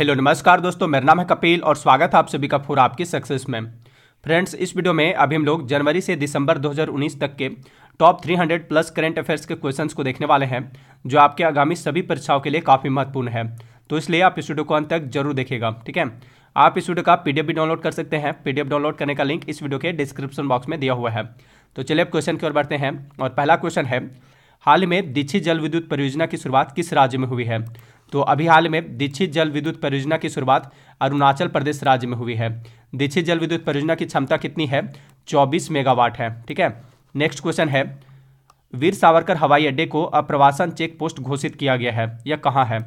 hello नमस्कार दोस्तों मेरा नाम है कपिल और स्वागत है आप सभी का फूर आपकी सक्सेस में फ्रेंड्स इस वीडियो में अभी हम लोग जनवरी से दिसंबर 2019 तक के टॉप 300 प्लस करंट अफेयर्स के क्वेश्चंस को देखने वाले हैं जो आपके आगामी सभी परीक्षाओं के लिए काफ़ी महत्वपूर्ण है तो इसलिए आप इस वीडियो को अंत तक जरूर देखेगा ठीक है आप इस वीडियो का पी भी डाउनलोड कर सकते हैं पी डाउनलोड करने का लिंक इस वीडियो के डिस्क्रिप्शन बॉक्स में दिया हुआ है तो चलिए अब क्वेश्चन की ओर बढ़ते हैं और पहला क्वेश्चन है हाल ही में दीक्षित जल विद्युत परियोजना की शुरुआत किस राज्य में हुई है तो अभी हाल में दीक्षित जल विद्युत परियोजना की शुरुआत अरुणाचल प्रदेश राज्य में हुई है दीक्षित जल विद्युत परियोजना की क्षमता कितनी है चौबीस मेगावाट है ठीक है नेक्स्ट क्वेश्चन है वीर सावरकर हवाई अड्डे को अप्रवासन चेक पोस्ट घोषित किया गया है यह कहाँ है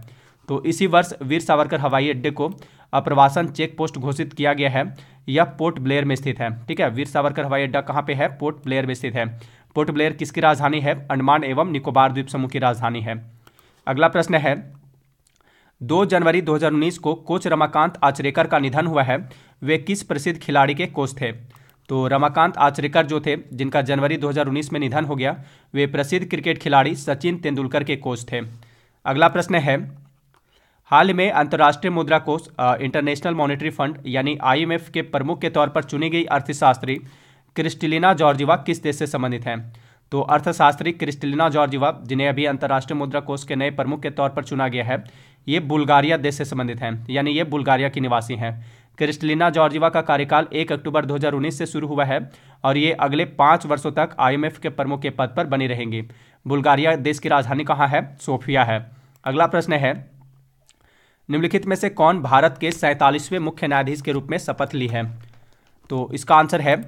तो इसी वर्ष वीर सावरकर हवाई अड्डे को अप्रवासन चेक पोस्ट घोषित किया गया है यह पोर्ट ब्लेयर में स्थित है ठीक है वीर सावरकर हवाई अड्डा कहाँ पे है पोर्ट ब्लेयर में स्थित है पोर्ट ब्लेयर किसकी राजधानी है अंडमान एवं निकोबार द्वीप समूह की राजधानी है अगला प्रश्न है दो जनवरी 2019 को कोच रमाकांत आचरेकर का निधन हुआ है वे किस प्रसिद्ध खिलाड़ी के कोच थे तो रमाकांत आचरेकर जो थे जिनका जनवरी 2019 में निधन हो गया वे प्रसिद्ध क्रिकेट खिलाड़ी सचिन तेंदुलकर के कोच थे अगला प्रश्न है हाल में अंतर्राष्ट्रीय मुद्रा कोष इंटरनेशनल मॉनेटरी फंड यानी आईएमएफ के प्रमुख के तौर पर चुनी गई अर्थशास्त्री क्रिस्टिलिना जॉर्जिवा किस देश से संबंधित हैं तो अर्थशास्त्री क्रिस्टिलिना जॉर्जिवा जिन्हें अभी अंतर्राष्ट्रीय मुद्रा कोष के नए प्रमुख के तौर पर चुना गया है ये बुल्गारिया देश से संबंधित हैं यानी ये बुल्गारिया की निवासी हैं क्रिस्टलिना जॉर्जिवा का कार्यकाल 1 अक्टूबर 2019 से शुरू हुआ है और ये अगले पाँच वर्षों तक आई के प्रमुख के पद पर बनी रहेंगी बुल्गारिया देश की राजधानी कहाँ है सोफिया है अगला प्रश्न है निम्नलिखित में से कौन भारत के सैंतालीसवें मुख्य न्यायाधीश के रूप में शपथ ली है तो इसका आंसर है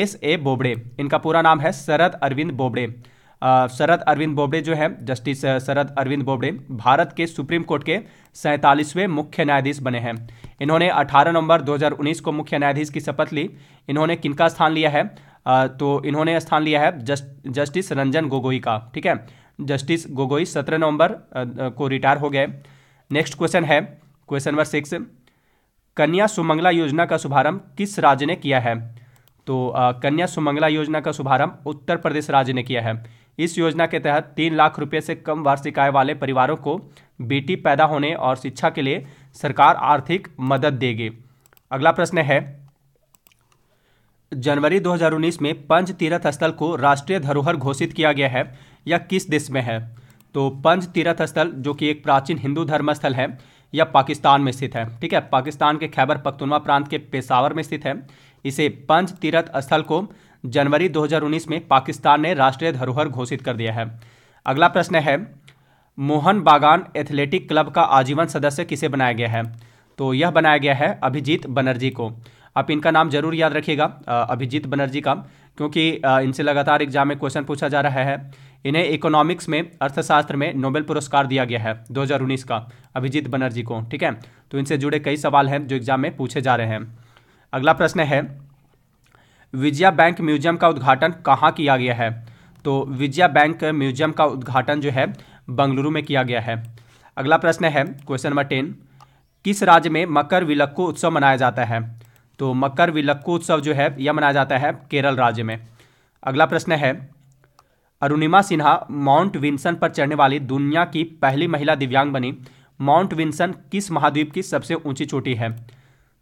एस ए बोबड़े इनका पूरा नाम है शरद अरविंद बोबड़े शरद अरविंद बोबडे जो है जस्टिस शरद अरविंद बोबडे भारत के सुप्रीम कोर्ट के सैंतालीसवें मुख्य न्यायाधीश बने हैं इन्होंने 18 नवंबर 2019 को मुख्य न्यायाधीश की शपथ ली इन्होंने किनका स्थान लिया है तो इन्होंने स्थान लिया है जस्ट जस्टिस रंजन गोगोई का ठीक है जस्टिस गोगोई सत्रह नवंबर को रिटायर हो गए नेक्स्ट क्वेश्चन है question number six Kanya Sumangala योजना का शुभारंभ किस राज्य ने किया है तो कन्या सुमंगला योजना का शुभारंभ उत्तर प्रदेश राज्य ने किया है इस योजना के तहत तीन लाख रुपये से कम वार्षिक आय वाले परिवारों को बेटी पैदा होने और शिक्षा के लिए सरकार आर्थिक मदद देगी अगला प्रश्न है जनवरी 2019 में पंच तीर्थ स्थल को राष्ट्रीय धरोहर घोषित किया गया है यह किस देश में है तो पंच तीर्थ स्थल जो कि एक प्राचीन हिंदू धर्म स्थल है यह पाकिस्तान में स्थित है ठीक है पाकिस्तान के खैबर पख्तुनवा प्रांत के पेशावर में स्थित है इसे पंच तीर्थ स्थल को जनवरी 2019 में पाकिस्तान ने राष्ट्रीय धरोहर घोषित कर दिया है अगला प्रश्न है मोहन बागान एथलेटिक क्लब का आजीवन सदस्य किसे बनाया गया है तो यह बनाया गया है अभिजीत बनर्जी को आप इनका नाम जरूर याद रखिएगा अभिजीत बनर्जी का क्योंकि इनसे लगातार एग्जाम में क्वेश्चन पूछा जा रहा है इन्हें इकोनॉमिक्स में अर्थशास्त्र में नोबेल पुरस्कार दिया गया है 2019 का अभिजीत बनर्जी को ठीक है तो इनसे जुड़े कई सवाल हैं जो एग्जाम में पूछे जा रहे हैं अगला प्रश्न है विजया बैंक म्यूजियम का उद्घाटन कहाँ किया गया है तो विजया बैंक म्यूजियम का उद्घाटन जो है बंगलुरु में किया गया है अगला प्रश्न है क्वेश्चन नंबर टेन किस राज्य में मकर विलक्कु उत्सव मनाया जाता है तो मकर विलक्को उत्सव जो है यह मनाया जाता है केरल राज्य में अगला प्रश्न है अरुणिमा सिन्हा माउंट विंसन पर चढ़ने वाली दुनिया की पहली महिला दिव्यांग बनी माउंट विंसन किस महाद्वीप की सबसे ऊंची चोटी है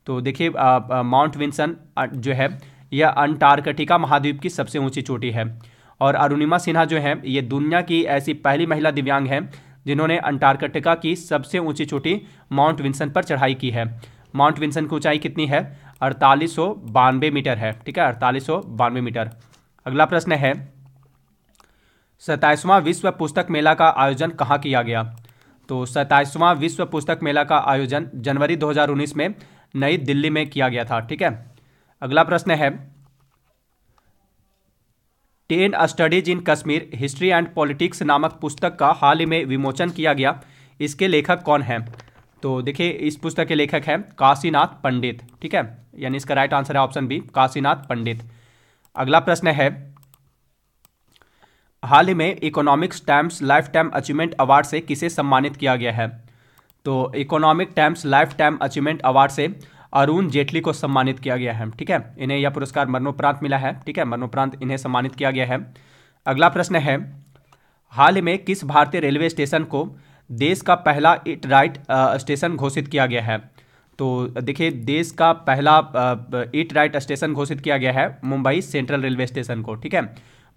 तो देखिए माउंट विंसन जो है यह अंटार्कटिका महाद्वीप की सबसे ऊंची चोटी है और अरुणिमा सिन्हा जो है ये दुनिया की ऐसी पहली महिला दिव्यांग है जिन्होंने अंटार्कटिका की सबसे ऊंची चोटी माउंट विंसन पर चढ़ाई की है माउंट विंसन की ऊंचाई कितनी है अड़तालीस सौ बानवे मीटर है ठीक है अड़तालीस सौ बानवे मीटर अगला प्रश्न है सताईसवां विश्व पुस्तक मेला का आयोजन कहाँ किया गया तो सताइसवां विश्व पुस्तक मेला का आयोजन जनवरी 2019 में नई दिल्ली में किया गया था ठीक है अगला प्रश्न है ten studies in Kashmir history and politics नामक पुस्तक का हाल ही में विमोचन किया गया इसके लेखक कौन है तो देखिए इस पुस्तक के लेखक हैं काशीनाथ पंडित ठीक है यानी इसका राइट आंसर है ऑप्शन बी काशीनाथ पंडित अगला प्रश्न है हाल ही में Economics Times lifetime achievement award से किसे सम्मानित किया गया है तो Economic Times lifetime achievement award से अरुण जेटली को सम्मानित किया गया है ठीक है इन्हें यह पुरस्कार मरणोपरांत मिला है ठीक है मरणोपरांत इन्हें सम्मानित किया गया है अगला प्रश्न है हाल में किस भारतीय रेलवे स्टेशन को देश का पहला इट राइट स्टेशन घोषित किया गया है तो देखिए देश का पहला इट राइट स्टेशन घोषित किया गया है मुंबई सेंट्रल रेलवे स्टेशन को ठीक है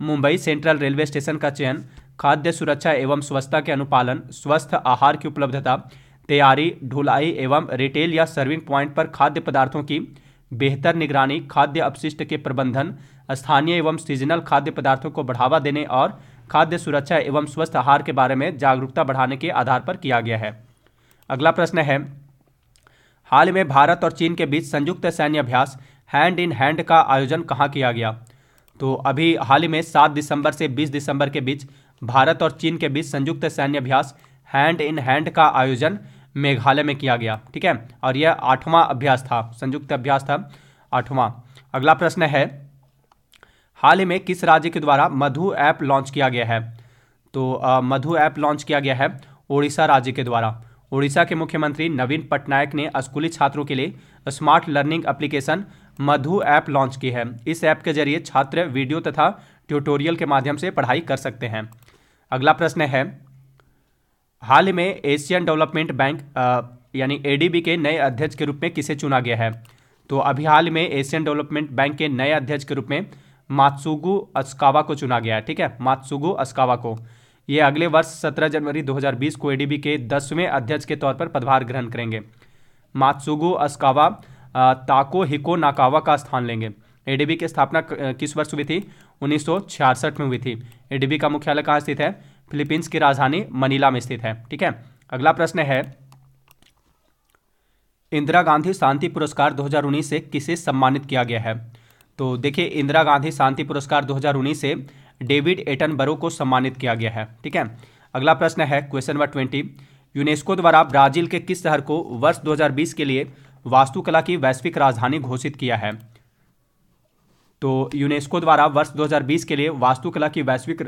मुंबई सेंट्रल रेलवे स्टेशन का चयन खाद्य सुरक्षा एवं स्वच्छता के अनुपालन स्वस्थ आहार की उपलब्धता तैयारी ढुलाई एवं रिटेल या सर्विंग पॉइंट पर खाद्य पदार्थों की बेहतर निगरानी खाद्य अपशिष्ट के प्रबंधन स्थानीय एवं सीजनल खाद्य पदार्थों को बढ़ावा देने और खाद्य सुरक्षा एवं स्वस्थ आहार के बारे में जागरूकता बढ़ाने के आधार पर किया गया है अगला प्रश्न है हाल में भारत और चीन के बीच संयुक्त सैन्य अभ्यास हैंड इन हैंड का आयोजन कहाँ किया गया तो अभी हाल ही में सात दिसंबर से बीस दिसंबर के बीच भारत और चीन के बीच संयुक्त सैन्य अभ्यास हैंड इन हैंड का आयोजन मेघालय में किया गया ठीक है और यह आठवां अभ्यास था संयुक्त अभ्यास था आठवां अगला प्रश्न है हाल ही में किस राज्य के द्वारा मधु ऐप लॉन्च किया गया है तो आ, मधु ऐप लॉन्च किया गया है ओडिशा राज्य के द्वारा ओडिशा के मुख्यमंत्री नवीन पटनायक ने स्कूली छात्रों के लिए smart learning application Madhu app launch की है इस ऐप के जरिए छात्र वीडियो तथा ट्यूटोरियल के माध्यम से पढ़ाई कर सकते हैं अगला प्रश्न है हाल ही में एशियन डेवलपमेंट बैंक यानी एडीबी के नए अध्यक्ष के रूप में किसे चुना गया है तो अभी हाल में एशियन डेवलपमेंट बैंक के नए अध्यक्ष के रूप में मात्सुगु अस्कावा को चुना गया है ठीक है मात्सुगु अस्कावा को ये अगले वर्ष 17 जनवरी 2020 को एडीबी के दसवें अध्यक्ष के तौर पर पदभार ग्रहण करेंगे मात्सुगु अस्कावा ताको हिको नाकावा का स्थान लेंगे एडीबी की स्थापना किस वर्ष हुई थी उन्नीस में हुई थी एडीबी का मुख्यालय कहाँ स्थित है फिलीपींस की राजधानी मनीला में स्थित है ठीक है अगला प्रश्न है इंदिरा गांधी शांति पुरस्कार 2019 से किसे सम्मानित किया गया है तो देखिए इंदिरा गांधी शांति पुरस्कार 2019 से डेविड एटन बरो को सम्मानित किया गया है ठीक है अगला प्रश्न है क्वेश्चन नंबर ट्वेंटी यूनेस्को द्वारा ब्राजील के किस शहर को वर्ष 2020 के लिए वास्तुकला की वैश्विक राजधानी घोषित किया है तो यूनेस्को द्वारा वर्ष 2020 के लिए वास्तुकला की वैश्विक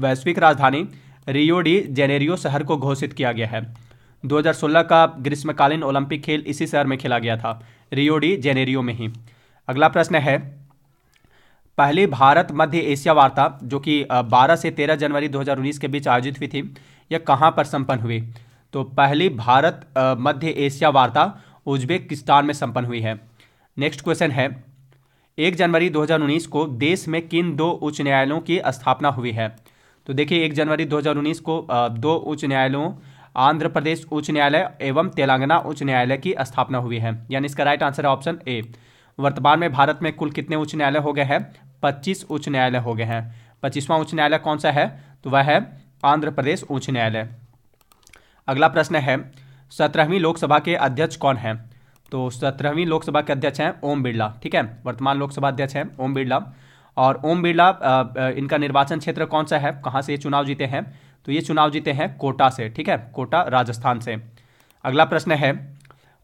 वैश्विक राजधानी रियो डी जेनेरियो शहर को घोषित किया गया है 2016 का ग्रीष्मकालीन ओलंपिक खेल इसी शहर में खेला गया था रियो डी जेनेरियो में ही अगला प्रश्न है पहली भारत मध्य एशिया वार्ता जो कि 12 से 13 जनवरी 2019 के बीच आयोजित हुई थी यह कहाँ पर संपन्न हुई तो पहली भारत मध्य एशिया वार्ता उज्बेकिस्तान में संपन्न हुई है नेक्स्ट क्वेश्चन है एक जनवरी 2019 को देश में किन दो उच्च न्यायालयों की स्थापना हुई है तो देखिए एक जनवरी 2019 को दो उच्च न्यायालयों आंध्र प्रदेश उच्च न्यायालय एवं तेलंगाना उच्च न्यायालय की स्थापना हुई है यानी इसका राइट आंसर है ऑप्शन ए वर्तमान में भारत में कुल कितने उच्च न्यायालय हो गए हैं पच्चीस उच्च न्यायालय हो गए हैं पच्चीसवां उच्च न्यायालय कौन सा है तो वह है आंध्र प्रदेश उच्च न्यायालय अगला प्रश्न है सत्रहवीं लोकसभा के अध्यक्ष कौन है तो सत्रहवीं लोकसभा के अध्यक्ष हैं ओम बिरला ठीक है वर्तमान लोकसभा अध्यक्ष हैं ओम बिरला और ओम बिरला इनका निर्वाचन क्षेत्र कौन सा है कहाँ से ये चुनाव जीते हैं तो ये चुनाव जीते हैं कोटा से ठीक है कोटा राजस्थान से अगला प्रश्न है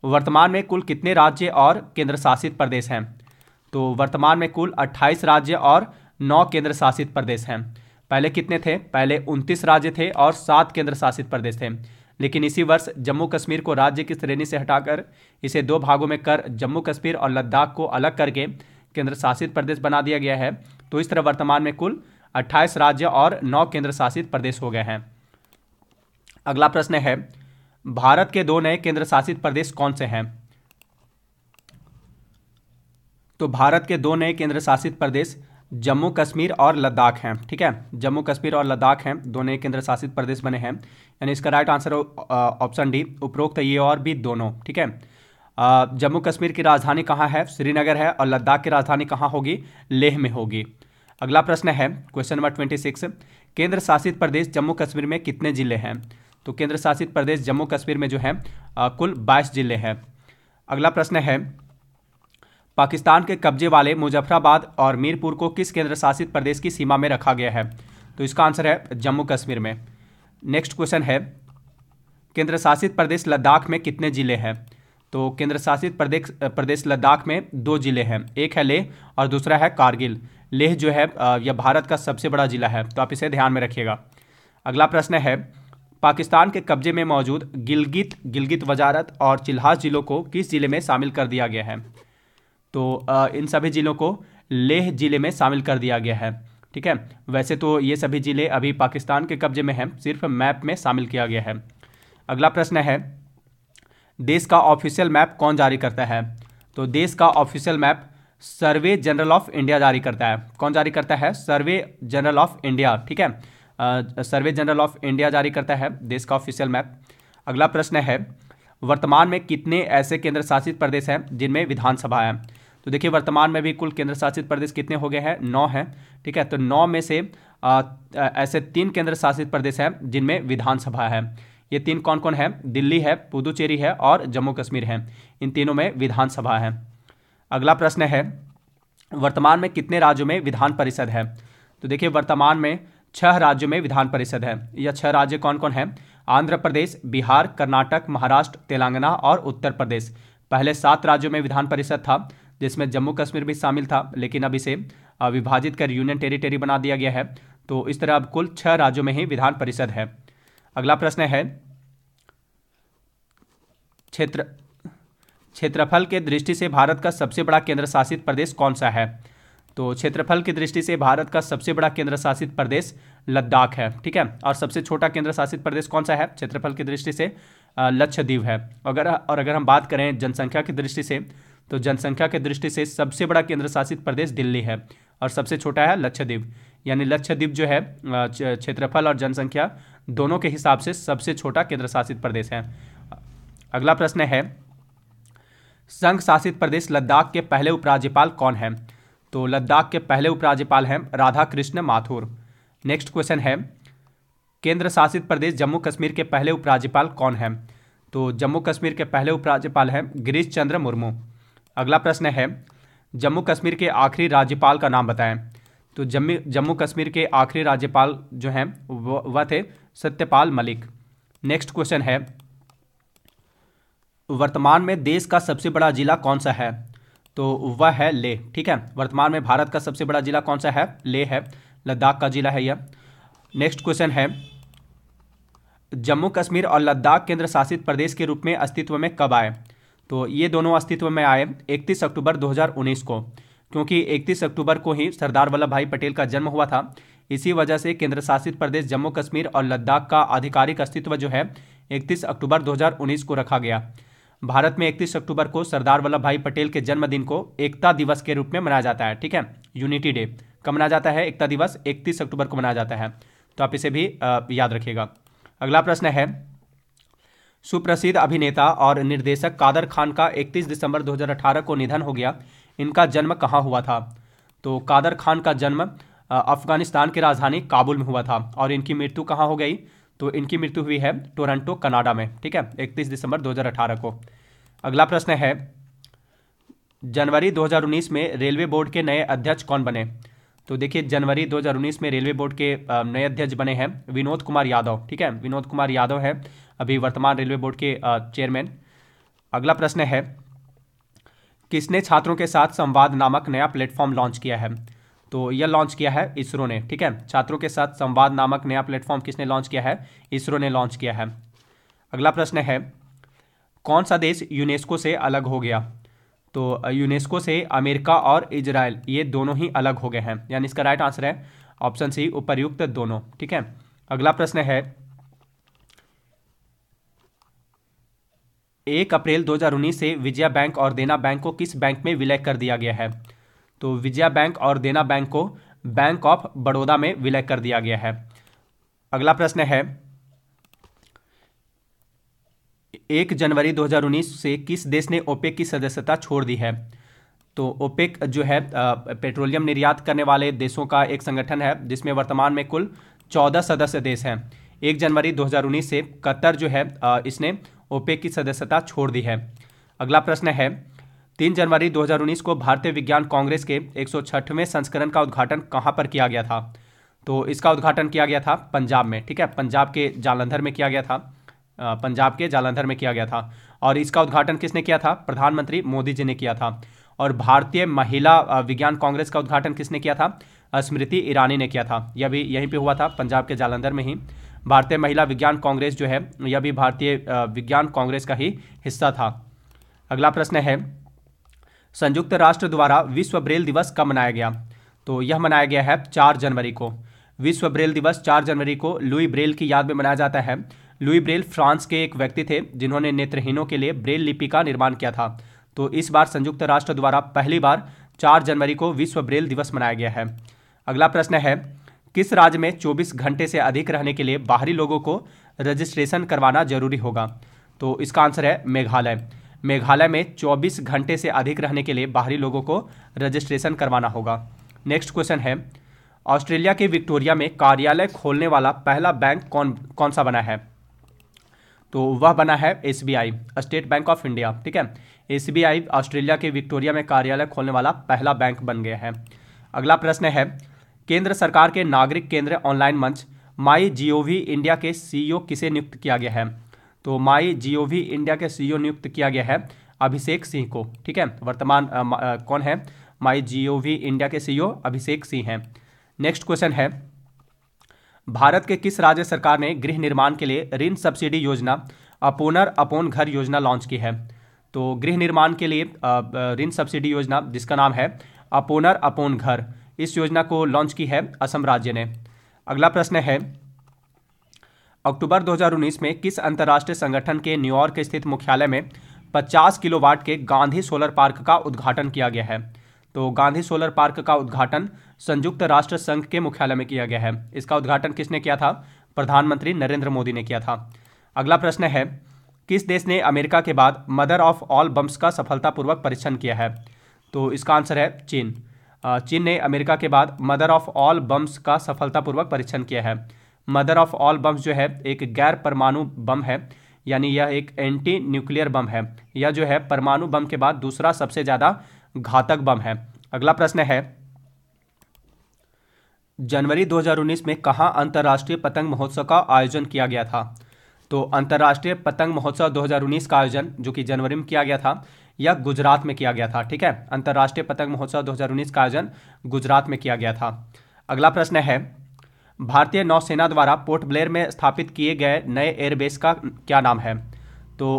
वर्तमान में कुल कितने राज्य और केंद्र शासित प्रदेश हैं तो वर्तमान में कुल 28 राज्य और 9 केंद्र शासित प्रदेश हैं पहले कितने थे पहले 29 राज्य थे और 7 केंद्र शासित प्रदेश थे लेकिन इसी वर्ष जम्मू कश्मीर को राज्य की श्रेणी से हटाकर इसे दो भागों में कर जम्मू कश्मीर और लद्दाख को अलग करके केंद्र शासित प्रदेश बना दिया गया है तो इस तरह वर्तमान में कुल 28 राज्य और 9 केंद्र शासित प्रदेश हो गए हैं अगला प्रश्न है भारत के दो नए केंद्र शासित प्रदेश कौन से हैं तो भारत के दो नए केंद्र शासित प्रदेश जम्मू कश्मीर और लद्दाख हैं ठीक है जम्मू कश्मीर और लद्दाख हैं दो नए केंद्र शासित प्रदेश बने हैं यानी इसका राइट आंसर ऑप्शन डी उपरोक्त ये और भी दोनों ठीक है जम्मू कश्मीर की राजधानी कहाँ है श्रीनगर है और लद्दाख की राजधानी कहाँ होगी लेह में होगी अगला प्रश्न है क्वेश्चन नंबर ट्वेंटी सिक्स केंद्र शासित प्रदेश जम्मू कश्मीर में कितने जिले हैं तो केंद्र शासित प्रदेश जम्मू कश्मीर में जो है आ, कुल बाईस जिले हैं अगला प्रश्न है पाकिस्तान के कब्जे वाले मुजफ्फराबाद और मीरपुर को किस केंद्र शासित प्रदेश की सीमा में रखा गया है तो इसका आंसर है जम्मू कश्मीर में नेक्स्ट क्वेश्चन है केंद्र शासित प्रदेश लद्दाख में कितने जिले हैं तो केंद्र शासित प्रदेश प्रदेश लद्दाख में दो ज़िले हैं एक है लेह और दूसरा है कारगिल लेह जो है यह भारत का सबसे बड़ा ज़िला है तो आप इसे ध्यान में रखिएगा अगला प्रश्न है पाकिस्तान के कब्जे में मौजूद गिलगित गिलगित वजारत और चिल्हास ज़िलों को किस ज़िले में शामिल कर दिया गया है तो इन सभी ज़िलों को लेह ज़िले में शामिल कर दिया गया है ठीक है वैसे तो ये सभी ज़िले अभी पाकिस्तान के कब्जे में हैं सिर्फ मैप में शामिल किया गया है अगला प्रश्न है देश का ऑफिशियल मैप कौन जारी करता है तो देश का official map survey general of India जारी करता है कौन जारी करता है सर्वे जनरल ऑफ इंडिया ठीक है सर्वे जनरल ऑफ इंडिया जारी करता है देश का ऑफिशियल मैप अगला प्रश्न है वर्तमान में कितने ऐसे केंद्र शासित प्रदेश हैं जिनमें विधानसभा है तो देखिए वर्तमान में भी कुल केंद्र शासित प्रदेश कितने हो गए हैं नौ हैं ठीक है तो नौ में से ऐसे तीन केंद्र शासित प्रदेश हैं जिनमें विधानसभा है ये तीन कौन कौन है दिल्ली है पुदुचेरी है और जम्मू कश्मीर है इन तीनों में विधानसभा है अगला प्रश्न है वर्तमान में कितने राज्यों में विधान परिषद है तो देखिए वर्तमान में छह राज्यों में विधान परिषद है यह छह राज्य कौन कौन है आंध्र प्रदेश बिहार कर्नाटक महाराष्ट्र तेलंगाना और उत्तर प्रदेश पहले सात राज्यों में विधान परिषद था जिसमें जम्मू कश्मीर भी शामिल था लेकिन अब इसे विभाजित कर यूनियन टेरिटरी बना दिया गया है तो इस तरह अब कुल छह राज्यों में ही विधान परिषद है अगला प्रश्न है क्षेत्र क्षेत्रफल के दृष्टि से भारत का सबसे बड़ा केंद्र शासित प्रदेश कौन सा है तो क्षेत्रफल की दृष्टि से भारत का सबसे बड़ा केंद्र शासित प्रदेश लद्दाख है ठीक है और सबसे छोटा केंद्र शासित प्रदेश कौन सा है क्षेत्रफल की दृष्टि से लक्षद्वीप है अगर और अगर हम बात करें जनसंख्या की दृष्टि से तो जनसंख्या की दृष्टि से सबसे बड़ा केंद्र शासित प्रदेश दिल्ली है और सबसे छोटा है लक्षद्वीप यानी लक्षद्वीप जो है क्षेत्रफल और जनसंख्या दोनों के हिसाब से सबसे छोटा केंद्र शासित प्रदेश है अगला प्रश्न है संघ शासित प्रदेश लद्दाख के पहले उपराज्यपाल कौन है तो लद्दाख के पहले उपराज्यपाल हैं राधा कृष्ण माथुर नेक्स्ट क्वेश्चन है केंद्र शासित प्रदेश जम्मू कश्मीर के पहले उपराज्यपाल कौन है तो जम्मू कश्मीर के पहले उपराज्यपाल हैं गिरीश चंद्र मुर्मू अगला प्रश्न है जम्मू कश्मीर के आखिरी राज्यपाल का नाम बताएं तो जम्मू जम्मू कश्मीर के आखिरी राज्यपाल जो हैं वह थे सत्यपाल मलिक नेक्स्ट क्वेश्चन है वर्तमान में देश का सबसे बड़ा जिला कौन सा है तो वह है लेह ठीक है वर्तमान में भारत का सबसे बड़ा जिला कौन सा है लेह है लद्दाख का जिला है यह नेक्स्ट क्वेश्चन है जम्मू कश्मीर और लद्दाख केंद्र शासित प्रदेश के रूप में अस्तित्व में कब आए तो ये दोनों अस्तित्व में आए 31 अक्टूबर 2019 को क्योंकि 31 अक्टूबर को ही सरदार वल्लभ भाई पटेल का जन्म हुआ था इसी वजह से केंद्र शासित प्रदेश जम्मू कश्मीर और लद्दाख का आधिकारिक अस्तित्व जो है 31 अक्टूबर 2019 को रखा गया भारत में 31 अक्टूबर को सरदार वल्लभ भाई पटेल के जन्मदिन को एकता दिवस के रूप में मनाया जाता है ठीक है यूनिटी डे कब मनाया जाता है एकता दिवस 31 अक्टूबर को मनाया जाता है तो आप इसे भी याद रखिएगा अगला प्रश्न है सुप्रसिद्ध अभिनेता और निर्देशक कादर खान का 31 दिसंबर 2018 को निधन हो गया इनका जन्म कहाँ हुआ था तो कादर खान का जन्म अफगानिस्तान की राजधानी काबुल में हुआ था और इनकी मृत्यु कहाँ हो गई तो इनकी मृत्यु हुई है टोरंटो कनाडा में ठीक है 31 दिसंबर 2018 को अगला प्रश्न है जनवरी 2019 में रेलवे बोर्ड के नए अध्यक्ष कौन बने तो देखिए जनवरी 2019 में रेलवे बोर्ड के नए अध्यक्ष बने हैं विनोद कुमार यादव ठीक है विनोद कुमार यादव है अभी वर्तमान रेलवे बोर्ड के चेयरमैन अगला प्रश्न है किसने छात्रों के साथ संवाद नामक नया प्लेटफॉर्म लॉन्च किया है तो यह लॉन्च किया है इसरो ने ठीक है छात्रों के साथ संवाद नामक नया प्लेटफॉर्म किसने लॉन्च किया है इसरो ने लॉन्च किया है अगला प्रश्न है कौन सा देश यूनेस्को से अलग हो गया तो यूनेस्को से अमेरिका और इजराइल ये दोनों ही अलग हो गए हैं यानी इसका राइट आंसर है ऑप्शन सी उपर्युक्त दोनों ठीक है अगला प्रश्न है एक अप्रैल 2019 से विजया बैंक और देना बैंक को किस बैंक में विलय कर दिया गया है तो विजया बैंक और देना बैंक को बैंक ऑफ बड़ौदा में विलय कर दिया गया है अगला प्रश्न है एक जनवरी 2019 से किस देश ने ओपेक की सदस्यता छोड़ दी है तो ओपेक जो है पेट्रोलियम निर्यात करने वाले देशों का एक संगठन है जिसमें वर्तमान में कुल चौदह सदस्य देश हैं एक जनवरी 2019 से कतर जो है इसने ओपेक की सदस्यता छोड़ दी है अगला प्रश्न है तीन जनवरी 2019 को भारतीय विज्ञान कांग्रेस के 160वें संस्करण का उद्घाटन कहाँ पर किया गया था तो इसका उद्घाटन किया गया था पंजाब में ठीक है पंजाब के जालंधर में किया गया था पंजाब के जालंधर में किया गया था और इसका उद्घाटन किसने किया था प्रधानमंत्री मोदी जी ने किया था और भारतीय महिला विज्ञान कांग्रेस का उद्घाटन किसने किया था स्मृति ईरानी ने किया था यह भी यहीं पे हुआ था पंजाब के जालंधर में ही भारतीय महिला विज्ञान कांग्रेस जो है यह भी भारतीय विज्ञान कांग्रेस का ही हिस्सा था अगला प्रश्न है संयुक्त राष्ट्र द्वारा विश्व ब्रेल दिवस कब मनाया गया तो यह मनाया गया है चार जनवरी को विश्व ब्रेल दिवस चार जनवरी को लुई ब्रेल की याद में मनाया जाता है लुई ब्रेल फ्रांस के एक व्यक्ति थे जिन्होंने नेत्रहीनों के लिए ब्रेल लिपि का निर्माण किया था तो इस बार संयुक्त राष्ट्र द्वारा पहली बार चार जनवरी को विश्व ब्रेल दिवस मनाया गया है अगला प्रश्न है किस राज्य में 24 घंटे से अधिक रहने के लिए बाहरी लोगों को रजिस्ट्रेशन करवाना जरूरी होगा तो इसका आंसर है मेघालय मेघालय में 24 घंटे से अधिक रहने के लिए बाहरी लोगों को रजिस्ट्रेशन करवाना होगा नेक्स्ट क्वेश्चन है ऑस्ट्रेलिया के विक्टोरिया में कार्यालय खोलने वाला पहला बैंक कौन कौन सा बना है तो वह बना है S State Bank of India ठीक है एस ऑस्ट्रेलिया के विक्टोरिया में कार्यालय खोलने वाला पहला बैंक बन गया है अगला प्रश्न है केंद्र सरकार के नागरिक केंद्र ऑनलाइन मंच माई जी इंडिया के सीईओ किसे नियुक्त किया गया है तो माई जी इंडिया के सीईओ नियुक्त किया गया है अभिषेक सिंह को ठीक है वर्तमान आ, आ, कौन है माई जी इंडिया के सीईओ अभिषेक सिंह हैं नेक्स्ट क्वेश्चन है भारत के किस राज्य सरकार ने गृह निर्माण के लिए ऋण सब्सिडी योजना अपोनर अपोन घर योजना लॉन्च की है तो गृह निर्माण के लिए ऋण सब्सिडी योजना जिसका नाम है अपोनर अपोन घर इस योजना को लॉन्च की है असम राज्य ने अगला प्रश्न है अक्टूबर 2019 में किस अंतर्राष्ट्रीय संगठन के न्यूयॉर्क स्थित मुख्यालय में 50 किलोवाट के गांधी सोलर पार्क का उद्घाटन किया गया है तो गांधी सोलर पार्क का उद्घाटन संयुक्त राष्ट्र संघ के मुख्यालय में किया गया है इसका उद्घाटन किसने किया था प्रधानमंत्री नरेंद्र मोदी ने किया था अगला प्रश्न है किस देश ने अमेरिका के बाद मदर ऑफ ऑल बम्स का सफलतापूर्वक परीक्षण किया है तो इसका आंसर है चीन चीन ने अमेरिका के बाद मदर ऑफ ऑल बम्स का सफलतापूर्वक परीक्षण किया है मदर ऑफ ऑल बम्स जो है एक गैर परमाणु बम है यानी यह एक एंटी न्यूक्लियर बम है यह जो है परमाणु बम के बाद दूसरा सबसे ज़्यादा घातक बम है अगला प्रश्न है जनवरी 2019 में कहा अंतर्राष्ट्रीय पतंग महोत्सव का आयोजन किया गया था तो अंतर्राष्ट्रीय पतंग महोत्सव 2019 का आयोजन जो कि जनवरी में किया गया था यह गुजरात में किया गया था ठीक है अंतर्राष्ट्रीय पतंग महोत्सव 2019 का आयोजन गुजरात में किया गया था अगला प्रश्न है भारतीय नौसेना द्वारा पोर्ट ब्लेयर में स्थापित किए गए नए एयरबेस का क्या नाम है तो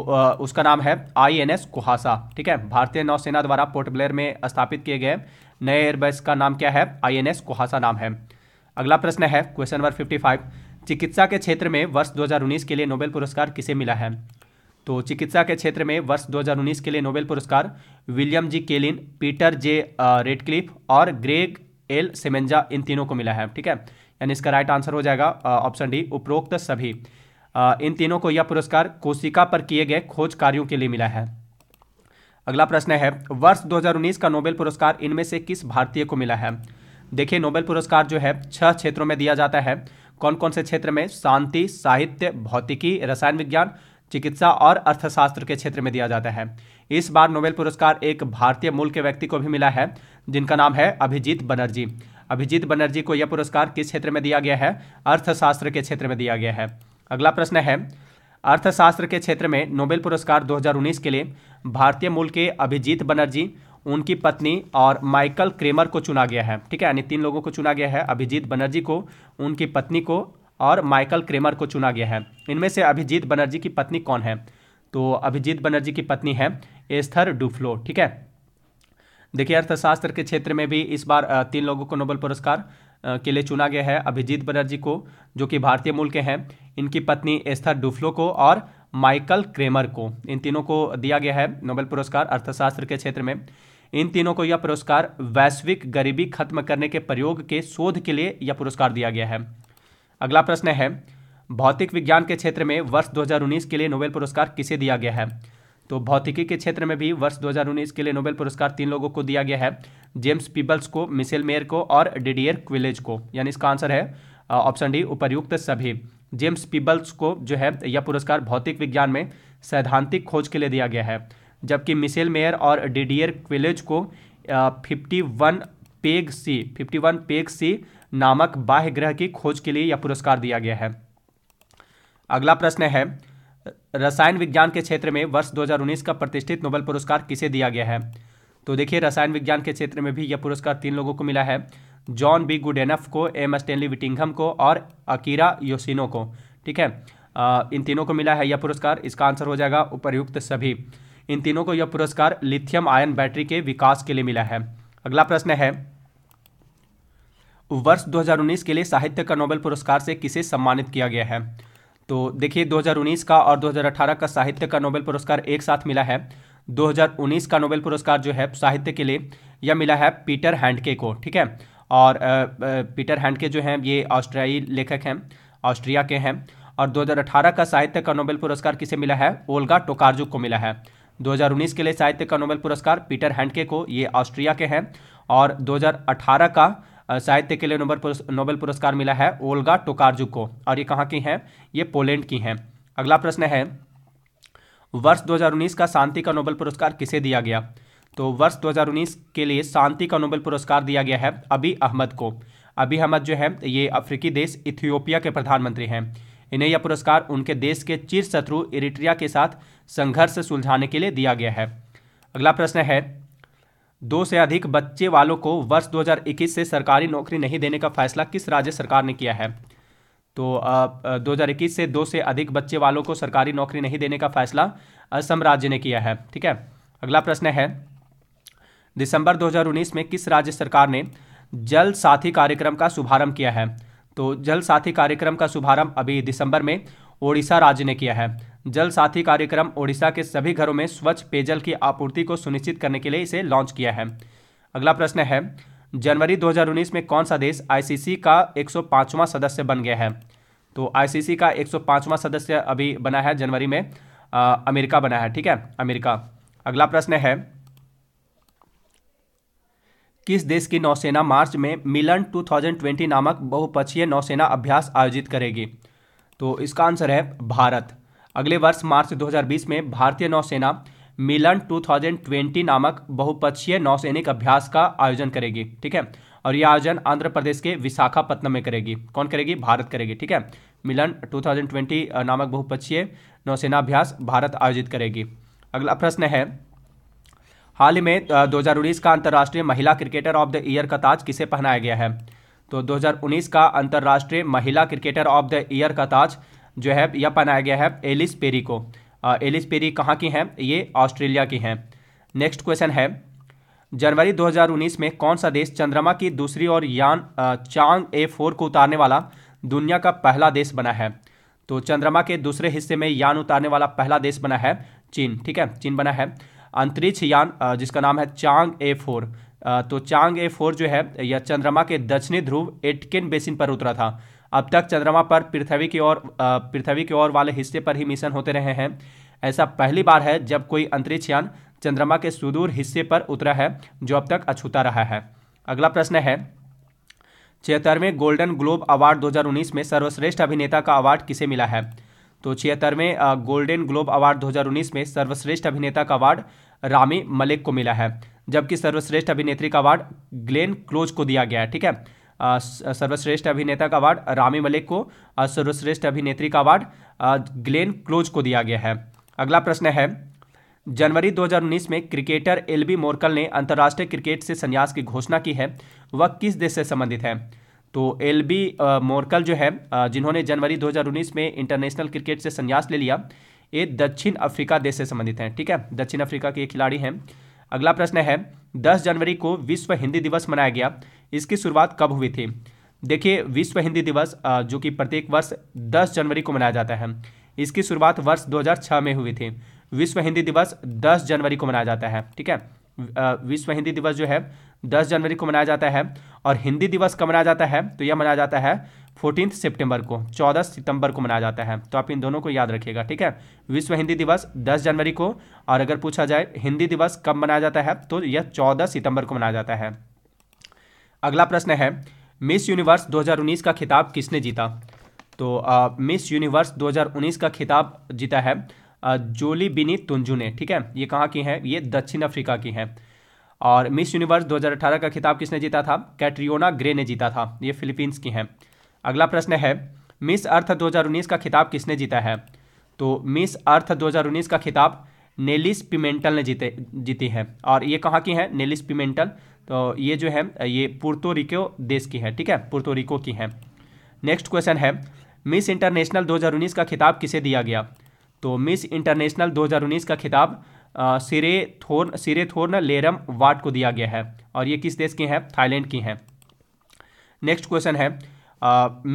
उसका नाम है आई एन एस कुहासा ठीक है भारतीय नौसेना द्वारा पोर्ट ब्लेयर में स्थापित किए गए नए एयरबेस का नाम क्या है आई एन एस कुहासा नाम है अगला प्रश्न है क्वेश्चन नंबर 55 चिकित्सा के क्षेत्र में वर्ष 2019 के लिए नोबेल पुरस्कार किसे मिला है तो चिकित्सा के क्षेत्र में वर्ष 2019 के लिए नोबेल पुरस्कार William G Kaelin Peter J Ratcliffe और ग्रेग एल सेमेंजा इन तीनों को मिला है ठीक है यानी इसका राइट आंसर हो जाएगा ऑप्शन डी उपरोक्त सभी आ, इन तीनों को यह पुरस्कार कोशिका पर किए गए खोज कार्यों के लिए मिला है अगला प्रश्न है वर्ष 2019 का नोबेल पुरस्कार इनमें से किस भारतीय को मिला है देखिए नोबेल पुरस्कार जो है छह क्षेत्रों में दिया जाता है कौन कौन से क्षेत्र में शांति साहित्य भौतिकी रसायन विज्ञान चिकित्सा और अर्थशास्त्र के क्षेत्र में दिया जाता है इस बार नोबेल पुरस्कार एक भारतीय मूल के व्यक्ति को भी मिला है जिनका नाम है अभिजीत बनर्जी अभिजीत बनर्जी को यह पुरस्कार किस क्षेत्र में दिया गया है अर्थशास्त्र के क्षेत्र में दिया गया है अगला प्रश्न है अर्थशास्त्र के क्षेत्र में नोबेल पुरस्कार 2019 के लिए भारतीय मूल के अभिजीत बनर्जी उनकी पत्नी और माइकल क्रेमर को चुना गया है ठीक है यानी तीन लोगों को चुना गया है अभिजीत बनर्जी को उनकी पत्नी को और माइकल क्रेमर को चुना गया है इनमें से अभिजीत बनर्जी की पत्नी कौन है तो अभिजीत बनर्जी की पत्नी है एस्थर डुफ्लो ठीक है देखिए अर्थशास्त्र के क्षेत्र में भी इस बार तीन लोगों को नोबेल पुरस्कार के लिए चुना गया है अभिजीत बनर्जी को जो कि भारतीय मूल के हैं इनकी पत्नी एस्थर डुफ्लो को और माइकल क्रेमर को इन तीनों को दिया गया है नोबेल पुरस्कार अर्थशास्त्र के क्षेत्र में इन तीनों को यह पुरस्कार वैश्विक गरीबी खत्म करने के प्रयोग के शोध के लिए यह पुरस्कार दिया गया है अगला प्रश्न है भौतिक विज्ञान के क्षेत्र में वर्ष 2019 के लिए नोबेल पुरस्कार किसे दिया गया है तो भौतिकी के क्षेत्र में भी वर्ष 2019 के लिए नोबेल पुरस्कार तीन लोगों को दिया गया है जेम्स पीबल्स को मिसेल मेयर को और डिडियर क्विलेज को यानी इसका आंसर है ऑप्शन डी उपरयुक्त सभी जेम्स पीबल्स को जो है यह पुरस्कार भौतिक विज्ञान में सैद्धांतिक खोज के लिए दिया गया है जबकि मिसेल मेयर और डिडियर क्विलेज को fifty one Peg C fifty one Peg C नामक बाह्य ग्रह की खोज के लिए यह पुरस्कार दिया गया है अगला प्रश्न है रसायन विज्ञान के क्षेत्र में वर्ष 2019 का प्रतिष्ठित नोबेल पुरस्कार किसे दिया गया है तो देखिए रसायन विज्ञान के क्षेत्र में भी यह पुरस्कार तीन लोगों को मिला है जॉन बी गुडेनफ को एम स्टेनली विटिंगम को और अकीरा योसिनो को ठीक है आ, इन तीनों को मिला है यह पुरस्कार इसका आंसर हो जाएगा उपयुक्त सभी इन तीनों को यह पुरस्कार लिथियम आयन बैटरी के विकास के लिए मिला है अगला प्रश्न है वर्ष 2019 के लिए साहित्य का नोबेल पुरस्कार से किसे सम्मानित किया गया है तो देखिए 2019 का और 2018 का साहित्य का नोबेल पुरस्कार एक साथ मिला है 2019 का नोबेल पुरस्कार जो है साहित्य के लिए यह मिला है पीटर हैंडके को ठीक है और आ, पीटर हैंडके जो हैं ये ऑस्ट्रियाई लेखक हैं ऑस्ट्रिया के हैं और 2018 का साहित्य का नोबेल पुरस्कार किसे मिला है ओल्गा टोकार्जुक को मिला है 2019 के लिए साहित्य का नोबेल पुरस्कार पीटर हैंडके को ये ऑस्ट्रिया के हैं और 2018 का साहित्य के लिए नोबल नोबेल पुरस्कार मिला है ओल्गा टोकारजुक को और ये कहाँ की हैं ये पोलैंड की हैं अगला प्रश्न है वर्ष 2019 का शांति का नोबेल पुरस्कार किसे दिया गया तो वर्ष 2019 के लिए शांति का नोबेल पुरस्कार दिया गया है अभी अहमद को अभी अहमद जो है ये अफ्रीकी देश इथियोपिया के प्रधानमंत्री हैं इन्हें यह पुरस्कार उनके देश के चिर शत्रु इरिट्रिया के साथ संघर्ष सुलझाने के लिए दिया गया है अगला प्रश्न है दो से अधिक बच्चे वालों को वर्ष 2021 से सरकारी नौकरी नहीं देने का फैसला किस राज्य सरकार ने किया है तो आ, 2021 से दो से अधिक बच्चे वालों को सरकारी नौकरी नहीं देने का फैसला असम राज्य ने किया है ठीक है अगला प्रश्न है दिसंबर 2019 में किस राज्य सरकार ने जल साथी कार्यक्रम का शुभारंभ किया है तो जल साथी कार्यक्रम का शुभारंभ अभी दिसंबर में ओडिशा राज्य ने किया है जल साथी कार्यक्रम ओडिशा के सभी घरों में स्वच्छ पेयजल की आपूर्ति को सुनिश्चित करने के लिए इसे लॉन्च किया है अगला प्रश्न है जनवरी 2019 में कौन सा देश आईसीसी का 105वां सदस्य बन गया है तो आईसीसी का 105वां सदस्य अभी बना है जनवरी में आ, अमेरिका बना है ठीक है अमेरिका अगला प्रश्न है किस देश की नौसेना मार्च में मिलन 2020 नामक बहुपक्षीय नौसेना अभ्यास आयोजित करेगी तो इसका आंसर है भारत अगले वर्ष मार्च 2020 में भारतीय नौसेना मिलन 2020 नामक बहुपक्षीय नौसैनिक अभ्यास का आयोजन करेगी ठीक है और यह आयोजन आंध्र प्रदेश के विशाखापत्तनम में करेगी कौन करेगी भारत करेगी ठीक है मिलन 2020 नामक बहुपक्षीय नौसेना अभ्यास भारत आयोजित करेगी अगला प्रश्न है हाल ही में 2019 का अंतर्राष्ट्रीय महिला क्रिकेटर ऑफ द ईयर का ताज किसे पहनाया गया है तो 2019 का अंतर्राष्ट्रीय महिला क्रिकेटर ऑफ द ईयर का ताज जो है यह बनाया गया है एलिस पेरी को एलिस पेरी कहाँ की हैं ये ऑस्ट्रेलिया की हैं नेक्स्ट क्वेश्चन है जनवरी 2019 में कौन सा देश चंद्रमा की दूसरी और यान चांग ए फोर को उतारने वाला दुनिया का पहला देश बना है तो चंद्रमा के दूसरे हिस्से में यान उतारने वाला पहला देश बना है चीन ठीक है चीन बना है अंतरिक्ष यान जिसका नाम है चांग ए फोर तो चांग ए फोर जो है यह चंद्रमा के दक्षिणी ध्रुव एटकिन बेसिन पर उतरा था अब तक चंद्रमा पर पृथ्वी की ओर पृथ्वी की ओर वाले हिस्से पर ही मिशन होते रहे हैं ऐसा पहली बार है जब कोई अंतरिक्ष यान चंद्रमा के सुदूर हिस्से पर उतरा है जो अब तक अछूता रहा है अगला प्रश्न है छिहत्तरवें गोल्डन ग्लोब अवार्ड 2019 में सर्वश्रेष्ठ अभिनेता का अवार्ड किसे मिला है तो छिहत्तरवें गोल्डन ग्लोब अवार्ड 2019 में सर्वश्रेष्ठ अभिनेता का अवार्ड रामी मलिक को मिला है जबकि सर्वश्रेष्ठ अभिनेत्री का अवार्ड ग्लेन क्लोज को दिया गया है ठीक है सर्वश्रेष्ठ अभिनेता का अवार्ड रामी मलिक को सर्वश्रेष्ठ अभिनेत्री का अवार्ड ग्लेन क्लोज को दिया गया है अगला प्रश्न है जनवरी 2019 में क्रिकेटर एल बी मोरकल ने अंतर्राष्ट्रीय क्रिकेट से संन्यास की घोषणा की है वह किस देश से संबंधित है तो एल बी मोरकल जो है जिन्होंने जनवरी 2019 में इंटरनेशनल क्रिकेट से संन्यास ले लिया ये दक्षिण अफ्रीका देश से संबंधित हैं ठीक है दक्षिण अफ्रीका के खिलाड़ी हैं अगला प्रश्न है 10 जनवरी को विश्व हिंदी दिवस मनाया गया इसकी शुरुआत कब हुई थी देखिए विश्व हिंदी दिवस जो कि प्रत्येक वर्ष 10 जनवरी को मनाया जाता है इसकी शुरुआत वर्ष 2006 में हुई थी विश्व हिंदी दिवस 10 जनवरी को मनाया जाता है ठीक है विश्व हिंदी दिवस जो है 10 जनवरी को मनाया जाता है और हिंदी दिवस कब मनाया जाता है तो यह मनाया जाता है फोर्टीन सितंबर को 14 सितंबर को मनाया जाता है तो आप इन दोनों को याद रखिएगा ठीक है विश्व हिंदी दिवस 10 जनवरी को और अगर पूछा जाए हिंदी दिवस कब मनाया जाता है तो यह 14 सितंबर को मनाया जाता है अगला प्रश्न है मिस यूनिवर्स 2019 का खिताब किसने जीता तो आ, मिस यूनिवर्स 2019 का खिताब जीता है आ, जोली बिनी तुंजू ने ठीक है ये कहाँ की हैं ये दक्षिण अफ्रीका की हैं और मिस यूनिवर्स 2018 का खिताब किसने जीता था कैट्रियोना ग्रे ने जीता था ये फिलीपींस की हैं अगला प्रश्न है मिस अर्थ 2019 का खिताब किसने जीता है तो मिस अर्थ 2019 का खिताब नेलिस पिमेंटल ने जीते जीती है और ये कहाँ की है नेलिस पिमेंटल तो ये जो है ये पुर्तोरिको देश की है ठीक है पुर्तोरिको की है नेक्स्ट क्वेश्चन है मिस इंटरनेशनल 2019 का खिताब किसे दिया गया तो मिस इंटरनेशनल 2019 का खिताब सिरे थोर्न सिरे थोर्न लेरम वाट को दिया गया है और ये किस देश की हैं थाईलैंड की हैं नेक्स्ट क्वेश्चन है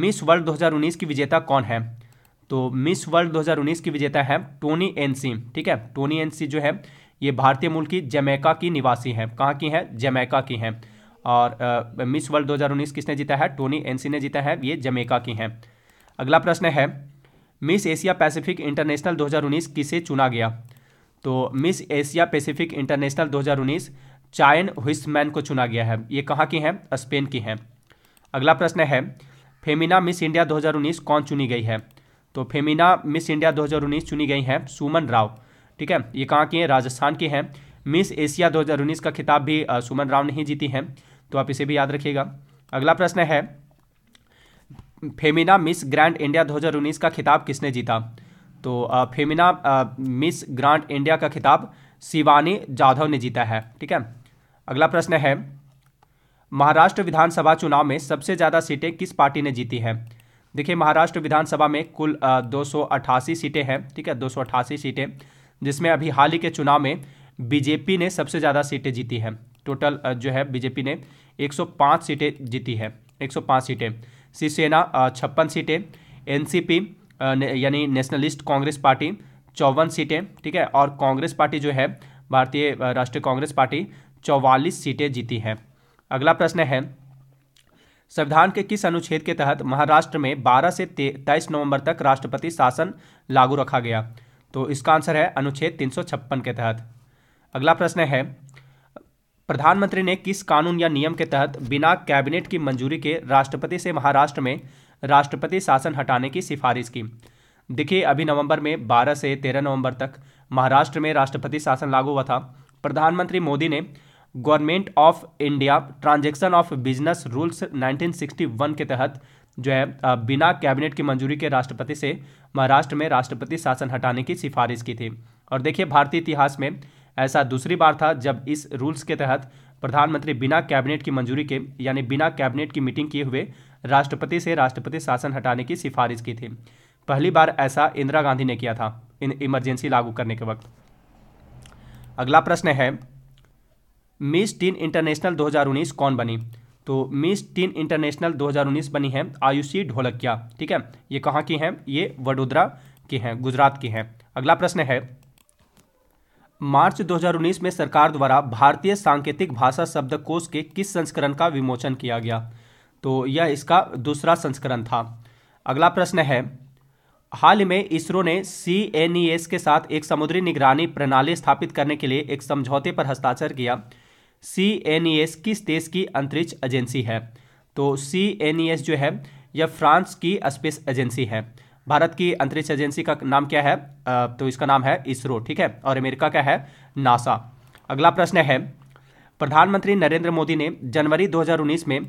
मिस वर्ल्ड 2019 की विजेता कौन है तो मिस वर्ल्ड 2019 की विजेता है टोनी एनसी ठीक है टोनी एनसी जो है ये भारतीय मूल की जमैका की निवासी है कहाँ की है जमैका की है और आ, मिस वर्ल्ड 2019 किसने जीता है टोनी एनसी ने जीता है ये जमैका की है अगला प्रश्न है मिस एशिया पैसिफिक इंटरनेशनल 2019 किसे चुना गया तो मिस एशिया पैसिफिक इंटरनेशनल 2019 चायन हुइसमैन को चुना गया है ये कहाँ की है स्पेन की है अगला प्रश्न है फेमिना मिस इंडिया 2019 कौन चुनी गई है तो फेमिना मिस इंडिया 2019 चुनी गई हैं सुमन राव ठीक है ये कहाँ की हैं राजस्थान की हैं मिस एशिया 2019 का खिताब भी सुमन राव ने ही जीती हैं तो आप इसे भी याद रखिएगा अगला प्रश्न है फेमिना मिस ग्रैंड इंडिया 2019 का खिताब किसने जीता तो फेमिना मिस ग्रांड इंडिया का खिताब शिवानी जाधव ने जीता है ठीक है अगला प्रश्न है महाराष्ट्र विधानसभा चुनाव में सबसे ज़्यादा सीटें किस पार्टी ने जीती हैं देखिए महाराष्ट्र विधानसभा में कुल दो सीटें हैं ठीक है दो सीटें जिसमें अभी हाल ही के चुनाव में बीजेपी ने सबसे ज़्यादा सीटें जीती हैं टोटल जो है बीजेपी ने 105 सीटें जीती है 105 सीटें शिवसेना छप्पन सीटें एनसीपी यानी नेशनलिस्ट कांग्रेस पार्टी चौवन सीटें ठीक है और कांग्रेस पार्टी जो है भारतीय राष्ट्रीय कांग्रेस पार्टी चौवालीस सीटें जीती हैं अगला प्रश्न है संविधान के किस अनुच्छेद के तहत महाराष्ट्र में 12 से तेईस नवंबर तक राष्ट्रपति शासन लागू रखा गया तो इसका आंसर है अनुच्छेद तीन के तहत अगला प्रश्न है प्रधानमंत्री ने किस कानून या नियम के तहत बिना कैबिनेट की मंजूरी के राष्ट्रपति से महाराष्ट्र में राष्ट्रपति शासन हटाने की सिफारिश की देखिए अभी नवंबर में 12 से 13 नवंबर तक महाराष्ट्र में राष्ट्रपति शासन लागू हुआ था प्रधानमंत्री मोदी ने government of India transaction of business rules 1961 के तहत जो है बिना कैबिनेट की मंजूरी के राष्ट्रपति से महाराष्ट्र में राष्ट्रपति शासन हटाने की सिफारिश की थी और देखिए भारतीय इतिहास में ऐसा दूसरी बार था जब इस रूल्स के तहत प्रधानमंत्री बिना कैबिनेट की मंजूरी के यानी बिना कैबिनेट की मीटिंग किए हुए राष्ट्रपति से राष्ट्रपति शासन हटाने की सिफारिश की थी पहली बार ऐसा इंदिरा गांधी ने किया था इन इमरजेंसी लागू करने के वक्त अगला प्रश्न है मिस टीन इंटरनेशनल 2019 कौन बनी तो मिस टीन इंटरनेशनल 2019 बनी है आयुषी ढोलकिया ठीक है ये कहाँ की हैं ये वडोदरा की हैं गुजरात की हैं अगला प्रश्न है मार्च 2019 में सरकार द्वारा भारतीय सांकेतिक भाषा शब्द कोष के किस संस्करण का विमोचन किया गया तो यह इसका दूसरा संस्करण था अगला प्रश्न है हाल में इसरो ने सी के साथ एक समुद्री निगरानी प्रणाली स्थापित करने के लिए एक समझौते पर हस्ताक्षर किया सी एन ई एस किस देश की अंतरिक्ष एजेंसी है तो सी एन ई एस जो है यह फ्रांस की स्पेस एजेंसी है भारत की अंतरिक्ष एजेंसी का नाम क्या है तो इसका नाम है इसरो ठीक है और अमेरिका का है नासा अगला प्रश्न है प्रधानमंत्री नरेंद्र मोदी ने जनवरी 2019 में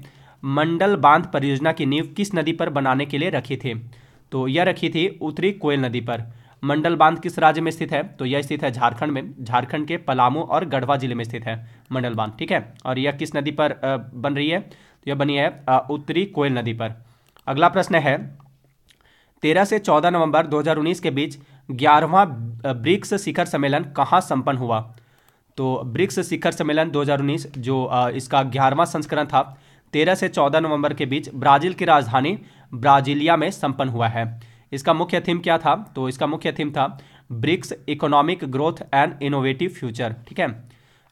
मंडल बांध परियोजना की नींव किस नदी पर बनाने के लिए रखी थी तो यह रखी थी उत्तरी कोयल नदी पर मंडल बांध किस राज्य में स्थित है तो यह स्थित है झारखंड में झारखंड के पलामू और गढ़वा जिले में स्थित है मंडल बांध ठीक है और यह किस नदी पर बन रही है तो यह बनी है उत्तरी कोयल नदी पर अगला प्रश्न है तेरह से चौदह नवंबर 2019 के बीच ग्यारहवां ब्रिक्स शिखर सम्मेलन कहाँ संपन्न हुआ तो ब्रिक्स शिखर सम्मेलन 2019 जो इसका ग्यारहवां संस्करण था तेरह से चौदह नवंबर के बीच ब्राज़ील की राजधानी ब्राजीलिया में संपन्न हुआ है इसका मुख्य थीम क्या था तो इसका मुख्य थीम था BRICS economic growth and innovative future ठीक है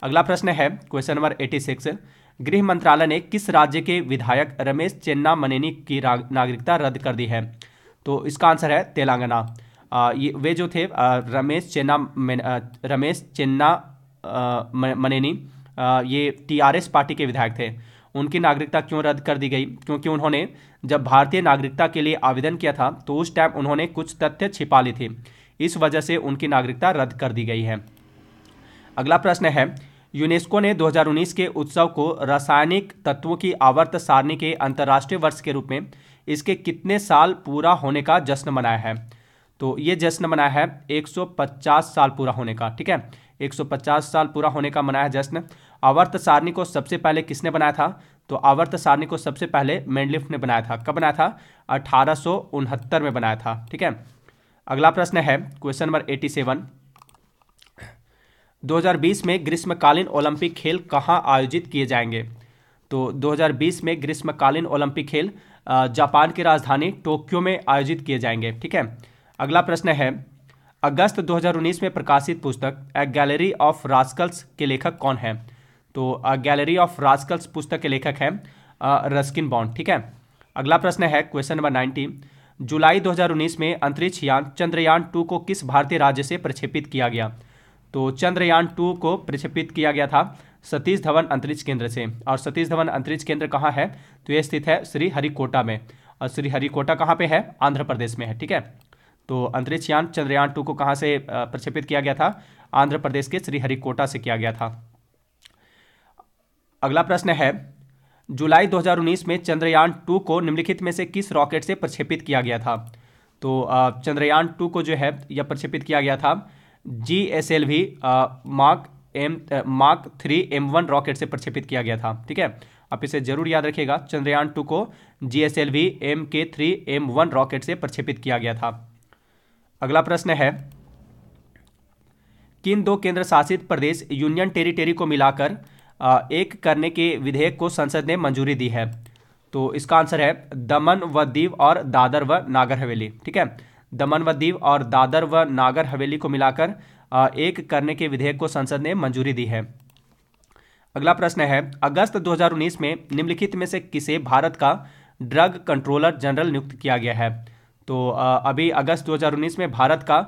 अगला प्रश्न है क्वेश्चन नंबर एटी सिक्स गृह मंत्रालय ने किस राज्य के विधायक रमेश चेन्ना मनेनी की नागरिकता रद्द कर दी है तो इसका आंसर है तेलंगाना ये वे जो थे आ, रमेश चेन्ना रमेश चेन्ना आ, मनेनी आ, ये टीआरएस पार्टी के विधायक थे उनकी नागरिकता क्यों रद्द कर दी गई क्योंकि उन्होंने जब भारतीय नागरिकता के लिए आवेदन किया था तो उस टाइम उन्होंने कुछ तथ्य छिपा लिए थे इस वजह से उनकी नागरिकता रद्द कर दी गई है अगला प्रश्न है यूनेस्को ने 2019 के उत्सव को रासायनिक तत्वों की आवर्त सारणी के अंतर्राष्ट्रीय वर्ष के रूप में इसके कितने साल पूरा होने का जश्न मनाया है तो ये जश्न मनाया है 150 साल पूरा होने का ठीक है 150 साल पूरा होने का मनाया जश्न आवर्त सारणी को सबसे पहले किसने बनाया था तो आवर्त सारणी को सबसे पहले मेंडलिफ्ट ने बनाया था कब बनाया था अठारह में बनाया था ठीक है अगला प्रश्न है क्वेश्चन नंबर 87 2020 में ग्रीष्मकालीन ओलंपिक खेल कहाँ आयोजित किए जाएंगे तो 2020 में ग्रीष्मकालीन ओलंपिक खेल जापान की राजधानी टोक्यो में आयोजित किए जाएंगे ठीक है अगला प्रश्न है अगस्त 2019 में प्रकाशित पुस्तक ए गैलरी ऑफ रास्कल्स के लेखक कौन है तो गैलरी ऑफ रास्कल्स पुस्तक के लेखक है रस्किन बॉन्ड ठीक है अगला प्रश्न है क्वेश्चन नंबर नाइनटीन जुलाई 2019 में अंतरिक्ष यान चंद्रयान टू को किस भारतीय राज्य से प्रक्षेपित किया गया तो चंद्रयान टू को प्रक्षेपित किया गया था सतीश धवन अंतरिक्ष केंद्र से और सतीश धवन अंतरिक्ष केंद्र कहाँ है तो ये स्थित है श्रीहरिकोटा में और श्रीहरिकोटा कहाँ पे है आंध्र प्रदेश में है ठीक है तो अंतरिक्ष यान चंद्रयान टू को कहाँ से प्रक्षेपित किया गया था आंध्र प्रदेश के श्रीहरिकोटा से किया गया था अगला प्रश्न है जुलाई 2019 में चंद्रयान टू को निम्नलिखित में से किस रॉकेट से प्रक्षेपित किया गया था तो चंद्रयान टू को जो है यह प्रक्षेपित किया गया था G S L V Mark M Mark three M one rocket से प्रक्षेपित किया गया था ठीक है आप इसे जरूर याद रखिएगा चंद्रयान टू को G S L V M के थ्री एम वन रॉकेट से प्रक्षेपित किया गया था अगला प्रश्न है किन दो केंद्र शासित प्रदेश यूनियन टेरिटरी को मिलाकर एक करने के विधेयक को संसद ने मंजूरी दी है तो इसका आंसर है दमन व दीव और दादर व नागर हवेली ठीक है दमन व दीव और दादर व नागर हवेली को मिलाकर एक करने के विधेयक को संसद ने मंजूरी दी है अगला प्रश्न है अगस्त 2019 में निम्नलिखित में से किसे भारत का ड्रग कंट्रोलर जनरल नियुक्त किया गया है तो अभी अगस्त 2019 में भारत का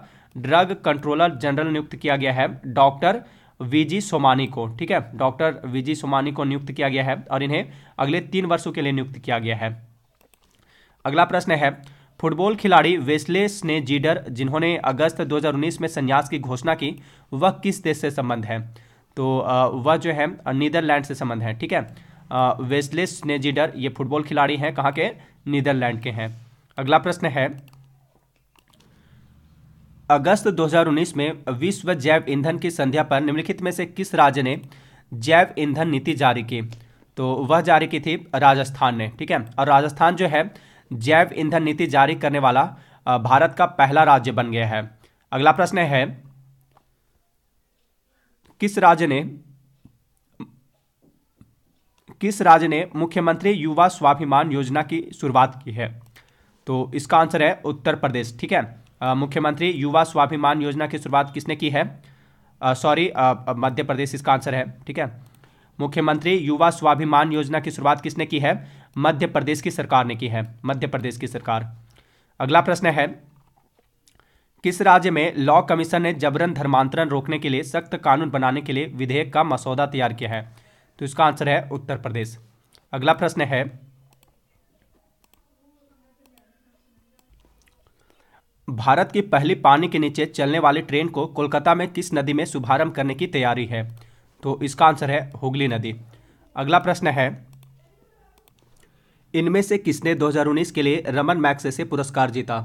ड्रग कंट्रोलर जनरल नियुक्त किया गया है डॉक्टर वीजी सोमानी को ठीक है डॉक्टर वीजी सोमानी को नियुक्त किया गया है और इन्हें अगले तीन वर्षों के लिए नियुक्त किया गया है अगला प्रश्न है फुटबॉल खिलाड़ी वेस्ले स्नेजीडर जिन्होंने अगस्त 2019 में संन्यास की घोषणा की वह किस देश से संबंध है तो वह जो है नीदरलैंड से संबंध है ठीक है वेस्ले स्नेजीडर ये फुटबॉल खिलाड़ी हैं कहाँ के नीदरलैंड के हैं अगला प्रश्न है अगस्त 2019 में विश्व जैव ईंधन की संध्या पर निम्नलिखित में से किस राज्य ने जैव ईंधन नीति जारी की तो वह जारी की थी राजस्थान ने ठीक है और राजस्थान जो है जैव ईंधन नीति जारी करने वाला भारत का पहला राज्य बन गया है अगला प्रश्न है किस राज्य ने किस राज्य ने मुख्यमंत्री युवा स्वाभिमान योजना की शुरुआत की है तो इसका आंसर है उत्तर प्रदेश ठीक है मुख्यमंत्री युवा स्वाभिमान योजना की शुरुआत किसने की है सॉरी मध्य प्रदेश इसका आंसर है ठीक है मुख्यमंत्री युवा स्वाभिमान योजना की शुरुआत किसने की है मध्य प्रदेश की सरकार ने की है मध्य प्रदेश की सरकार अगला प्रश्न है किस राज्य में लॉ कमीशन ने जबरन धर्मांतरण रोकने के लिए सख्त कानून बनाने के लिए विधेयक का मसौदा तैयार किया है तो इसका आंसर है उत्तर प्रदेश अगला प्रश्न है भारत की पहली पानी के नीचे चलने वाली ट्रेन को कोलकाता में किस नदी में शुभारंभ करने की तैयारी है तो इसका आंसर है हुगली नदी अगला प्रश्न है इनमें से किसने 2019 के लिए रमन से पुरस्कार जीता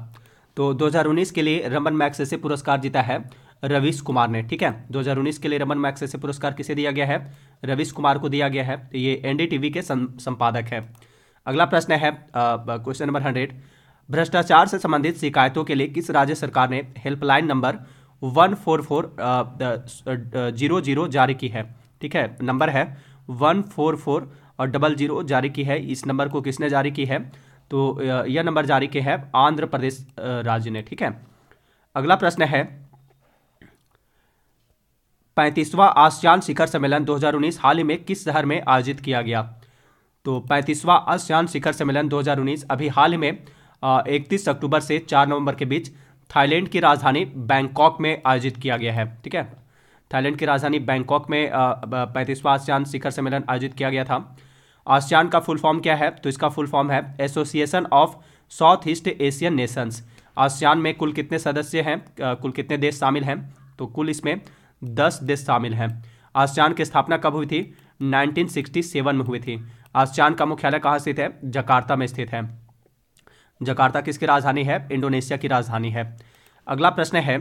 तो 2019 के लिए रमन से पुरस्कार जीता है रवीश कुमार ने ठीक है 2019 के लिए रमन से पुरस्कार किसे दिया गया है रवीश कुमार को दिया गया है ये एनडीटीवी के संपादक है अगला प्रश्न है क्वेश्चन नंबर हंड्रेड भ्रष्टाचार से संबंधित शिकायतों के लिए किस राज्य सरकार ने helpline number one four four zero zero जारी की है ठीक है नंबर है वन फोर फोर और डबल जीरो जारी की है इस नंबर को किसने जारी की है तो यह नंबर जारी किया है आंध्र प्रदेश राज्य ने ठीक है अगला प्रश्न है पैंतीसवां आसियान शिखर सम्मेलन 2019 हाल ही में किस शहर में आयोजित किया गया तो पैंतीसवां आसियान शिखर सम्मेलन 2019 अभी हाल ही में इकतीस अक्टूबर से चार नवंबर के बीच थाईलैंड की राजधानी बैंकॉक में आयोजित किया गया है ठीक है थाईलैंड की राजधानी बैंकॉक में पैंतीसवां आसियान शिखर सम्मेलन आयोजित किया गया था आसियान का फुल फॉर्म क्या है तो इसका फुल फॉर्म है Association of South East Asian Nations ASEAN में कुल कितने सदस्य हैं कुल कितने देश शामिल हैं तो कुल इसमें दस देश शामिल हैं आसियान की स्थापना कब हुई थी 1967 में हुई थी आसियान का मुख्यालय कहाँ स्थित है जकार्ता में स्थित है जकार्ता किसकी राजधानी है इंडोनेशिया की राजधानी है अगला प्रश्न है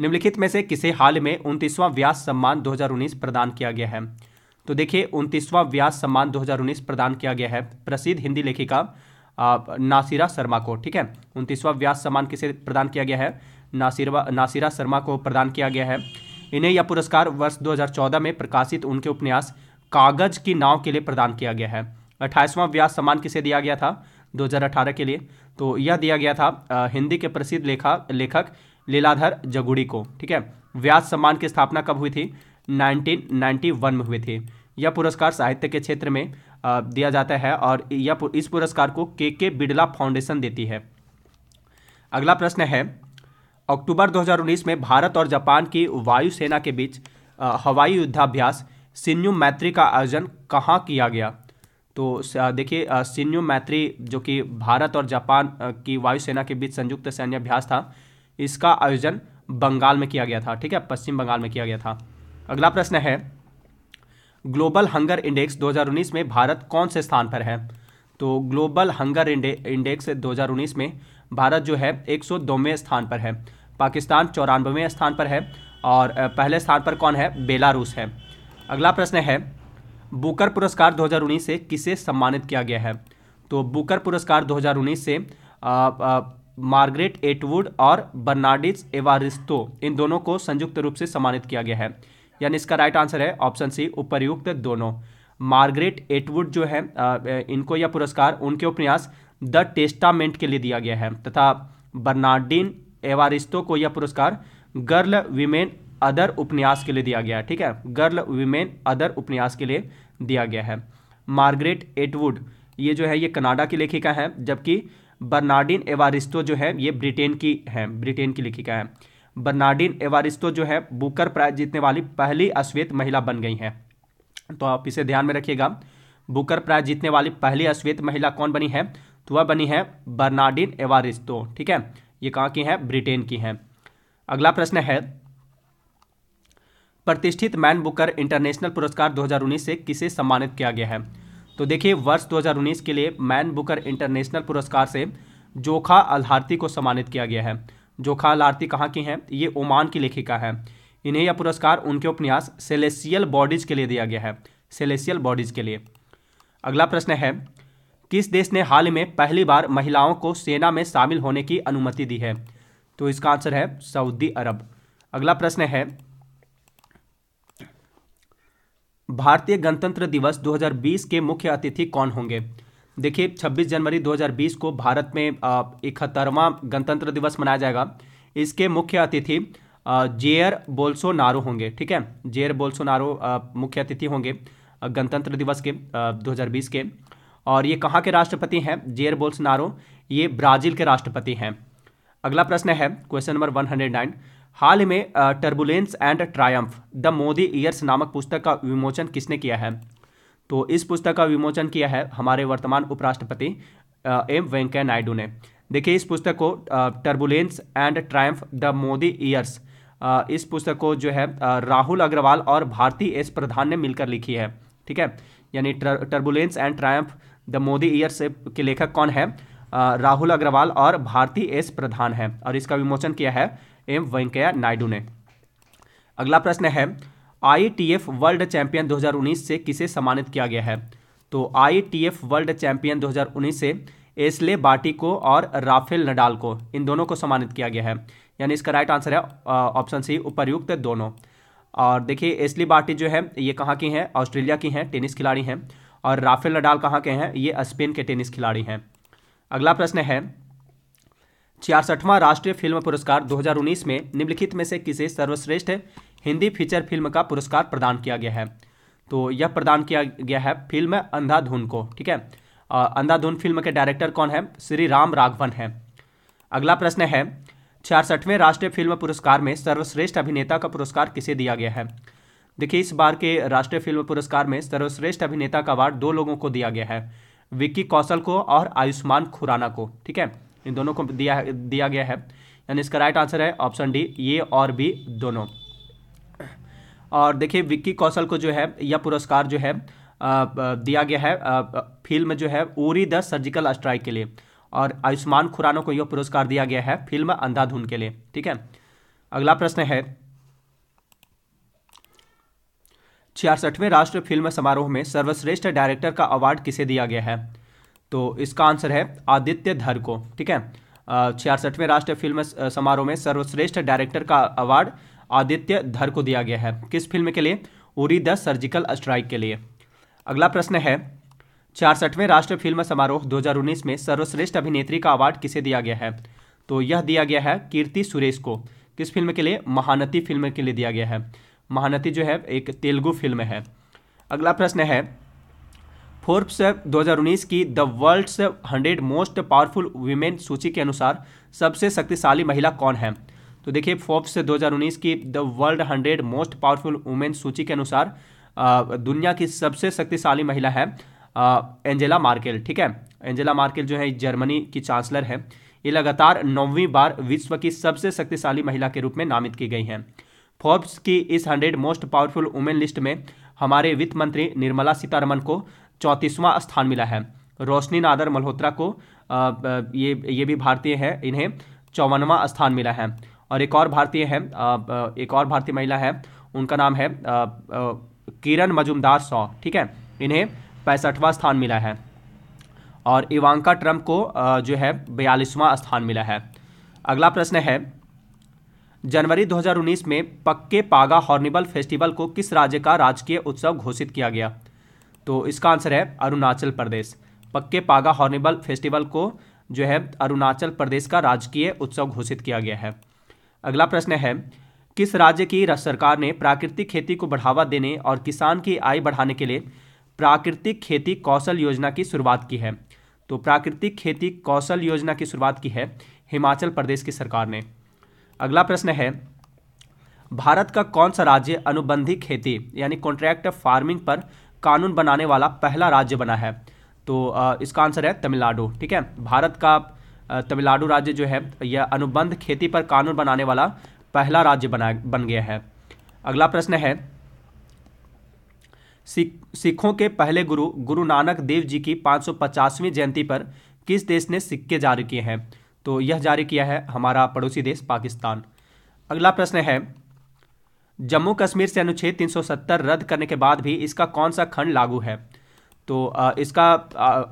निम्नलिखित में से किसे हाल में उनतीसवां व्यास सम्मान 2019 प्रदान किया गया है तो देखिए उनतीसवां व्यास सम्मान 2019 प्रदान किया गया है प्रसिद्ध हिंदी लेखिका नासिरा शर्मा को ठीक है उनतीसवां व्यास सम्मान किसे प्रदान किया गया है नासिरवा नासिरा शर्मा को प्रदान किया गया है इन्हें यह पुरस्कार वर्ष 2014 में प्रकाशित उनके उपन्यास कागज की नाव के लिए प्रदान किया गया है अट्ठाईसवां व्यास सम्मान किसे दिया गया था 2018 के लिए तो यह दिया गया था आ, हिंदी के प्रसिद्ध लेखा लेखक लीलाधर जगुड़ी को ठीक है व्यास सम्मान की स्थापना कब हुई थी 1991 में हुई थी यह पुरस्कार साहित्य के क्षेत्र में आ, दिया जाता है और यह इस पुरस्कार को के के बिड़ला फाउंडेशन देती है अगला प्रश्न है अक्टूबर 2019 में भारत और जापान की वायुसेना के बीच आ, हवाई युद्धाभ्यास सिन्यू मैत्री का आयोजन कहाँ किया गया तो देखिए सिन्यो मैत्री जो कि भारत और जापान की वायुसेना के बीच संयुक्त सैन्य अभ्यास था इसका आयोजन बंगाल में किया गया था ठीक है पश्चिम बंगाल में किया गया था अगला प्रश्न है ग्लोबल हंगर इंडेक्स 2019 में भारत कौन से स्थान पर है तो ग्लोबल हंगर इंडेक्स 2019 में भारत जो है एक स्थान पर है पाकिस्तान चौरानवेवें स्थान पर है और पहले स्थान पर कौन है बेलारूस है अगला प्रश्न है बुकर पुरस्कार 2019 से किसे सम्मानित किया गया है तो बुकर पुरस्कार 2019 से मार्गरेट एटवुड और बर्नाडिस एवारिस्तो इन दोनों को संयुक्त रूप से सम्मानित किया गया है यानी इसका राइट आंसर है ऑप्शन सी उपर्युक्त दोनों मार्गरेट एटवुड जो है आ, इनको यह पुरस्कार उनके उपन्यास द टेस्टामेंट के लिए दिया गया है तथा बर्नाडिन एवारिस्तो को यह पुरस्कार गर्ल वीमेन अदर उपन्यास के लिए दिया गया है ठीक है गर्ल वीमेन अदर उपन्यास के लिए दिया गया है मार्गरेट एटवुड ये जो है ये कनाडा की लेखिका है जबकि बर्नाडिन एवारिस्तो जो है ये ब्रिटेन की है ब्रिटेन की लेखिका है बर्नाडिन एवारिस्तो जो है बुकर प्राइज जीतने वाली पहली अश्वेत महिला बन गई हैं तो आप इसे ध्यान में रखिएगा बुकर प्राइज जीतने वाली पहली अश्वेत महिला कौन बनी है तो वह बनी है बर्नाडिन एवारिस्तो ठीक है ये कहाँ की हैं ब्रिटेन की हैं अगला प्रश्न है प्रतिष्ठित मैन बुकर इंटरनेशनल पुरस्कार 2019 से किसे सम्मानित किया गया है तो देखिए वर्ष 2019 के लिए मैन बुकर इंटरनेशनल पुरस्कार से जोखा अलहारती को सम्मानित किया गया है जोखा अलहारती कहाँ की हैं ये ओमान की लेखिका है इन्हें यह पुरस्कार उनके उपन्यास सेलेसियल बॉडीज के लिए दिया गया है सेलेसियल बॉडीज के लिए अगला प्रश्न है किस देश ने हाल में पहली बार महिलाओं को सेना में शामिल होने की अनुमति दी है तो इसका आंसर है सऊदी अरब अगला प्रश्न है भारतीय गणतंत्र दिवस 2020 के मुख्य अतिथि कौन होंगे देखिए 26 जनवरी 2020 को भारत में इकहत्तरवां गणतंत्र दिवस मनाया जाएगा इसके मुख्य अतिथि जेयर बोल्सो नारो होंगे ठीक है जेयर बोल्सो नारो मुख्य अतिथि होंगे गणतंत्र दिवस के आ, 2020 के और ये कहाँ के राष्ट्रपति हैं जेयर बोल्सोनारो ये ब्राज़ील के राष्ट्रपति हैं अगला प्रश्न है क्वेश्चन नंबर 109 हाल ही में Turbulence and Triumph the Modi years नामक पुस्तक का विमोचन किसने किया है तो इस पुस्तक का विमोचन किया है हमारे वर्तमान उपराष्ट्रपति एम वेंकैया नायडू ने देखिए इस पुस्तक को Turbulence and Triumph the Modi years इस पुस्तक को जो है राहुल अग्रवाल और भारती एस प्रधान ने मिलकर लिखी है ठीक है यानी Turbulence and Triumph the Modi years के लेखक कौन है राहुल अग्रवाल और भारती एस प्रधान है और इसका विमोचन किया है एम वेंकैया नायडू ने अगला प्रश्न है आई वर्ल्ड चैंपियन 2019 से किसे सम्मानित किया गया है तो आई वर्ल्ड चैंपियन 2019 से एसले बाटी को और राफेल नडाल को इन दोनों को सम्मानित किया गया है यानी इसका राइट आंसर है ऑप्शन सी उपरयुक्त दोनों और देखिए एसली बाटी जो है ये कहाँ की हैं ऑस्ट्रेलिया की हैं टेनिस खिलाड़ी हैं और राफेल नडाल कहाँ के हैं ये स्पेन के टेनिस खिलाड़ी हैं अगला प्रश्न है छियासठवां राष्ट्रीय फिल्म पुरस्कार 2019 में निम्नलिखित में से किसे सर्वश्रेष्ठ हिंदी फीचर फिल्म का पुरस्कार प्रदान किया गया है तो यह प्रदान किया गया है फिल्म अंधाधुन को ठीक है अंधाधुन फिल्म के डायरेक्टर कौन है श्री राम राघवन है अगला प्रश्न है छियासठवें राष्ट्रीय फिल्म पुरस्कार में सर्वश्रेष्ठ अभिनेता का पुरस्कार किसे दिया गया है देखिए इस बार के राष्ट्रीय फिल्म पुरस्कार में सर्वश्रेष्ठ अभिनेता का अवार्ड दो लोगों को दिया गया है विक्की कौशल को और आयुष्मान खुराना को ठीक है इन दोनों को दिया दिया गया है यानी इसका राइट आंसर है ऑप्शन डी ये और बी दोनों और देखिए विक्की कौशल को जो है यह पुरस्कार जो है दिया गया है फिल्म जो है उरी द सर्जिकल स्ट्राइक के लिए और आयुष्मान खुराना को यह पुरस्कार दिया गया है फिल्म अंधाधुन के लिए ठीक है अगला प्रश्न है छियासठवें राष्ट्रीय फिल्म समारोह में सर्वश्रेष्ठ डायरेक्टर का अवार्ड किसे दिया गया है तो इसका आंसर है आदित्य धर को ठीक है छियासठवें राष्ट्रीय फिल्म समारोह में सर्वश्रेष्ठ डायरेक्टर का अवार्ड आदित्य धर को दिया गया है किस फिल्म के लिए उरी द सर्जिकल स्ट्राइक के लिए अगला प्रश्न है छियासठवें राष्ट्रीय फिल्म समारोह 2019 में सर्वश्रेष्ठ अभिनेत्री का अवार्ड किसे दिया गया है तो यह दिया गया है कीर्ति सुरेश को किस फिल्म के लिए महानती फिल्म के लिए दिया गया है महानती जो है एक तेलुगु फिल्म है अगला प्रश्न है फोर्ब्स 2019 की the world's 100 most powerful women सूची के अनुसार सबसे शक्तिशाली महिला कौन है तो देखिए फोर्ब्स 2019 की the world 100 most powerful women सूची के अनुसार दुनिया की सबसे शक्तिशाली महिला है एंजेला मार्केल ठीक है एंजेला मार्केल जो है जर्मनी की चांसलर है ये लगातार नौवीं बार विश्व की सबसे शक्तिशाली महिला के रूप में नामित की गई हैं फोर्ब्स की इस hundred most powerful women list में हमारे वित्त मंत्री निर्मला सीतारमन को चौंतीसवां स्थान मिला है रोशनी नादर मल्होत्रा को ये ये भी भारतीय है इन्हें चौवनवा स्थान मिला है और एक और भारतीय है एक और भारतीय महिला है उनका नाम है किरण मजुमदार सौ ठीक है इन्हें पैंसठवां स्थान मिला है और इवांका ट्रम्प को जो है बयालीसवां स्थान मिला है अगला प्रश्न है जनवरी 2019 में पक्के पागा हॉर्निबल फेस्टिवल को किस राज्य का राजकीय उत्सव घोषित किया गया तो इसका आंसर है अरुणाचल प्रदेश पक्के पागा हॉर्निबल फेस्टिवल को जो है अरुणाचल प्रदेश का राजकीय उत्सव घोषित किया गया है अगला प्रश्न है किस राज्य की सरकार ने प्राकृतिक खेती को बढ़ावा देने और किसान की आय बढ़ाने के लिए प्राकृतिक खेती कौशल योजना की शुरुआत की है तो प्राकृतिक खेती कौशल योजना की शुरुआत की है हिमाचल प्रदेश की सरकार ने अगला प्रश्न है भारत का कौन सा राज्य अनुबंधी खेती यानी कॉन्ट्रैक्ट फार्मिंग पर कानून बनाने वाला पहला राज्य बना है तो इसका आंसर है तमिलनाडु ठीक है भारत का तमिलनाडु राज्य जो है यह अनुबंध खेती पर कानून बनाने वाला पहला राज्य बना बन गया है अगला प्रश्न है सिखों के पहले गुरु गुरु नानक देव जी की 550वीं जयंती पर किस देश ने सिक्के जारी किए हैं तो यह जारी किया है हमारा पड़ोसी देश पाकिस्तान अगला प्रश्न है जम्मू कश्मीर से अनुच्छेद 370 रद्द करने के बाद भी इसका कौन सा खंड लागू है तो इसका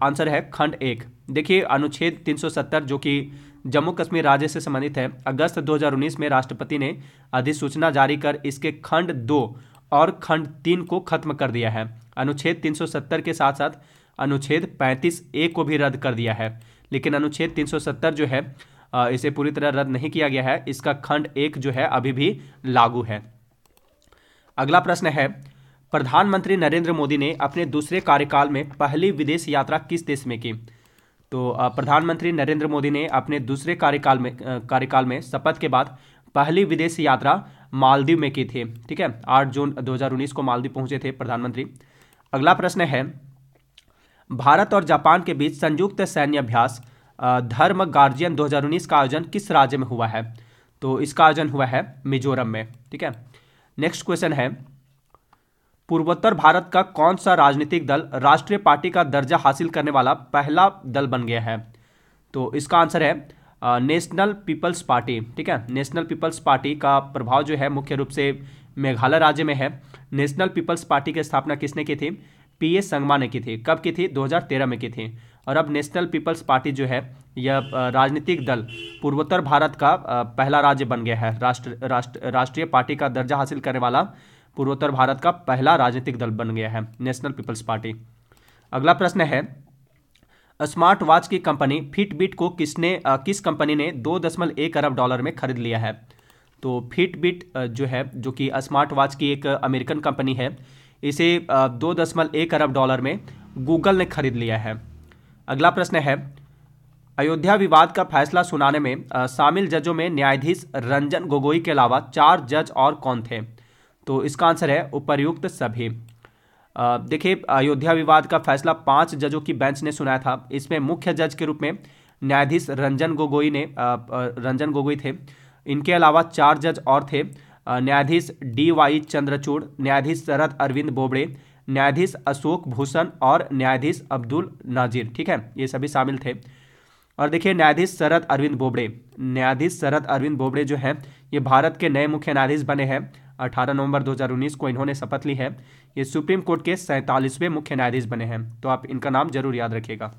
आंसर है खंड एक देखिए अनुच्छेद 370 जो कि जम्मू कश्मीर राज्य से संबंधित है अगस्त 2019 में राष्ट्रपति ने अधिसूचना जारी कर इसके खंड दो और खंड तीन को खत्म कर दिया है अनुच्छेद 370 के साथ साथ अनुच्छेद 35 ए को भी रद्द कर दिया है लेकिन अनुच्छेद 370 जो है इसे पूरी तरह रद्द नहीं किया गया है इसका खंड एक जो है अभी भी लागू है अगला प्रश्न है प्रधानमंत्री नरेंद्र मोदी ने अपने दूसरे कार्यकाल में पहली विदेश यात्रा किस देश में की तो प्रधानमंत्री नरेंद्र मोदी ने अपने दूसरे कार्यकाल में कार्यकाल में शपथ के बाद पहली विदेश यात्रा मालदीव में की थी ठीक है 8 जून 2019 को मालदीव पहुंचे थे प्रधानमंत्री अगला प्रश्न है भारत और जापान के बीच संयुक्त सैन्य अभ्यास धर्म गार्जियन 2019 का आयोजन किस राज्य में हुआ है तो इसका आयोजन हुआ है मिजोरम में ठीक है नेक्स्ट क्वेश्चन है पूर्वोत्तर भारत का कौन सा राजनीतिक दल राष्ट्रीय पार्टी का दर्जा हासिल करने वाला पहला दल बन गया है तो इसका आंसर है नेशनल पीपल्स पार्टी ठीक है नेशनल पीपल्स पार्टी का प्रभाव जो है मुख्य रूप से मेघालय राज्य में है नेशनल पीपल्स पार्टी की स्थापना किसने की थी पी एस संगमा ने की थी कब की थी 2013 में की थी और अब नेशनल पीपल्स पार्टी जो है यह राजनीतिक दल पूर्वोत्तर भारत का पहला राज्य बन गया है राष्ट्र राष्ट्र राष्ट्रीय पार्टी का दर्जा हासिल करने वाला पूर्वोत्तर भारत का पहला राजनीतिक दल बन गया है नेशनल पीपल्स पार्टी अगला प्रश्न है स्मार्ट वॉच की कंपनी फिटबिट को किसने किस कंपनी ने दो दशमलव एक अरब डॉलर में खरीद लिया है तो फिटबिट जो है जो कि स्मार्ट वॉच की एक अमेरिकन कंपनी है इसे दो दशमलव एक अरब डॉलर में गूगल ने खरीद लिया है अगला प्रश्न है अयोध्या विवाद का फैसला सुनाने में शामिल जजों में न्यायाधीश रंजन गोगोई के अलावा चार जज और कौन थे तो इसका आंसर है उपर्युक्त सभी देखिए अयोध्या विवाद का फैसला पांच जजों की बेंच ने सुनाया था इसमें मुख्य जज के रूप में न्यायाधीश रंजन गोगोई ने रंजन गोगोई थे इनके अलावा चार जज और थे न्यायाधीश डी वाई चंद्रचूड़ न्यायाधीश शरद अरविंद बोबड़े न्यायाधीश अशोक भूषण और न्यायाधीश अब्दुल नाजीर ठीक है ये सभी शामिल थे और देखिए न्यायाधीश शरद अरविंद बोबड़े न्यायाधीश शरद अरविंद बोबड़े जो है ये भारत के नए मुख्य न्यायाधीश बने हैं 18 नवंबर 2019 को इन्होंने शपथ ली है ये सुप्रीम कोर्ट के सैंतालीसवें मुख्य न्यायाधीश बने हैं तो आप इनका नाम जरूर याद रखिएगा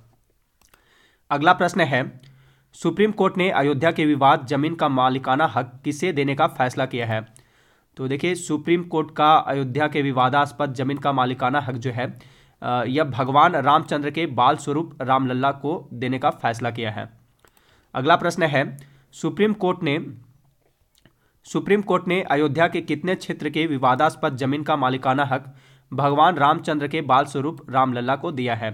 अगला प्रश्न है सुप्रीम कोर्ट ने अयोध्या के विवाद जमीन का मालिकाना हक किसे देने का फैसला किया है तो देखिए सुप्रीम कोर्ट का अयोध्या के विवादास्पद जमीन का मालिकाना हक जो है यह भगवान रामचंद्र के बाल स्वरूप रामलला को देने का फैसला किया है अगला प्रश्न है सुप्रीम कोर्ट ने सुप्रीम कोर्ट ने अयोध्या के कितने क्षेत्र के विवादास्पद जमीन का मालिकाना हक भगवान रामचंद्र के बाल स्वरूप रामलला को दिया है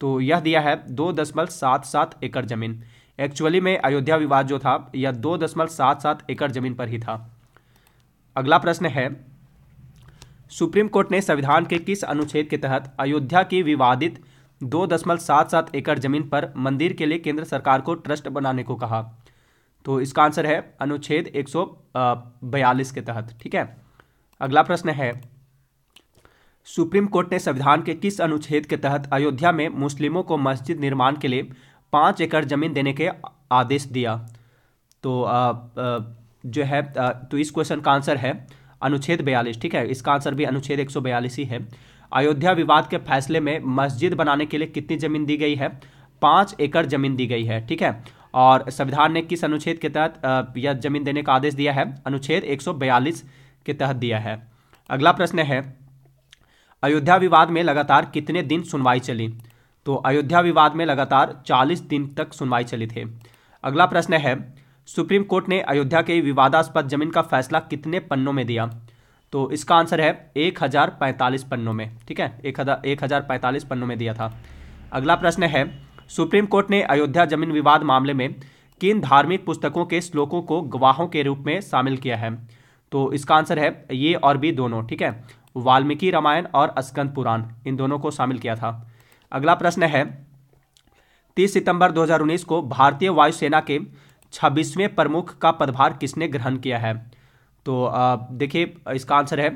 तो यह दिया है दो दशमलव सात सात एकड़ जमीन एक्चुअली में अयोध्या विवाद जो था यह दो दशमलव सात सात एकड़ जमीन पर ही था अगला प्रश्न है सुप्रीम कोर्ट ने संविधान के किस अनुच्छेद के तहत अयोध्या की विवादित दो दशमलव सात सात एकड़ जमीन पर मंदिर के लिए केंद्र सरकार को ट्रस्ट बनाने को कहा तो इसका आंसर है अनुच्छेद एक सौ बयालीस के तहत ठीक है अगला प्रश्न है सुप्रीम कोर्ट ने संविधान के किस अनुच्छेद के तहत अयोध्या में मुस्लिमों को मस्जिद निर्माण के लिए पाँच एकड़ जमीन देने के आदेश दिया तो आ, आ, जो है तो इस क्वेश्चन का आंसर है अनुच्छेद बयालीस ठीक है इसका आंसर भी अनुच्छेद एक ही है अयोध्या विवाद के फैसले में मस्जिद बनाने के लिए कितनी जमीन दी गई है पाँच एकड़ जमीन दी गई है ठीक है और संविधान ने किस अनुच्छेद के तहत यह जमीन देने का आदेश दिया है अनुच्छेद 142 के तहत दिया है अगला प्रश्न है अयोध्या विवाद में लगातार कितने दिन सुनवाई चली तो अयोध्या विवाद में लगातार 40 दिन तक सुनवाई चली थी अगला प्रश्न है सुप्रीम कोर्ट ने अयोध्या के विवादास्पद जमीन का फैसला कितने पन्नों में दिया तो इसका आंसर है एक हज़ार पैंतालीस पन्नों में ठीक है एक हज़ार एक हज़ार पैंतालीस पन्नों में दिया था अगला प्रश्न है सुप्रीम कोर्ट ने अयोध्या जमीन विवाद मामले में किन धार्मिक पुस्तकों के श्लोकों को गवाहों के रूप में शामिल किया है तो इसका आंसर है ये और भी दोनों ठीक है वाल्मीकि रामायण और अस्कंद पुराण इन दोनों को शामिल किया था अगला प्रश्न है 30 सितंबर 2019 को भारतीय वायुसेना के छब्बीसवें प्रमुख का पदभार किसने ग्रहण किया है तो देखिए इसका आंसर है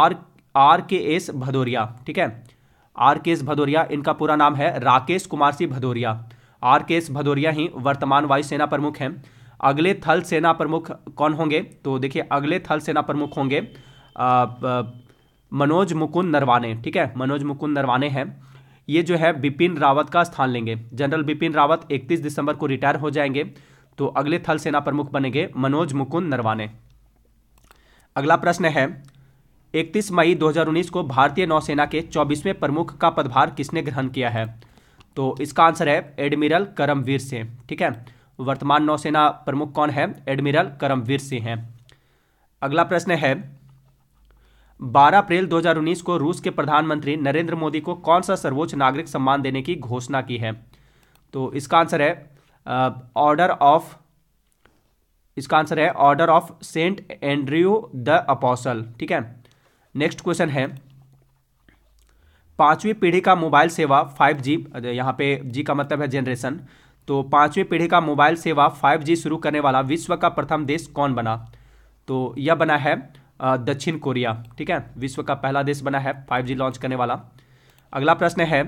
R R K S Bhadauria ठीक है आर के एस भदौरिया इनका पूरा नाम है Rakesh Kumar Singh Bhadauria R K S Bhadauria ही वर्तमान वायुसेना प्रमुख हैं अगले थल सेना प्रमुख कौन होंगे तो देखिए अगले थल सेना प्रमुख होंगे मनोज मुकुंद नरवाने ठीक है मनोज मुकुंद नरवाने हैं ये जो है बिपिन रावत का स्थान लेंगे जनरल बिपिन रावत 31 दिसंबर को रिटायर हो जाएंगे तो अगले थल सेना प्रमुख बनेंगे मनोज मुकुंद नरवाने अगला प्रश्न है 31 मई 2019 को भारतीय नौसेना के 24वें प्रमुख का पदभार किसने ग्रहण किया है तो इसका आंसर है एडमिरल करमवीर सिंह ठीक है वर्तमान नौसेना प्रमुख कौन है एडमिरल करमवीर सिंह हैं अगला प्रश्न है 12 अप्रैल 2019 को रूस के प्रधानमंत्री नरेंद्र मोदी को कौन सा सर्वोच्च नागरिक सम्मान देने की घोषणा की है तो इसका आंसर है ऑर्डर uh, ऑफ इसका आंसर है order of Saint Andrew the Apostle ठीक है नेक्स्ट क्वेश्चन है पांचवी पीढ़ी का मोबाइल सेवा 5G यहाँ पे जी का मतलब है जनरेशन तो पांचवी पीढ़ी का मोबाइल सेवा 5G शुरू करने वाला विश्व का प्रथम देश कौन बना तो यह बना है दक्षिण कोरिया ठीक है विश्व का पहला देश बना है 5G लॉन्च करने वाला अगला प्रश्न है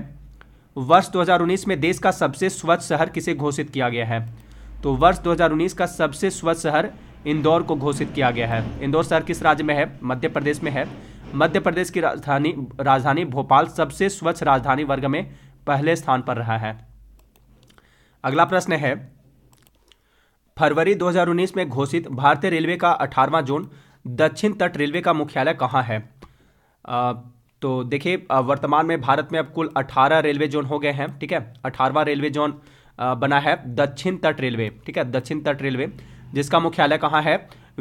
वर्ष 2019 में देश का सबसे स्वच्छ शहर किसे घोषित किया गया है तो वर्ष 2019 का सबसे स्वच्छ शहर इंदौर को घोषित किया गया है इंदौर शहर किस राज्य में है मध्य प्रदेश में है मध्य प्रदेश की राजधानी राजधानी भोपाल सबसे स्वच्छ राजधानी वर्ग में पहले स्थान पर रहा है अगला प्रश्न है फरवरी 2019 में घोषित भारतीय रेलवे का अठारवा जोन दक्षिण तट रेलवे का मुख्यालय कहाँ है तो देखिए वर्तमान में भारत में अब कुल 18 रेलवे जोन हो गए हैं ठीक है अठारहवा रेलवे जोन बना है दक्षिण तट रेलवे ठीक है दक्षिण तट रेलवे जिसका मुख्यालय कहाँ है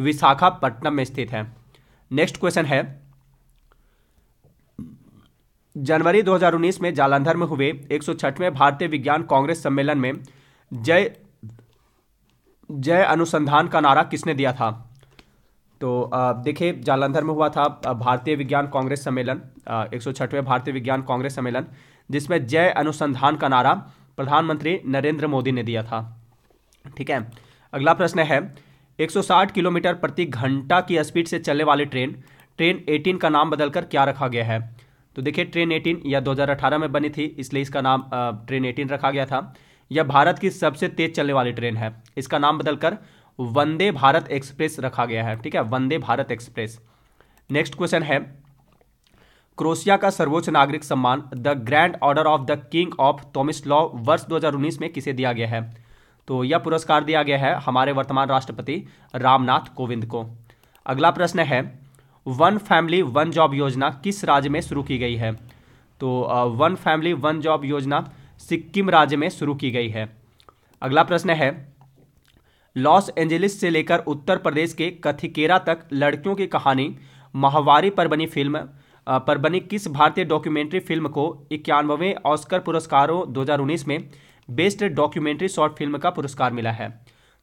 विशाखापट्टनम में स्थित है नेक्स्ट क्वेश्चन है जनवरी 2019 में जालंधर में हुए 106वें भारतीय विज्ञान कांग्रेस सम्मेलन में जय जय अनुसंधान का नारा किसने दिया था तो देखिए जालंधर में हुआ था भारतीय विज्ञान कांग्रेस सम्मेलन एक भारतीय विज्ञान कांग्रेस सम्मेलन जिसमें जय अनुसंधान का नारा प्रधानमंत्री नरेंद्र मोदी ने दिया था ठीक है अगला प्रश्न है 160 किलोमीटर प्रति घंटा की स्पीड से चलने वाली ट्रेन ट्रेन 18 का नाम बदलकर क्या रखा गया है तो देखिए ट्रेन 18 यह 2018 में बनी थी इसलिए इसका नाम ट्रेन 18 रखा गया था यह भारत की सबसे तेज चलने वाली ट्रेन है इसका नाम बदलकर वंदे भारत एक्सप्रेस रखा गया है ठीक है Vande Bharat express next question है क्रोशिया का सर्वोच्च नागरिक सम्मान the grand order of the king of law वर्ष 2019 में किसे दिया गया है तो यह पुरस्कार दिया गया है हमारे वर्तमान राष्ट्रपति रामनाथ कोविंद को अगला प्रश्न है वन फैमिली वन जॉब योजना किस राज्य में शुरू की गई है तो वन फैमिली वन जॉब योजना सिक्किम राज्य में शुरू की गई है अगला प्रश्न है लॉस एंजलिस से लेकर उत्तर प्रदेश के कथिकेरा तक लड़कियों की कहानी माहवारी पर बनी फिल्म पर बनी किस भारतीय डॉक्यूमेंट्री फिल्म को इक्यानवे ऑस्कर पुरस्कारों 2019 में बेस्ट डॉक्यूमेंट्री शॉर्ट फिल्म का पुरस्कार मिला है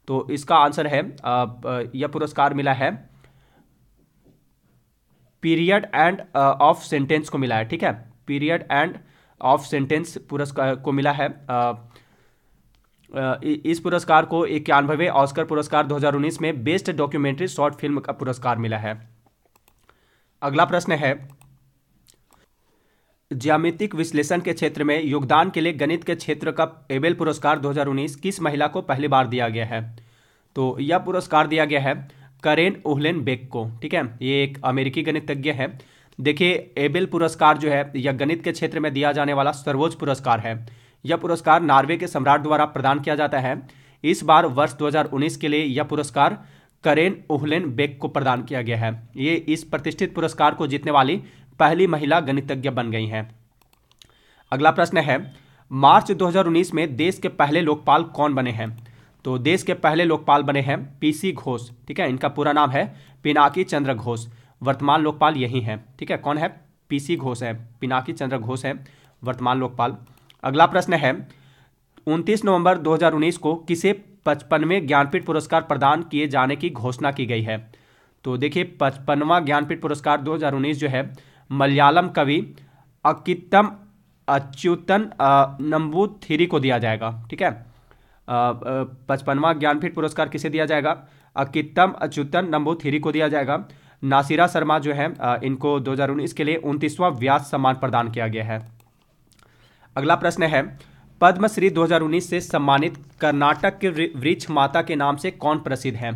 तो इसका आंसर है यह पुरस्कार मिला है पीरियड एंड ऑफ सेंटेंस को मिला है ठीक है पीरियड एंड ऑफ सेंटेंस पुरस्कार को मिला है आ, इस पुरस्कार को इक्यानवे ऑस्कर पुरस्कार 2019 में बेस्ट डॉक्यूमेंट्री शॉर्ट फिल्म का पुरस्कार मिला है अगला प्रश्न है ज्यामितिक विश्लेषण के क्षेत्र में योगदान के लिए गणित के क्षेत्र का एबेल पुरस्कार 2019 किस महिला को पहली बार दिया गया है तो यह पुरस्कार दिया गया है करेन ओहलेन बेक को ठीक है ये एक अमेरिकी गणितज्ञ है देखिए एबेल पुरस्कार जो है यह गणित के क्षेत्र में दिया जाने वाला सर्वोच्च पुरस्कार है यह पुरस्कार नॉर्वे के सम्राट द्वारा प्रदान किया जाता है इस बार वर्ष 2019 के लिए यह पुरस्कार करेन ओहलेन बेक को प्रदान किया गया है ये इस प्रतिष्ठित पुरस्कार को जीतने वाली पहली महिला गणितज्ञ बन गई हैं अगला प्रश्न है मार्च 2019 में देश के पहले लोकपाल कौन बने हैं तो देश के पहले लोकपाल बने हैं पीसी घोष ठीक है इनका पूरा नाम है पिनाकी चंद्र घोष वर्तमान लोकपाल यही है ठीक है कौन है पीसी घोष है पिनाकी चंद्र घोष है वर्तमान लोकपाल अगला प्रश्न है 29 नवंबर 2019 को किसे पचपनवें ज्ञानपीठ पुरस्कार प्रदान किए जाने की घोषणा की गई है तो देखिए पचपनवा ज्ञानपीठ पुरस्कार 2019 जो है मलयालम कवि अकितम अच्युतन नंबू थिरी को दिया जाएगा ठीक है पचपनवा ज्ञानपीठ पुरस्कार किसे दिया जाएगा अकितम अच्युतन नंबू थिरी को दिया जाएगा नासिरा शर्मा जो है इनको 2019 के लिए उनतीसवां व्यास सम्मान प्रदान किया गया है अगला प्रश्न है पद्मश्री 2019 से सम्मानित तो कर्नाटक के वृक्ष माता के नाम से कौन प्रसिद्ध है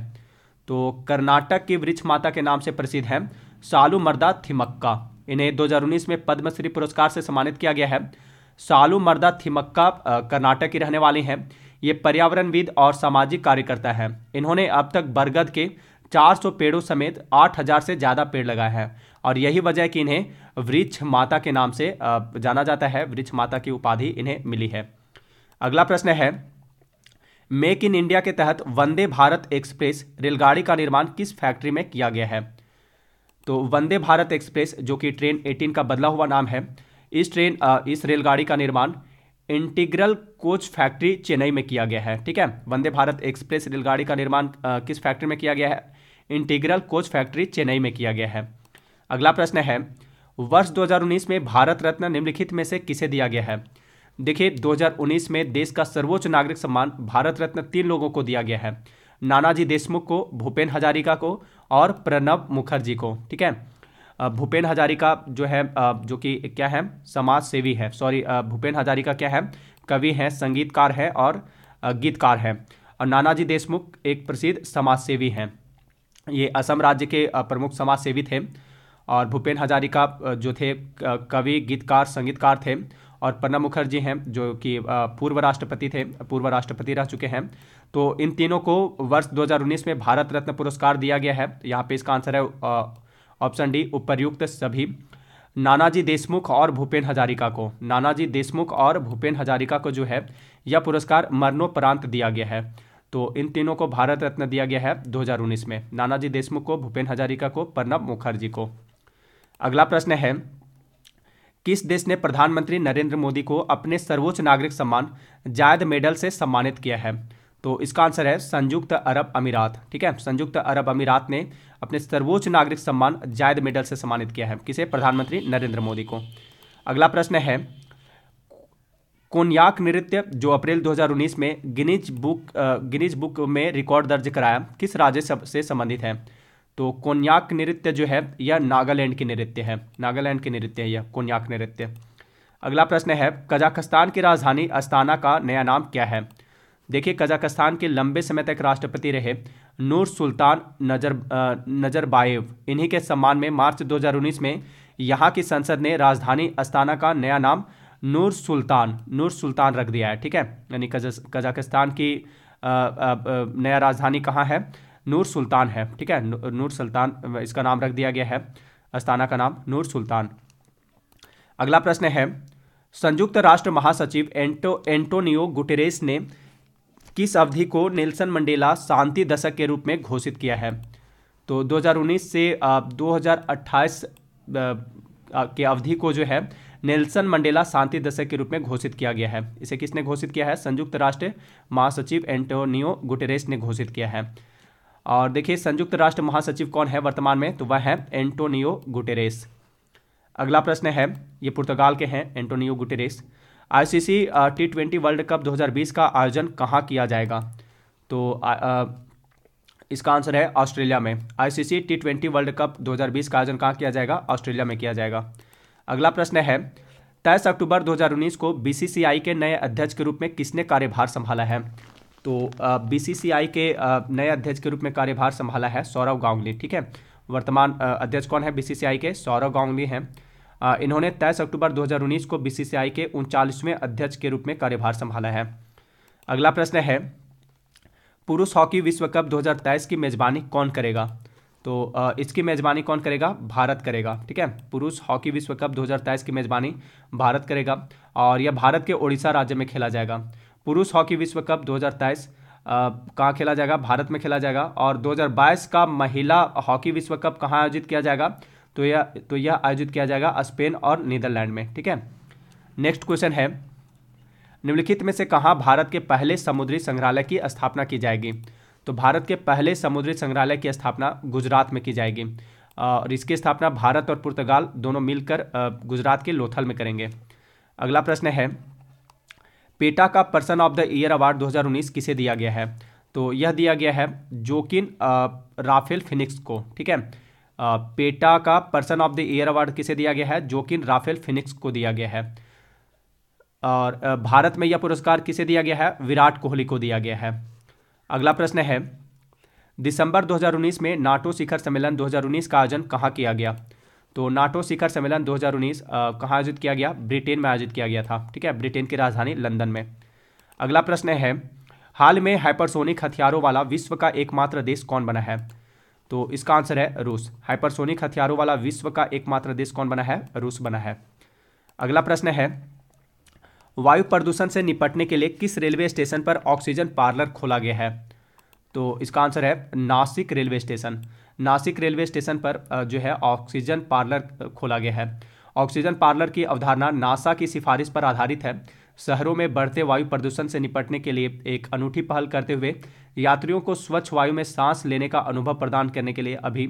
तो कर्नाटक की वृक्ष माता के नाम से प्रसिद्ध है सालू मर्दा थिमक्का इन्हें 2019 में पद्मश्री पुरस्कार से सम्मानित किया गया है सालू मर्दा थिमक्का कर्नाटक की रहने वाले हैं ये पर्यावरणविद और सामाजिक कार्यकर्ता हैं इन्होंने अब तक बरगद के 400 पेड़ों समेत 8000 से ज़्यादा पेड़ लगाए हैं और यही वजह है कि इन्हें वृक्ष माता के नाम से जाना जाता है वृक्ष माता की उपाधि इन्हें मिली है अगला प्रश्न है मेक इन इंडिया के तहत वंदे भारत एक्सप्रेस रेलगाड़ी का निर्माण किस फैक्ट्री में किया गया है तो वंदे भारत एक्सप्रेस जो कि ट्रेन 18 का बदला हुआ नाम है इस ट्रेन इस रेलगाड़ी का निर्माण इंटीग्रल कोच फैक्ट्री चेन्नई में किया गया है ठीक है वंदे भारत एक्सप्रेस रेलगाड़ी का निर्माण किस फैक्ट्री में किया गया है इंटीग्रल कोच फैक्ट्री चेन्नई में किया गया है अगला प्रश्न है वर्ष 2019 में भारत रत्न निम्नलिखित में से किसे दिया गया है देखिए 2019 में देश का सर्वोच्च नागरिक सम्मान भारत रत्न तीन लोगों को दिया गया है नानाजी देशमुख को भूपेन हजारिका को और प्रणब मुखर्जी को ठीक है भूपेन हजारिका जो है जो कि क्या है समाज सेवी है सॉरी भूपेन हजारिका क्या है कवि हैं संगीतकार हैं और गीतकार हैं और नानाजी देशमुख एक प्रसिद्ध समाजसेवी हैं ये असम राज्य के प्रमुख समाजसेवी थे और भूपेन हजारिका जो थे कवि गीतकार संगीतकार थे और प्रणब मुखर्जी हैं जो कि पूर्व राष्ट्रपति थे पूर्व राष्ट्रपति रह चुके हैं तो इन तीनों को वर्ष 2019 में भारत रत्न पुरस्कार दिया गया है यहाँ पे इसका आंसर है ऑप्शन डी उपर्युक्त सभी नानाजी देशमुख और भूपेन हजारिका को नानाजी देशमुख और भूपेन हजारिका को जो है यह पुरस्कार मरणोपरांत दिया गया है तो इन तीनों को भारत रत्न दिया गया है 2019 में नानाजी देशमुख को भूपेन हजारिका को प्रणब मुखर्जी को अगला प्रश्न है किस देश ने प्रधानमंत्री नरेंद्र मोदी को अपने सर्वोच्च नागरिक सम्मान जायद मेडल से सम्मानित किया है तो इसका आंसर है संयुक्त अरब अमीरात ठीक है संयुक्त अरब अमीरात ने अपने सर्वोच्च नागरिक सम्मान जायद मेडल से सम्मानित किया है किसे प्रधानमंत्री नरेंद्र मोदी को अगला प्रश्न है कोन्याक नृत्य जो अप्रैल 2019 में गिनीज बुक गिनीज बुक में रिकॉर्ड दर्ज कराया किस राज्य से संबंधित है तो कोन्याक नृत्य जो है यह नागालैंड के नृत्य है नागालैंड के नृत्य है यह कोन्याक नृत्य अगला प्रश्न है कजाकिस्तान की राजधानी अस्ताना का नया नाम क्या है देखिए कजाकिस्तान के लंबे समय तक राष्ट्रपति रहे नूर सुल्तान नजर नजरबायेव इन्हीं के सम्मान में मार्च 2019 में यहाँ की संसद ने राजधानी अस्ताना का नया नाम नूर सुल्तान नूर सुल्तान रख दिया है ठीक है यानी कजाकिस्तान की आ, आ, आ, नया राजधानी कहाँ है नूर सुल्तान है ठीक है नूर सुल्तान इसका नाम रख दिया गया है अस्ताना का नाम नूर सुल्तान अगला प्रश्न है संयुक्त राष्ट्र महासचिव एंटो एंटोनियो गुटेरेस ने किस अवधि को नेल्सन मंडेला शांति दशक के रूप में घोषित किया है तो 2019 से 2028 के अवधि को जो है नेल्सन मंडेला शांति दशक के रूप में घोषित किया गया है इसे किसने घोषित किया है संयुक्त राष्ट्र महासचिव एंटोनियो गुटेरेस ने घोषित किया है और देखिए संयुक्त राष्ट्र महासचिव कौन है वर्तमान में तो वह है एंटोनियो गुटेरेस अगला प्रश्न है ये पुर्तगाल के हैं Antonio Guterres ICC T twenty World Cup 2020 का आयोजन कहाँ किया जाएगा तो आ, आ, इसका आंसर है ऑस्ट्रेलिया में ICC T twenty World Cup 2020 का आयोजन कहाँ किया जाएगा ऑस्ट्रेलिया में किया जाएगा अगला प्रश्न है तेईस अक्टूबर 2019 को बीसीसीआई के नए अध्यक्ष के रूप में किसने कार्यभार संभाला है तो बीसीसीआई के नए अध्यक्ष के रूप में कार्यभार संभाला है सौरव गांगुली ठीक है वर्तमान अध्यक्ष कौन है बीसीसीआई के सौरव गांगुली हैं इन्होंने तेईस अक्टूबर 2019 को बीसीसीआई के उनचालीसवें अध्यक्ष के रूप में कार्यभार संभाला है अगला प्रश्न है पुरुष हॉकी विश्व कप 2023 की मेज़बानी कौन करेगा तो इसकी मेज़बानी कौन करेगा भारत करेगा ठीक है पुरुष हॉकी विश्व कप 2023 की मेज़बानी भारत करेगा और यह भारत के ओडिशा राज्य में खेला जाएगा पुरुष हॉकी विश्व कप 2023 कहाँ खेला जाएगा भारत में खेला जाएगा और 2022 का महिला हॉकी विश्व कप कहाँ आयोजित किया जाएगा तो यह तो यह आयोजित किया जाएगा स्पेन और नीदरलैंड में ठीक है नेक्स्ट क्वेश्चन है निम्नलिखित में से कहाँ भारत के पहले समुद्री संग्रहालय की स्थापना की जाएगी तो भारत के पहले समुद्री संग्रहालय की स्थापना गुजरात में की जाएगी और इसकी स्थापना भारत और पुर्तगाल दोनों मिलकर गुजरात के लोथल में करेंगे अगला प्रश्न है पेटा का person of the year award 2019 किसे दिया गया है तो यह दिया गया है जोकिन राफेल फिनिक्स को ठीक है पेटा का person of the year award किसे दिया गया है जोकिन राफेल फिनिक्स को दिया गया है और भारत में यह पुरस्कार किसे दिया गया है विराट कोहली को दिया गया है अगला प्रश्न है दिसंबर 2019 में नाटो शिखर सम्मेलन 2019 का आयोजन कहाँ किया गया तो नाटो शिखर सम्मेलन 2019 कहाँ आयोजित किया गया ब्रिटेन में आयोजित किया गया था ठीक है ब्रिटेन की राजधानी लंदन में अगला प्रश्न है हाल में हाइपरसोनिक हथियारों वाला विश्व का एकमात्र देश कौन बना है तो इसका आंसर है रूस हाइपरसोनिक हथियारों वाला विश्व का एकमात्र देश कौन बना है रूस बना है अगला प्रश्न है वायु प्रदूषण से निपटने के लिए किस रेलवे स्टेशन पर ऑक्सीजन पार्लर खोला गया है तो इसका आंसर है Nashik railway station Nashik railway station पर जो है ऑक्सीजन पार्लर खोला गया है ऑक्सीजन पार्लर की अवधारणा नासा की सिफारिश पर आधारित है शहरों में बढ़ते वायु प्रदूषण से निपटने के लिए एक अनूठी पहल करते हुए यात्रियों को स्वच्छ वायु में सांस लेने का अनुभव प्रदान करने के लिए अभी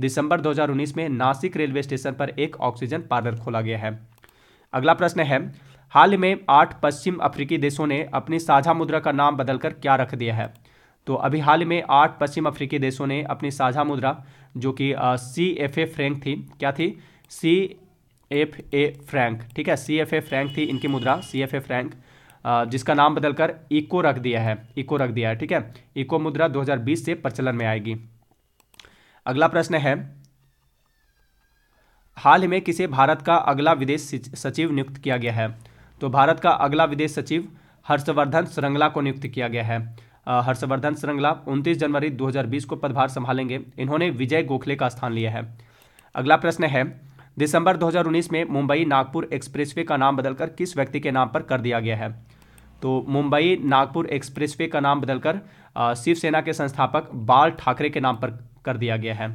दिसंबर 2019 में नासिक रेलवे स्टेशन पर एक ऑक्सीजन पार्लर खोला गया है अगला प्रश्न है हाल में आठ पश्चिम अफ्रीकी देशों ने अपनी साझा मुद्रा का नाम बदलकर क्या रख दिया है तो अभी हाल में आठ पश्चिम अफ्रीकी देशों ने अपनी साझा मुद्रा जो कि सी एफ ए फ्रैंक थी क्या थी सी एफ ए फ्रैंक ठीक है सी एफ ए फ्रैंक थी इनकी मुद्रा सी एफ ए फ्रैंक जिसका नाम बदलकर इको रख दिया है इको रख दिया है ठीक है इको मुद्रा 2020 से प्रचलन में आएगी अगला प्रश्न है हाल ही में किसे भारत का अगला विदेश सचिव नियुक्त किया गया है तो भारत का अगला विदेश सचिव हर्षवर्धन श्रृंगला को नियुक्त किया गया है हर्षवर्धन श्रृंगला 29 जनवरी 2020 को पदभार संभालेंगे इन्होंने विजय गोखले का स्थान लिया है अगला प्रश्न है दिसंबर 2019 में मुंबई नागपुर एक्सप्रेसवे का नाम बदलकर किस व्यक्ति के नाम पर कर दिया गया है तो मुंबई नागपुर एक्सप्रेसवे का नाम बदलकर शिवसेना के संस्थापक बाल ठाकरे के नाम पर कर दिया गया है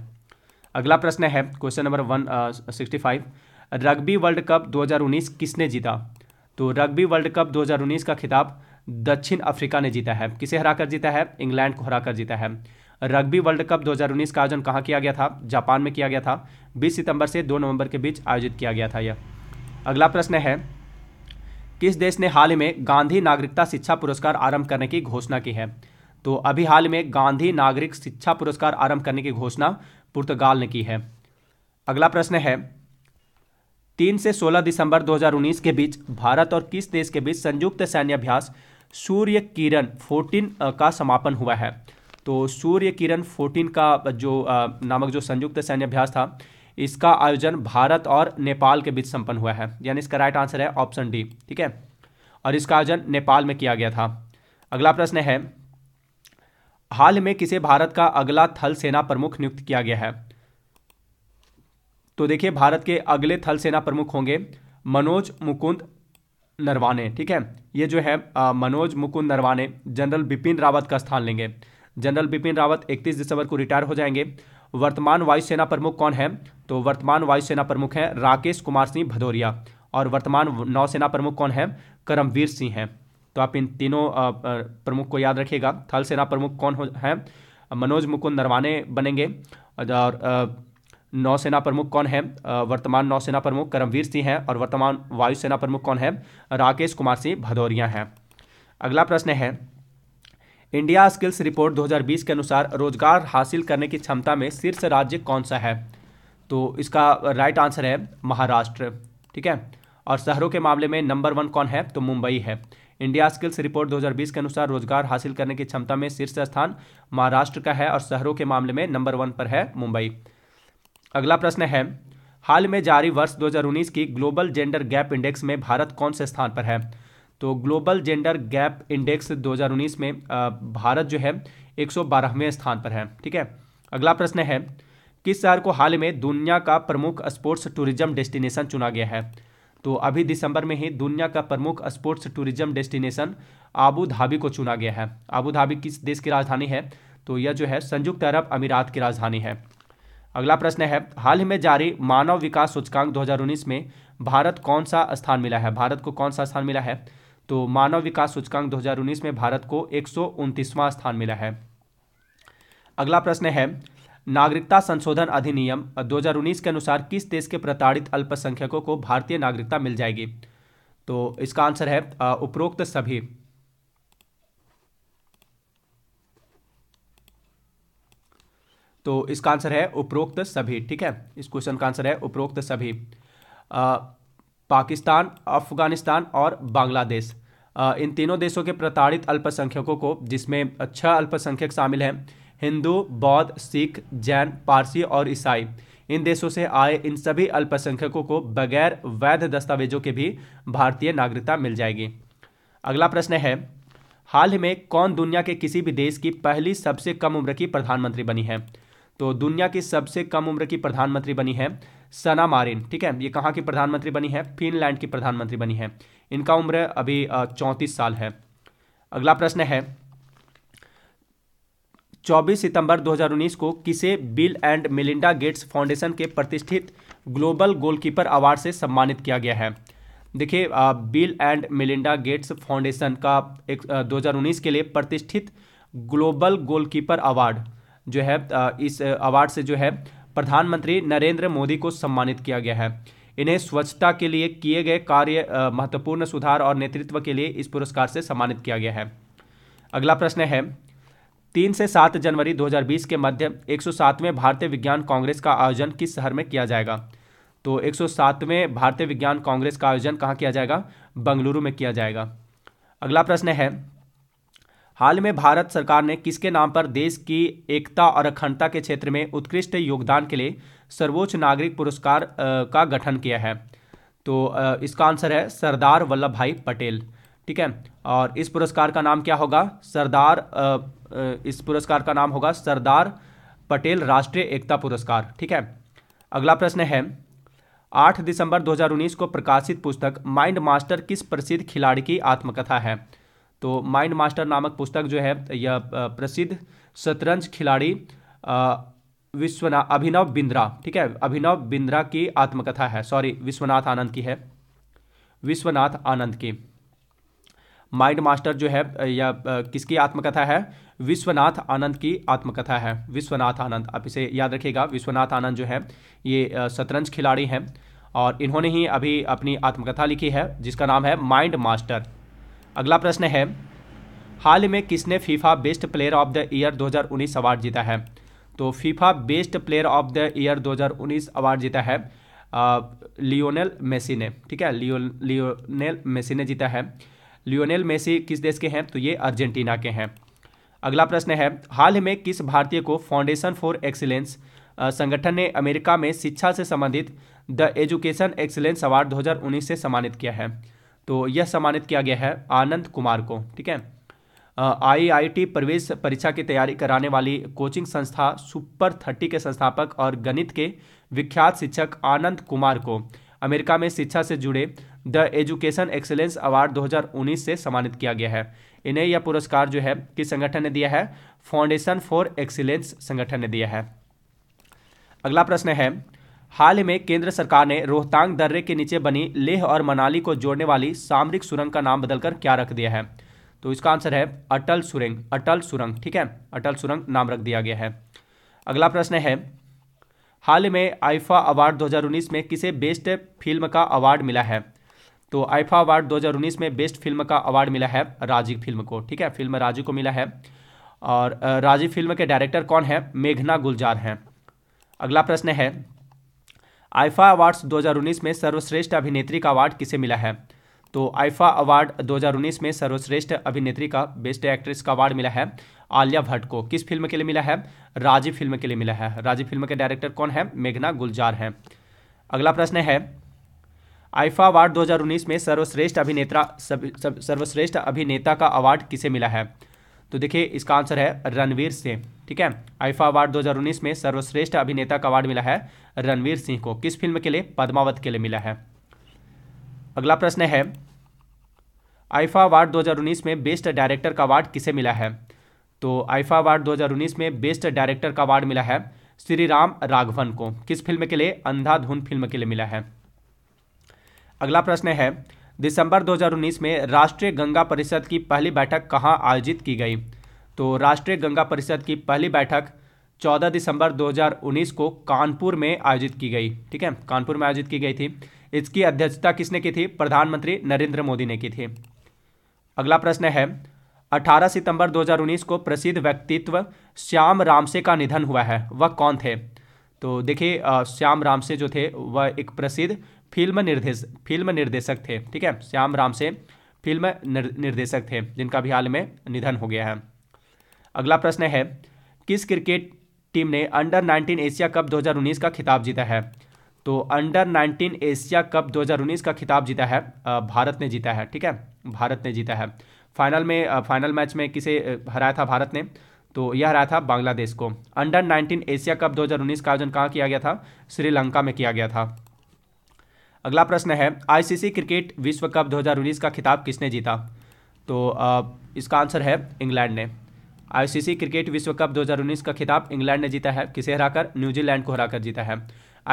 अगला प्रश्न है question number one sixty five rugby World Cup 2019 किसने जीता तो रग्बी वर्ल्ड कप 2019 का खिताब दक्षिण अफ्रीका ने जीता है किसे हराकर जीता है इंग्लैंड को हराकर जीता है रग्बी वर्ल्ड कप 2019 का आयोजन कहाँ किया गया था जापान में किया गया था 20 सितंबर से 2 नवंबर के बीच आयोजित किया गया था यह अगला प्रश्न है किस देश ने हाल ही में गांधी नागरिकता शिक्षा पुरस्कार आरंभ करने की घोषणा की है तो अभी हाल में गांधी नागरिक शिक्षा पुरस्कार आरंभ करने की घोषणा पुर्तगाल ने की है अगला प्रश्न है तीन से सोलह दिसंबर 2019 के बीच भारत और किस देश के बीच संयुक्त सैन्य अभ्यास सूर्य किरण फोर्टीन का समापन हुआ है तो सूर्य किरण फोर्टीन का जो नामक जो संयुक्त सैन्य अभ्यास था इसका आयोजन भारत और नेपाल के बीच संपन्न हुआ है यानी इसका राइट आंसर है ऑप्शन डी ठीक है और इसका आयोजन नेपाल में किया गया था अगला प्रश्न है हाल में किसे भारत का अगला थल सेना प्रमुख नियुक्त किया गया है तो देखिए भारत के अगले थल सेना प्रमुख होंगे मनोज मुकुंद नरवाने ठीक है ये जो है आ, मनोज मुकुंद नरवाने जनरल बिपिन रावत का स्थान लेंगे जनरल बिपिन रावत 31 दिसंबर को रिटायर हो जाएंगे वर्तमान वायुसेना प्रमुख कौन है तो वर्तमान वायुसेना प्रमुख है राकेश कुमार सिंह भदौरिया और वर्तमान नौसेना प्रमुख कौन है करमवीर सिंह हैं तो आप इन तीनों प्रमुख को याद रखिएगा थल सेना प्रमुख कौन हो है मनोज मुकुंद नरवाने बनेंगे और नौसेना प्रमुख कौन है वर्तमान नौसेना प्रमुख करमवीर सिंह हैं और वर्तमान वायुसेना प्रमुख कौन है राकेश कुमार सिंह भदौरिया हैं अगला प्रश्न है इंडिया स्किल्स रिपोर्ट 2020 के अनुसार रोजगार हासिल करने की क्षमता में शीर्ष राज्य कौन सा है तो इसका राइट आंसर है महाराष्ट्र ठीक है और शहरों के मामले में नंबर वन कौन है तो मुंबई है इंडिया स्किल्स रिपोर्ट 2020 के अनुसार रोजगार हासिल करने की क्षमता में शीर्ष स्थान महाराष्ट्र का है और शहरों के मामले में नंबर वन पर है मुंबई अगला प्रश्न है हाल में जारी वर्ष 2019 की ग्लोबल जेंडर गैप इंडेक्स में भारत कौन से स्थान पर है तो ग्लोबल जेंडर गैप इंडेक्स 2019 में भारत जो है 112वें स्थान पर है ठीक है अगला प्रश्न है किस शहर को हाल में दुनिया का प्रमुख स्पोर्ट्स टूरिज्म डेस्टिनेशन चुना गया है तो अभी दिसंबर में ही दुनिया का प्रमुख sports tourism destination Abu Dhabi को चुना गया है आबू धाबी किस देश की राजधानी है तो यह जो है संयुक्त अरब अमीरात की राजधानी है अगला प्रश्न है हाल ही में जारी मानव विकास सूचकांक 2019 में भारत कौन सा स्थान मिला है भारत को कौन सा स्थान मिला है तो मानव विकास सूचकांक 2019 में भारत को एक स्थान मिला है अगला प्रश्न है नागरिकता संशोधन अधिनियम 2019 के अनुसार किस देश के प्रताड़ित अल्पसंख्यकों को भारतीय नागरिकता मिल जाएगी तो इसका आंसर है उपरोक्त सभी तो इसका आंसर है उपरोक्त सभी ठीक है इस क्वेश्चन का आंसर है उपरोक्त सभी आ, पाकिस्तान अफगानिस्तान और बांग्लादेश इन तीनों देशों के प्रताड़ित अल्पसंख्यकों को जिसमें छह अच्छा अल्पसंख्यक शामिल हैं हिंदू बौद्ध सिख जैन पारसी और ईसाई इन देशों से आए इन सभी अल्पसंख्यकों को बगैर वैध दस्तावेजों के भी भारतीय नागरिकता मिल जाएगी अगला प्रश्न है हाल ही में कौन दुनिया के किसी भी देश की पहली सबसे कम उम्र की प्रधानमंत्री बनी है तो दुनिया की सबसे कम उम्र की प्रधानमंत्री बनी है सना मारिन ठीक है ये कहाँ की प्रधानमंत्री बनी है फिनलैंड की प्रधानमंत्री बनी है इनका उम्र अभी चौंतीस साल है अगला प्रश्न है 24 सितंबर 2019 को किसे Bill and Melinda Gates Foundation के प्रतिष्ठित ग्लोबल गोलकीपर अवार्ड से सम्मानित किया गया है देखिए Bill and Melinda Gates Foundation का एक दो के लिए प्रतिष्ठित ग्लोबल गोलकीपर अवार्ड जो है इस अवार्ड से जो है प्रधानमंत्री नरेंद्र मोदी को सम्मानित किया गया है इन्हें स्वच्छता के लिए किए गए कार्य महत्वपूर्ण सुधार और नेतृत्व के लिए इस पुरस्कार से सम्मानित किया गया है अगला प्रश्न है तीन से सात जनवरी 2020 के मध्य 107वें भारतीय विज्ञान कांग्रेस का आयोजन किस शहर में किया जाएगा तो 107वें भारतीय विज्ञान कांग्रेस का आयोजन कहाँ किया जाएगा बंगलुरु में किया जाएगा अगला प्रश्न है हाल में भारत सरकार ने किसके नाम पर देश की एकता और अखंडता के क्षेत्र में उत्कृष्ट योगदान के लिए सर्वोच्च नागरिक पुरस्कार का गठन किया है तो इसका आंसर है सरदार वल्लभ भाई पटेल ठीक है और इस पुरस्कार का नाम क्या होगा सरदार इस पुरस्कार का नाम होगा सरदार पटेल राष्ट्रीय एकता पुरस्कार ठीक है अगला प्रश्न है 8 दिसंबर 2019 को प्रकाशित पुस्तक माइंड मास्टर किस प्रसिद्ध खिलाड़ी की आत्मकथा है तो माइंड मास्टर नामक पुस्तक जो है यह प्रसिद्ध शतरंज खिलाड़ी विश्वना अभिनव बिंद्रा ठीक है अभिनव बिंद्रा की आत्मकथा है सॉरी विश्वनाथ आनंद की है विश्वनाथ आनंद की माइंड मास्टर जो है या किसकी आत्मकथा है विश्वनाथ आनंद की आत्मकथा है विश्वनाथ आनंद आप इसे याद रखिएगा विश्वनाथ आनंद जो है ये शतरंज खिलाड़ी हैं और इन्होंने ही अभी अपनी आत्मकथा लिखी है जिसका नाम है माइंड मास्टर अगला प्रश्न है हाल ही में किसने FIFA best player of the year 2019 award जीता है तो FIFA best player of the year 2019 award जीता है लियोनेल मेसी ने ठीक है लियो लियोनेल मेसी ने जीता है लियोनेल मेसी किस देश के हैं तो ये अर्जेंटीना के हैं अगला प्रश्न है हाल ही में किस भारतीय को फाउंडेशन फॉर एक्सीलेंस संगठन ने अमेरिका में शिक्षा से संबंधित द एजुकेशन एक्सीलेंस अवार्ड 2019 से सम्मानित किया है तो यह सम्मानित किया गया है आनंद कुमार को ठीक है आईआईटी प्रवेश परीक्षा की तैयारी कराने वाली कोचिंग संस्था सुपर थर्टी के संस्थापक और गणित के विख्यात शिक्षक आनंद कुमार को अमेरिका में शिक्षा से जुड़े द एजुकेशन एक्सेलेंस अवार्ड 2019 से सम्मानित किया गया है इन्हें यह पुरस्कार जो है किस संगठन ने दिया है फाउंडेशन फॉर एक्सीलेंस संगठन ने दिया है अगला प्रश्न है हाल ही में केंद्र सरकार ने रोहतांग दर्रे के नीचे बनी लेह और मनाली को जोड़ने वाली सामरिक सुरंग का नाम बदलकर क्या रख दिया है तो इसका आंसर है अटल सुरंग अटल सुरंग ठीक है अटल सुरंग नाम रख दिया गया है अगला प्रश्न है हाल ही में आइफा अवार्ड 2019 में किसे बेस्ट फिल्म का अवार्ड मिला है तो आइफा अवार्ड 2019 में बेस्ट फिल्म का अवार्ड मिला है राजीव फिल्म को ठीक है फिल्म राजीव को मिला है और राजीव फिल्म के डायरेक्टर कौन है मेघना गुलजार हैं अगला प्रश्न है आईफा अवार्ड्स 2019 में सर्वश्रेष्ठ अभिनेत्री का अवार्ड किसे मिला है तो आईफा अवार्ड 2019 में सर्वश्रेष्ठ अभिनेत्री का बेस्ट एक्ट्रेस का अवार्ड मिला है आलिया भट्ट को किस फिल्म के लिए मिला है राजी फिल्म के लिए मिला है राजी फिल्म के डायरेक्टर कौन है मेघना गुलजार हैं अगला प्रश्न है आईफा अवार्ड 2019 में सर्वश्रेष्ठ अभिनेता सर्वश्रेष्ठ अभिनेता का अवार्ड किसे मिला है तो देखिए इसका आंसर है रणवीर सिंह ठीक है आइफा अवार्ड 2019 में सर्वश्रेष्ठ अभिनेता का अवार्ड मिला है रणवीर सिंह को किस फिल्म के लिए पद्मावत के लिए मिला है अगला प्रश्न है आइफा अवार्ड 2019 में बेस्ट डायरेक्टर का अवार्ड किसे मिला है तो आइफा अवार्ड 2019 में बेस्ट डायरेक्टर का अवार्ड मिला है श्री राम राघवन को किस फिल्म के लिए अंधाधुन फिल्म के लिए मिला है अगला प्रश्न है दिसंबर 2019 में राष्ट्रीय गंगा परिषद की पहली बैठक कहाँ आयोजित की गई तो राष्ट्रीय गंगा परिषद की पहली बैठक 14 दिसंबर 2019 को कानपुर में आयोजित की गई ठीक है कानपुर में आयोजित की गई थी इसकी अध्यक्षता किसने की थी प्रधानमंत्री नरेंद्र मोदी ने की थी अगला प्रश्न है 18 सितंबर 2019 को प्रसिद्ध व्यक्तित्व श्याम रामसे का निधन हुआ है वह कौन थे तो देखिए श्याम रामसे जो थे वह एक प्रसिद्ध फिल्म निर्देश फिल्म निर्देशक थे ठीक है श्याम रामसे फिल्म निर्देशक थे जिनका भी हाल में निधन हो गया है अगला प्रश्न है किस क्रिकेट टीम ने अंडर 19 एशिया कप 2019 का खिताब जीता है तो अंडर 19 एशिया कप 2019 का खिताब जीता है भारत ने जीता है ठीक है भारत ने जीता है फाइनल में फाइनल मैच में किसे हराया था भारत ने तो यह हराया था बांग्लादेश को अंडर 19 एशिया कप 2019 का आयोजन कहाँ किया गया था श्रीलंका में किया गया था अगला प्रश्न है आईसीसी क्रिकेट विश्व कप 2019 का खिताब किसने जीता तो इसका आंसर है इंग्लैंड ने आईसीसी क्रिकेट विश्व कप 2019 का खिताब इंग्लैंड ने जीता है किसे हराकर न्यूजीलैंड को हराकर जीता है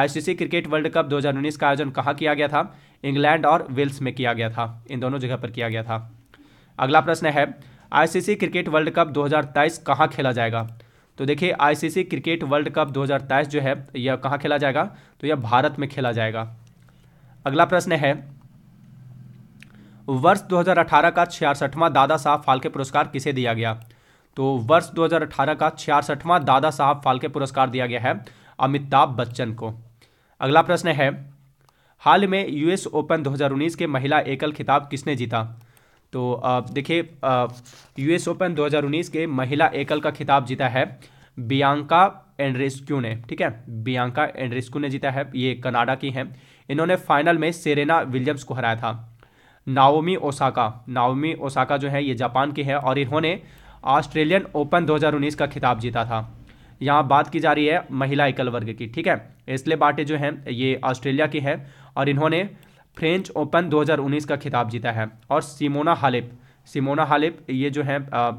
आईसीसी क्रिकेट वर्ल्ड कप 2019 का आयोजन कहाँ किया गया था इंग्लैंड और वेल्स में किया गया था इन दोनों जगह पर किया गया था अगला प्रश्न है आईसीसी क्रिकेट वर्ल्ड कप 2023 कहाँ खेला जाएगा तो देखिए आईसीसी क्रिकेट वर्ल्ड कप 2023 जो है यह कहाँ खेला जाएगा तो यह भारत में खेला जाएगा अगला प्रश्न है वर्ष 2018 का छियासठवां दादा साहब फाल्के पुरस्कार किसे दिया गया तो वर्ष 2018 का छियासठवां दादा साहब फाल्के पुरस्कार दिया गया है अमिताभ बच्चन को अगला प्रश्न है हाल में यूएस ओपन 2019 के महिला एकल खिताब किसने जीता तो देखिए यूएस ओपन 2019 के महिला एकल का खिताब जीता है बियांका एंड्रेस्क्यू ने ठीक है बियांका एंड्रेस्क्यू ने जीता है ये कनाडा की हैं इन्होंने फाइनल में सेरेना विलियम्स को हराया था नाओमी ओसाका नाओमी ओसाका जो है ये जापान की है और इन्होंने ऑस्ट्रेलियन ओपन 2019 का खिताब जीता था यहाँ बात की जा रही है महिला एकल वर्ग की ठीक है इसलिए बाटे जो है ये ऑस्ट्रेलिया की है और इन्होंने फ्रेंच ओपन 2019 का खिताब जीता है और सिमोना हालिप सिमोना हालिप ये जो है आ,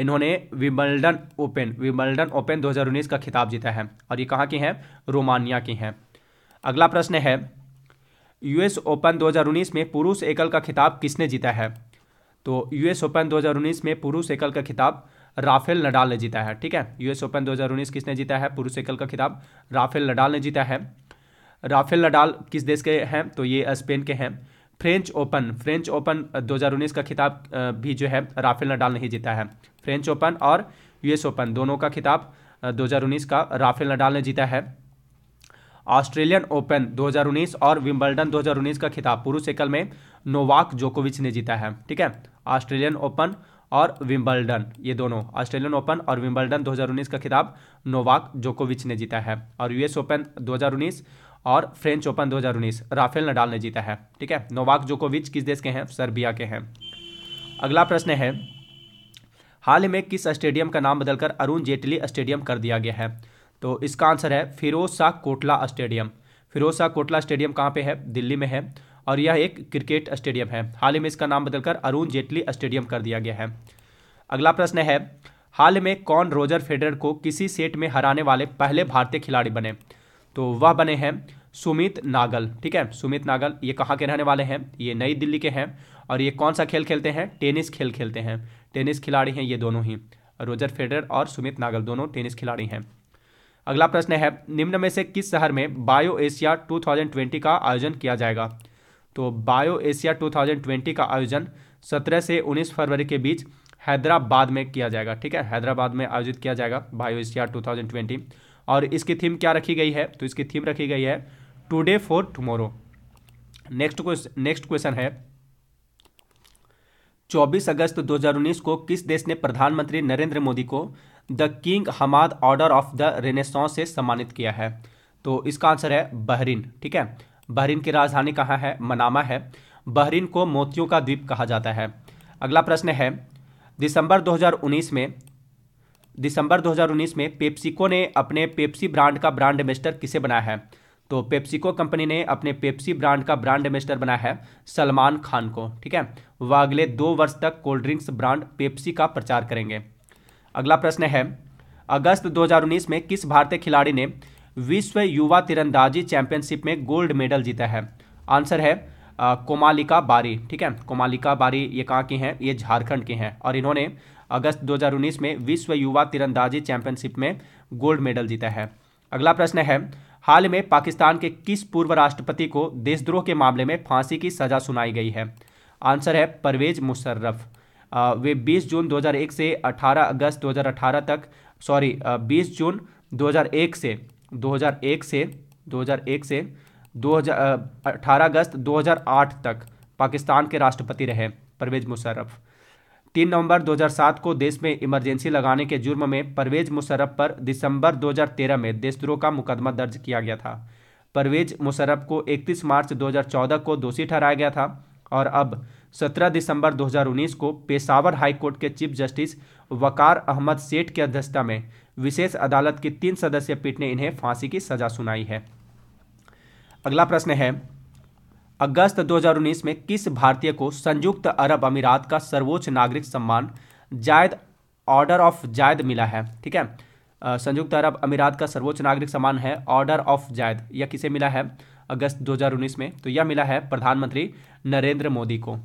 इन्होंने विमल्डन ओपन विमल्डन ओपन 2019 का खिताब जीता है और ये कहाँ की हैं रोमानिया की हैं अगला प्रश्न है यूएस ओपन 2019 में पुरुष एकल का खिताब किसने जीता है तो यूएस ओपन 2019 में पुरुष एकल का खिताब राफेल नडाल ने जीता है ठीक है यूएस ओपन 2019 किसने जीता है पुरुष एकल का खिताब राफेल नडाल ने जीता है राफेल नडाल किस देश के हैं तो ये स्पेन के हैं फ्रेंच ओपन फ्रेंच ओपन 2019 का खिताब भी जो है राफेल नडाल ने ही जीता है फ्रेंच ओपन और यूएस ओपन दोनों का खिताब 2019 का राफेल नडाल ने जीता है ऑस्ट्रेलियन ओपन 2019 और विंबलडन 2019 का खिताब पुरुष एकल में नोवाक जोकोविच ने जीता है ठीक है ऑस्ट्रेलियन ओपन और विंबलडन ये दोनों ऑस्ट्रेलियन ओपन और विंबलडन 2019 का खिताब नोवाक जोकोविच ने जीता है और यूएस ओपन 2019 और फ्रेंच ओपन 2019 राफेल नडाल ने जीता है ठीक है नोवाक जोकोविच किस देश के हैं सर्बिया के हैं अगला प्रश्न है हाल ही में किस स्टेडियम का नाम बदलकर अरुण जेटली स्टेडियम कर दिया गया है तो इसका आंसर है फिरोज शाह कोटला स्टेडियम फिरोज शाह कोटला स्टेडियम कहाँ पे है दिल्ली में है और यह एक क्रिकेट स्टेडियम है हाल ही में इसका नाम बदलकर अरुण जेटली स्टेडियम कर दिया गया है अगला प्रश्न है हाल में कौन रोजर फेडरर को किसी सेट में हराने वाले पहले भारतीय खिलाड़ी बने तो वह बने हैं सुमित नागल ठीक है सुमित नागल ये कहाँ के रहने वाले हैं ये नई दिल्ली के हैं और ये कौन सा खेल खेलते हैं टेनिस खेल खेलते हैं टेनिस खिलाड़ी हैं ये दोनों ही रोजर फेडरर और सुमित नागल दोनों टेनिस खिलाड़ी हैं अगला प्रश्न है निम्न में से किस शहर में बायो एशिया 2020 का आयोजन किया जाएगा तो बायो एशिया 2020 का आयोजन 17 से 19 फरवरी के बीच हैदराबाद में किया जाएगा ठीक है हैदराबाद में आयोजित किया जाएगा बायो एशिया 2020 और इसकी थीम क्या रखी गई है तो इसकी थीम रखी गई है today for tomorrow next question next question है 24 अगस्त 2019 को किस देश ने प्रधानमंत्री नरेंद्र मोदी को the King Hamad Order of the Renaissance से सम्मानित किया है तो इसका आंसर है बहरीन ठीक है बहरीन की राजधानी कहाँ है मनामा है बहरीन को मोतियों का द्वीप कहा जाता है अगला प्रश्न है दिसंबर 2019 में दिसंबर 2019 में पेप्सिको ने अपने पेप्सी ब्रांड का ब्रांड एम्बेस्टर किसे बनाया है तो पेप्सिको कंपनी ने अपने पेप्सी ब्रांड का ब्रांड एम्बेस्टर बनाया है सलमान खान को ठीक है वह अगले दो वर्ष तक कोल्ड ड्रिंक्स ब्रांड पेप्सी का प्रचार करेंगे अगला प्रश्न है अगस्त 2019 में किस भारतीय खिलाड़ी ने विश्व युवा तीरंदाजी चैंपियनशिप में गोल्ड मेडल जीता है आंसर है कोमालिका बारी ठीक है कोमालिका बारी ये कहाँ की हैं ये झारखंड की हैं और इन्होंने अगस्त 2019 में विश्व युवा तीरंदाजी चैंपियनशिप में गोल्ड मेडल जीता है अगला प्रश्न है हाल में पाकिस्तान के किस पूर्व राष्ट्रपति को देशद्रोह के मामले में फांसी की सजा सुनाई गई है आंसर है परवेज मुशर्रफ वे 20 जून 2001 से 18 अगस्त 2018 तक सॉरी 20 जून 2001 से 2001 से 2001 से 2018 अगस्त 2008 तक पाकिस्तान के राष्ट्रपति रहे परवेज मुशर्रफ तीन नवंबर 2007 को देश में इमरजेंसी लगाने के जुर्म में परवेज मुशर्रफ पर दिसंबर 2013 में देशद्रोह का मुकदमा दर्ज किया गया था परवेज मुशर्रफ को 31 मार्च 2014 को दोषी ठहराया गया था और अब 17 दिसंबर 2019 को पेशावर हाई कोर्ट के चीफ जस्टिस वकार अहमद सेठ की अध्यक्षता में विशेष अदालत की तीन सदस्य पीठ ने इन्हें फांसी की सजा सुनाई है अगला प्रश्न है अगस्त 2019 में किस भारतीय को संयुक्त अरब अमीरात का सर्वोच्च नागरिक सम्मान जायद ऑर्डर ऑफ जायद मिला है ठीक है संयुक्त अरब अमीरात का सर्वोच्च नागरिक सम्मान है ऑर्डर ऑफ जायद यह किसे मिला है अगस्त 2019 में तो यह मिला है प्रधानमंत्री नरेंद्र मोदी को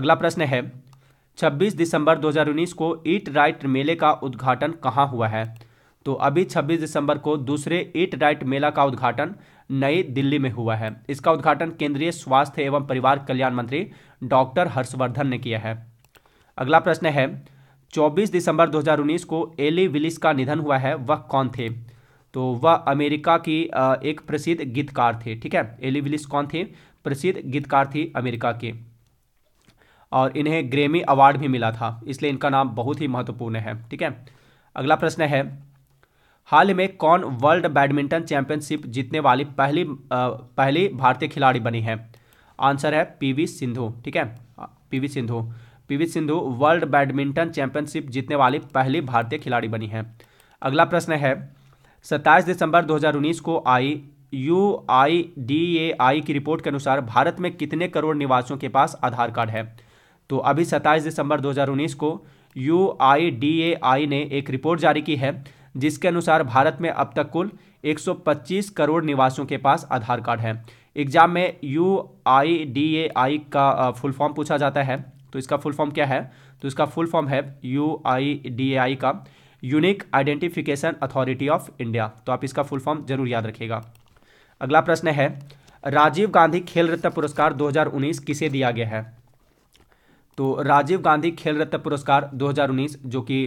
अगला प्रश्न है 26 दिसंबर 2019 को ईट राइट मेले का उद्घाटन कहाँ हुआ है तो अभी 26 दिसंबर को दूसरे ईट राइट मेला का उद्घाटन नई दिल्ली में हुआ है इसका उद्घाटन केंद्रीय स्वास्थ्य एवं परिवार कल्याण मंत्री डॉक्टर हर्षवर्धन ने किया है अगला प्रश्न है 24 दिसंबर 2019 को एली विलिस का निधन हुआ है वह कौन थे तो वह अमेरिका की एक प्रसिद्ध गीतकार थे ठीक है एली विलिस कौन थे प्रसिद्ध गीतकार थी अमेरिका के और इन्हें ग्रेमी अवार्ड भी मिला था इसलिए इनका नाम बहुत ही महत्वपूर्ण है ठीक है अगला प्रश्न है हाल में कौन वर्ल्ड बैडमिंटन चैंपियनशिप जीतने वाली पहली आ, पहली भारतीय खिलाड़ी बनी है आंसर है पीवी सिंधु ठीक है P V Sindhu P V Sindhu world badminton championship जीतने वाली पहली भारतीय खिलाड़ी बनी है अगला प्रश्न है सत्ताईस दिसंबर 2019 को आई यू आई डी ए आई की रिपोर्ट के अनुसार भारत में कितने करोड़ निवासियों के पास आधार कार्ड है तो अभी 27 दिसंबर 2019 को यू ने एक रिपोर्ट जारी की है जिसके अनुसार भारत में अब तक कुल 125 करोड़ निवासियों के पास आधार कार्ड है एग्जाम में यू का फुल फॉर्म पूछा जाता है तो इसका फुल फॉर्म क्या है तो इसका फुल फॉर्म है यू का unique identification authority of India तो आप इसका फुल फॉर्म जरूर याद रखिएगा अगला प्रश्न है राजीव गांधी खेल रत्न पुरस्कार 2019 किसे दिया गया है तो राजीव गांधी खेल रत्न पुरस्कार 2019 जो कि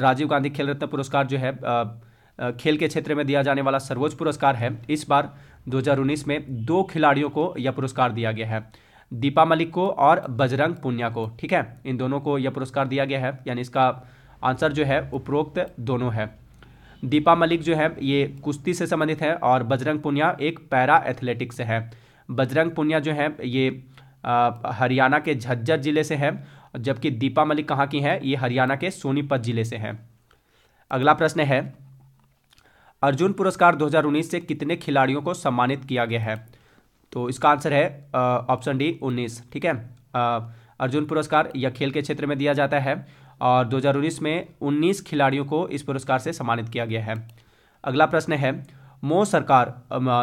राजीव गांधी खेल रत्न पुरस्कार जो है खेल के क्षेत्र में दिया जाने वाला सर्वोच्च पुरस्कार है इस बार 2019 में दो खिलाड़ियों को यह पुरस्कार दिया गया है दीपा मलिक को और बजरंग पुनिया को ठीक है इन दोनों को यह पुरस्कार दिया गया है यानी इसका आंसर जो है उपरोक्त दोनों है दीपा मलिक जो है ये कुश्ती से संबंधित है और बजरंग पुनिया एक पैरा एथलेटिक्स है बजरंग पुनिया जो है ये हरियाणा के झज्जर ज़िले से हैं जबकि दीपा मलिक कहाँ की हैं ये हरियाणा के सोनीपत ज़िले से हैं अगला प्रश्न है अर्जुन पुरस्कार 2019 से कितने खिलाड़ियों को सम्मानित किया गया है तो इसका आंसर है ऑप्शन डी 19 ठीक है आ, अर्जुन पुरस्कार यह खेल के क्षेत्र में दिया जाता है और 2019 में 19 खिलाड़ियों को इस पुरस्कार से सम्मानित किया गया है अगला प्रश्न है मो सरकार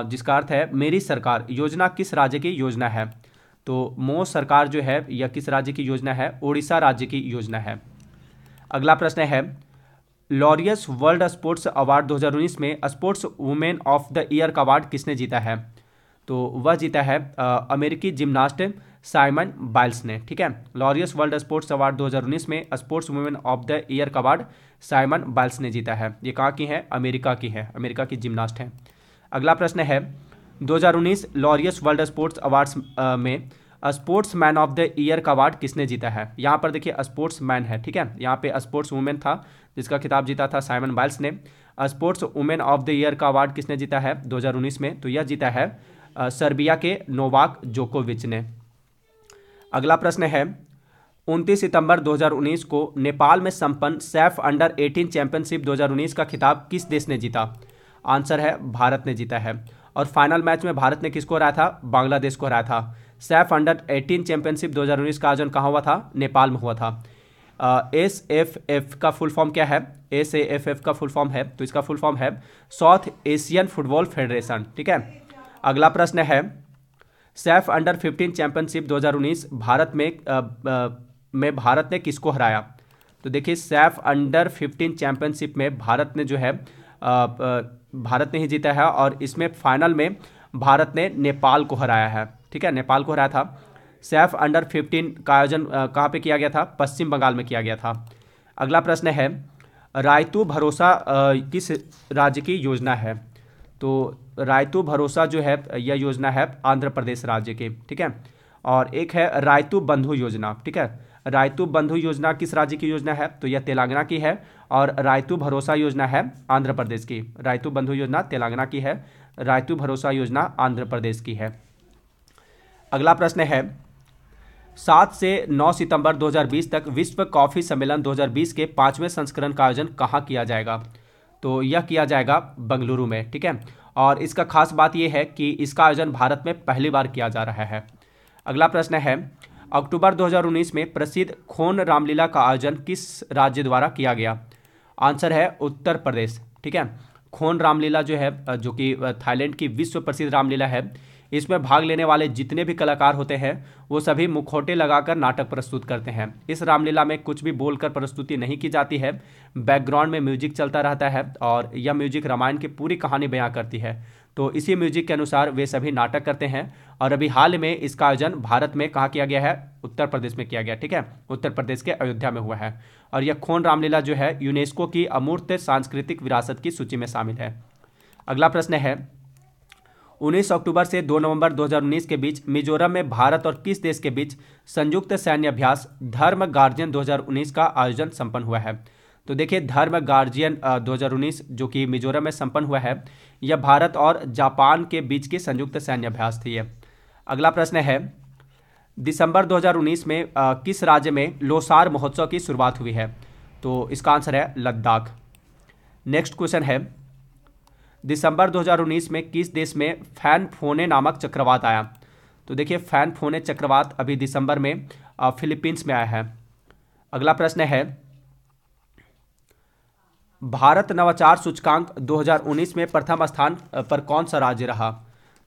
जिसका अर्थ है मेरी सरकार योजना किस राज्य की योजना है तो मो सरकार जो है यह किस राज्य की योजना है ओडिशा राज्य की योजना है अगला प्रश्न है लॉरियस वर्ल्ड स्पोर्ट्स अवार्ड 2019 में sports women of the year का अवार्ड किसने जीता है तो वह जीता है आ, अमेरिकी जिमनास्ट साइमन बाइल्स ने ठीक है लॉरियस वर्ल्ड स्पोर्ट्स अवार्ड 2019 में sports women of the year का अवार्ड साइमन बाइल्स ने जीता है ये कहाँ की है अमेरिका की है अमेरिका की जिमनास्ट हैं अगला प्रश्न है 2019 लॉरियस वर्ल्ड स्पोर्ट्स अवार्ड्स में sports man of the year का अवार्ड किसने जीता है यहाँ पर देखिए स्पोर्ट्स मैन है ठीक है यहाँ पे स्पोर्ट्स वुमेन था जिसका खिताब जीता था साइमन बाइल्स ने sports women of the year का अवार्ड किसने जीता है 2019 में तो यह जीता है सर्बिया के नोवाक जोकोविच ने अगला प्रश्न है 29 सितंबर 2019 को नेपाल में संपन्न सैफ अंडर 18 चैंपियनशिप 2019 का खिताब किस देश ने जीता आंसर है भारत ने जीता है और फाइनल मैच में भारत ने किसको हराया था बांग्लादेश को हराया था सैफ अंडर एटीन चैंपियनशिप उन्नीस का आयोजन कहाँ हुआ था नेपाल में हुआ था एस एफ एफ का फुल फॉर्म क्या है एस ए एफ एफ का फुल फॉर्म है तो इसका फुल फॉर्म है साउथ एशियन फुटबॉल फेडरेशन ठीक है अगला प्रश्न है सैफ अंडर 15 चैंपियनशिप 2019 भारत में आ, आ, में भारत ने किसको हराया तो देखिए सैफ अंडर 15 चैंपियनशिप में भारत ने जो है आ, आ, भारत ने ही जीता है और इसमें फाइनल में भारत ने नेपाल को हराया है ठीक है नेपाल को हराया था सैफ अंडर फिफ्टीन का आयोजन कहाँ पे किया गया था पश्चिम बंगाल में किया गया था अगला प्रश्न है रायतू भरोसा किस राज्य की योजना है तो रायतू भरोसा जो है यह योजना है आंध्र प्रदेश राज्य की ठीक है और एक है रायतू बंधु योजना ठीक है रायतु बंधु योजना किस राज्य की योजना है तो यह तेलंगाना की है और रायतु भरोसा योजना है आंध्र प्रदेश की रायतु बंधु योजना तेलंगाना की है रायतु भरोसा योजना आंध्र प्रदेश की है अगला प्रश्न है सात से नौ सितंबर 2020 तक विश्व कॉफ़ी सम्मेलन 2020 के पांचवें संस्करण का आयोजन कहाँ किया जाएगा तो यह किया जाएगा बंगलुरु में ठीक है और इसका खास बात यह है कि इसका आयोजन भारत में पहली बार किया जा रहा है अगला प्रश्न है अक्टूबर 2019 में प्रसिद्ध खोन रामलीला का आयोजन किस राज्य द्वारा किया गया आंसर है उत्तर प्रदेश ठीक है खोन रामलीला जो है जो कि थाईलैंड की विश्व प्रसिद्ध रामलीला है इसमें भाग लेने वाले जितने भी कलाकार होते हैं वो सभी मुखौटे लगाकर नाटक प्रस्तुत करते हैं इस रामलीला में कुछ भी बोलकर प्रस्तुति नहीं की जाती है बैकग्राउंड में म्यूजिक चलता रहता है और यह म्यूजिक रामायण की पूरी कहानी बयां करती है तो इसी म्यूजिक के अनुसार वे सभी नाटक करते हैं और अभी हाल में इसका आयोजन भारत में कहाँ किया गया है उत्तर प्रदेश में किया गया ठीक है उत्तर प्रदेश के अयोध्या में हुआ है और यह खोन रामलीला जो है यूनेस्को की अमूर्त सांस्कृतिक विरासत की सूची में शामिल है अगला प्रश्न है 19 अक्टूबर से 2 नवंबर 2019 के बीच मिजोरम में भारत और किस देश के बीच संयुक्त सैन्य अभ्यास धर्म गार्जियन 2019 का आयोजन संपन्न हुआ है तो देखिए धर्म गार्जियन 2019 जो कि मिजोरम में संपन्न हुआ है यह भारत और जापान के बीच की संयुक्त सैन्य अभ्यास थी अगला प्रश्न है दिसंबर 2019 में किस राज्य में लोसार महोत्सव की शुरुआत हुई है तो इसका आंसर है लद्दाख नेक्स्ट क्वेश्चन है दिसंबर 2019 में किस देश में फैन फोने नामक चक्रवात आया तो देखिए फैन फोने चक्रवात अभी दिसंबर में फिलीपींस में आया है अगला प्रश्न है भारत नवाचार सूचकांक 2019 में प्रथम स्थान पर कौन सा राज्य रहा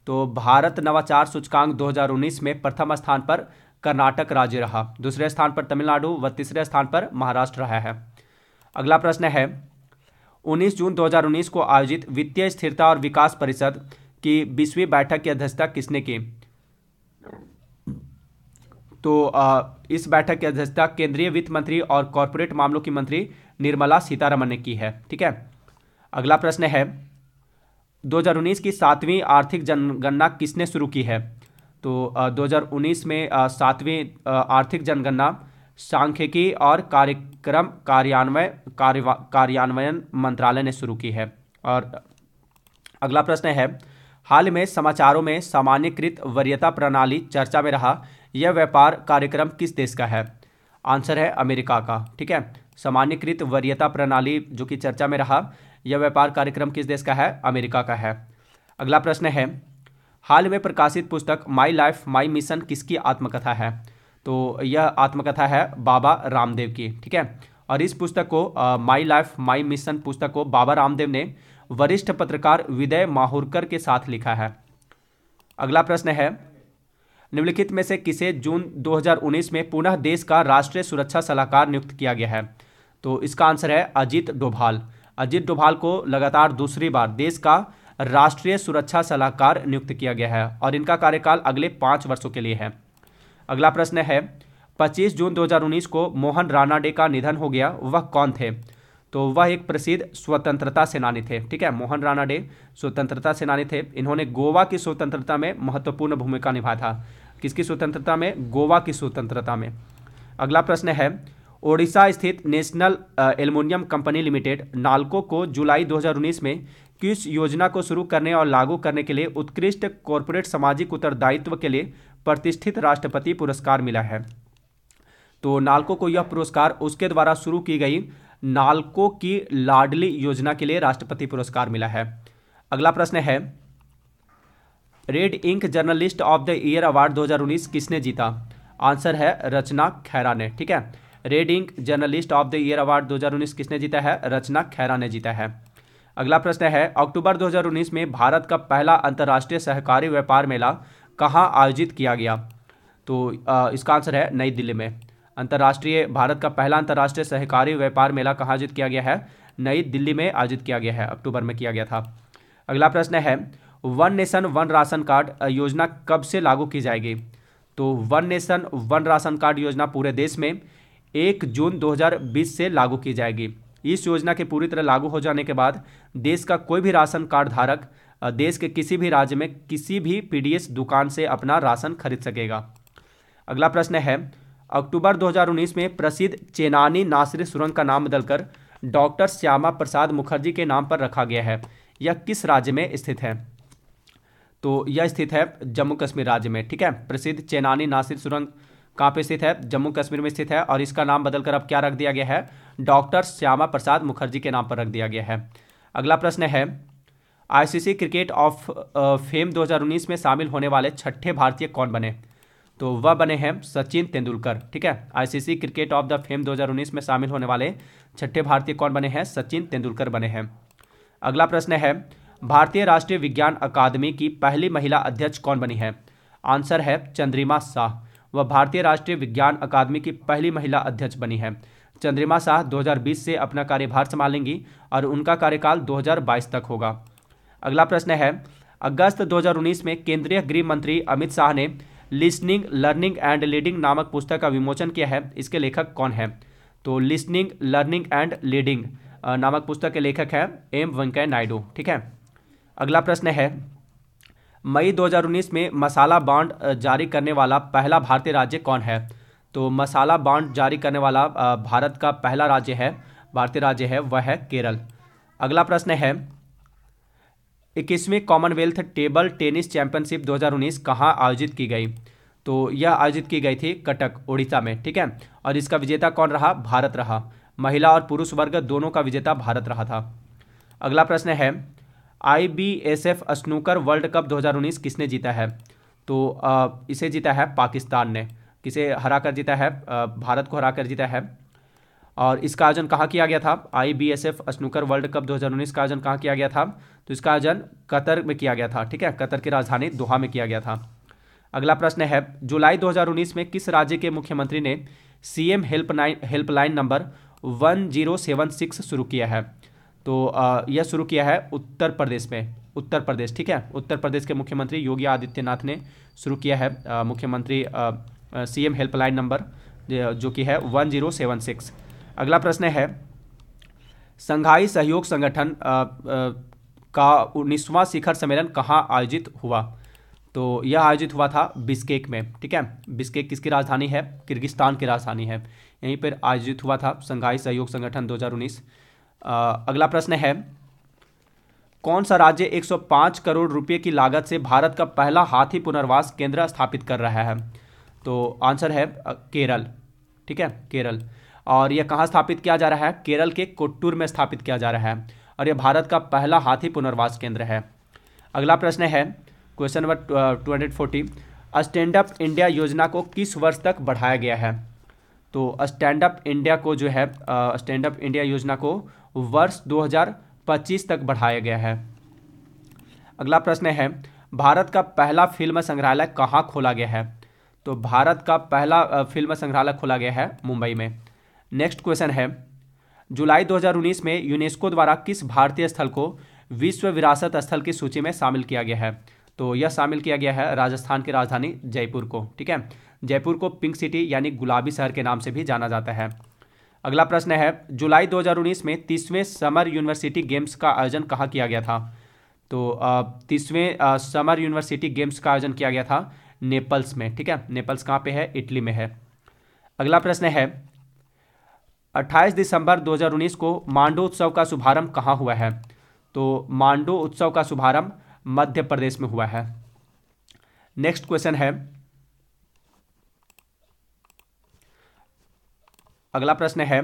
तो भारत नवाचार सूचकांक 2019 में प्रथम स्थान पर कर्नाटक राज्य रहा दूसरे स्थान पर तमिलनाडु व तीसरे स्थान पर महाराष्ट्र रहा है अगला प्रश्न है 19 जून 2019 को आयोजित वित्तीय स्थिरता और विकास परिषद की बीसवीं बैठक की अध्यक्षता किसने की तो इस बैठक की अध्यक्षता केंद्रीय वित्त मंत्री और कॉरपोरेट मामलों की मंत्री निर्मला सीतारमन ने की है ठीक है अगला प्रश्न है 2019 की सातवीं आर्थिक जनगणना किसने शुरू की है तो 2019 में सातवीं आर्थिक जनगणना सांख्यिकी और कार्यक्रम कार्यान्वय कार्यान्वयन मंत्रालय ने शुरू की है और अगला प्रश्न है हाल में समाचारों में सामान्यकृत वरीयता प्रणाली चर्चा में रहा यह व्यापार कार्यक्रम किस देश का है आंसर है अमेरिका का ठीक है सामान्यकृत वरीयता प्रणाली जो कि चर्चा में रहा यह व्यापार कार्यक्रम किस देश का है अमेरिका का है अगला प्रश्न है हाल में प्रकाशित पुस्तक माई लाइफ माई मिशन किसकी आत्मकथा है तो यह आत्मकथा है बाबा रामदेव की ठीक है और इस पुस्तक को माई लाइफ माई मिशन पुस्तक को बाबा रामदेव ने वरिष्ठ पत्रकार विदय माहुरकर के साथ लिखा है अगला प्रश्न है निम्नलिखित में से किसे जून 2019 में पुनः देश का राष्ट्रीय सुरक्षा सलाहकार नियुक्त किया गया है तो इसका आंसर है अजीत डोभाल अजीत डोभाल को लगातार दूसरी बार देश का राष्ट्रीय सुरक्षा सलाहकार नियुक्त किया गया है और इनका कार्यकाल अगले पाँच वर्षों के लिए है अगला प्रश्न है 25 जून 2019 को मोहन राणा डे का निधन हो गया वह कौन थे तो वह एक प्रसिद्ध स्वतंत्रता सेनानी थे ठीक है मोहन राणा डे स्वतंत्रता सेनानी थे इन्होंने गोवा की स्वतंत्रता में महत्वपूर्ण भूमिका निभा था किसकी स्वतंत्रता में गोवा की स्वतंत्रता में अगला प्रश्न है ओडिशा स्थित national aluminium company limited NALCO को जुलाई 2019 में किस योजना को शुरू करने और लागू करने के लिए उत्कृष्ट कॉरपोरेट सामाजिक उत्तरदायित्व के लिए प्रतिष्ठित राष्ट्रपति पुरस्कार मिला है तो नालको को यह पुरस्कार उसके द्वारा शुरू की गई नालको की लाडली योजना के लिए राष्ट्रपति पुरस्कार मिला है अगला प्रश्न है Red Ink journalist of the year award 2019 किसने जीता आंसर है रचना खैरा ने ठीक है Red Ink journalist of the year award 2019 किसने जीता है रचना खैरा ने जीता है अगला प्रश्न है अक्टूबर 2019 में भारत का पहला अंतर्राष्ट्रीय सहकारी व्यापार मेला कहाँ आयोजित किया गया तो इसका आंसर है नई दिल्ली में अंतर्राष्ट्रीय भारत का पहला अंतर्राष्ट्रीय सहकारी व्यापार मेला कहाँ आयोजित किया गया है नई दिल्ली में आयोजित किया गया है अक्टूबर में किया गया था अगला प्रश्न है one nation one ration card योजना कब से लागू की जाएगी तो one nation one ration card योजना पूरे देश में एक जून 2020 से लागू की जाएगी इस योजना के पूरी तरह लागू हो जाने के बाद देश का कोई भी राशन कार्ड धारक देश के किसी भी राज्य में किसी भी पीडीएस दुकान से अपना राशन खरीद सकेगा अगला प्रश्न है अक्टूबर 2019 में प्रसिद्ध चेनानी नासिर सुरंग का नाम बदलकर डॉक्टर श्यामा प्रसाद मुखर्जी के नाम पर रखा गया है यह किस राज्य में स्थित है तो यह स्थित है जम्मू कश्मीर राज्य में ठीक है प्रसिद्ध चेनानी नासिर सुरंग कहाँ पे स्थित है जम्मू कश्मीर में स्थित है और इसका नाम बदलकर अब क्या रख दिया गया है डॉक्टर श्यामा प्रसाद मुखर्जी के नाम पर रख दिया गया है अगला प्रश्न है आईसीसी क्रिकेट ऑफ फेम 2019 में शामिल होने वाले छठे भारतीय कौन बने तो वह बने हैं सचिन तेंदुलकर ठीक है ICC cricket of the fame 2019 में शामिल होने वाले छठे भारतीय कौन बने हैं सचिन तेंदुलकर बने हैं अगला प्रश्न है भारतीय राष्ट्रीय विज्ञान अकादमी की पहली महिला अध्यक्ष कौन बनी है आंसर है चंद्रिमा शाह वह भारतीय राष्ट्रीय विज्ञान अकादमी की पहली महिला अध्यक्ष बनी है चंद्रिमा शाह 2020 से अपना कार्यभार संभालेंगी और उनका कार्यकाल 2022 तक होगा अगला प्रश्न है अगस्त 2019 में केंद्रीय गृह मंत्री अमित शाह ने लिसनिंग लर्निंग एंड लीडिंग नामक पुस्तक का विमोचन किया है इसके लेखक कौन है तो लिसनिंग लर्निंग एंड लीडिंग नामक पुस्तक के लेखक हैं एम वेंकैया नायडू ठीक है अगला प्रश्न है मई 2019 में मसाला बांड जारी करने वाला पहला भारतीय राज्य कौन है तो मसाला बांड जारी करने वाला भारत का पहला राज्य है भारतीय राज्य है वह है केरल अगला प्रश्न है इक्कीसवीं कॉमनवेल्थ टेबल टेनिस चैंपियनशिप 2019 कहाँ आयोजित की गई तो यह आयोजित की गई थी कटक ओडिशा में ठीक है और इसका विजेता कौन रहा भारत रहा महिला और पुरुष वर्ग दोनों का विजेता भारत रहा था अगला प्रश्न है एफ स्नूकर वर्ल्ड कप 2019 किसने जीता है तो इसे जीता है पाकिस्तान ने किसे हरा कर जीता है भारत को हरा कर जीता है और इसका आयोजन कहाँ किया गया था I B S F snooker World Cup 2019 का आयोजन कहाँ किया गया था तो इसका आयोजन कतर में किया गया था ठीक है कतर की राजधानी दोहा में किया गया था अगला प्रश्न है जुलाई 2019 में किस राज्य के मुख्यमंत्री ने M helpline helpline number six शुरू किया है तो यह शुरू किया है उत्तर प्रदेश में उत्तर प्रदेश ठीक है उत्तर प्रदेश के मुख्यमंत्री योगी आदित्यनाथ ने शुरू किया है मुख्यमंत्री सीएम हेल्पलाइन नंबर जो कि है वन जीरो सेवन सिक्स अगला प्रश्न है संघाई सहयोग संगठन का उन्नीसवां शिखर सम्मेलन कहाँ आयोजित हुआ तो यह आयोजित हुआ था बिस्केक में ठीक है बिस्केक किसकी राजधानी है किर्गिस्तान की राजधानी है यहीं पर आयोजित हुआ था संघाई सहयोग संगठन 2019 अगला प्रश्न है कौन सा राज्य 105 करोड़ रुपए की लागत से भारत का पहला हाथी पुनर्वास केंद्र स्थापित कर रहा है तो आंसर है केरल ठीक है केरल और यह कहाँ स्थापित किया जा रहा है केरल के कोट्टूर में स्थापित किया जा रहा है और यह भारत का पहला हाथी पुनर्वास केंद्र है अगला प्रश्न है question number two hundred forty Stand Up India योजना को किस वर्ष तक बढ़ाया गया है तो स्टैंड अप इंडिया को जो है स्टैंड अप इंडिया योजना को वर्ष 2025 तक बढ़ाया गया है अगला प्रश्न है भारत का पहला फिल्म संग्रहालय कहाँ खोला गया है तो भारत का पहला फिल्म संग्रहालय खोला गया है मुंबई में नेक्स्ट क्वेश्चन है जुलाई 2019 में यूनेस्को द्वारा किस भारतीय स्थल को विश्व विरासत स्थल की सूची में शामिल किया गया है तो यह शामिल किया गया है राजस्थान की राजधानी जयपुर को ठीक है जयपुर को पिंक सिटी यानी गुलाबी शहर के नाम से भी जाना जाता है अगला प्रश्न है जुलाई 2019 में तीसवें समर यूनिवर्सिटी गेम्स का आयोजन कहाँ किया गया था तो तीसवें समर यूनिवर्सिटी गेम्स का आयोजन किया गया था नेपल्स में ठीक है नेपल्स कहाँ पे है इटली में है अगला प्रश्न है 28 दिसंबर 2019 को मांडो उत्सव का शुभारंभ कहाँ हुआ है तो मांडो उत्सव का शुभारंभ मध्य प्रदेश में हुआ है नेक्स्ट क्वेश्चन है अगला प्रश्न है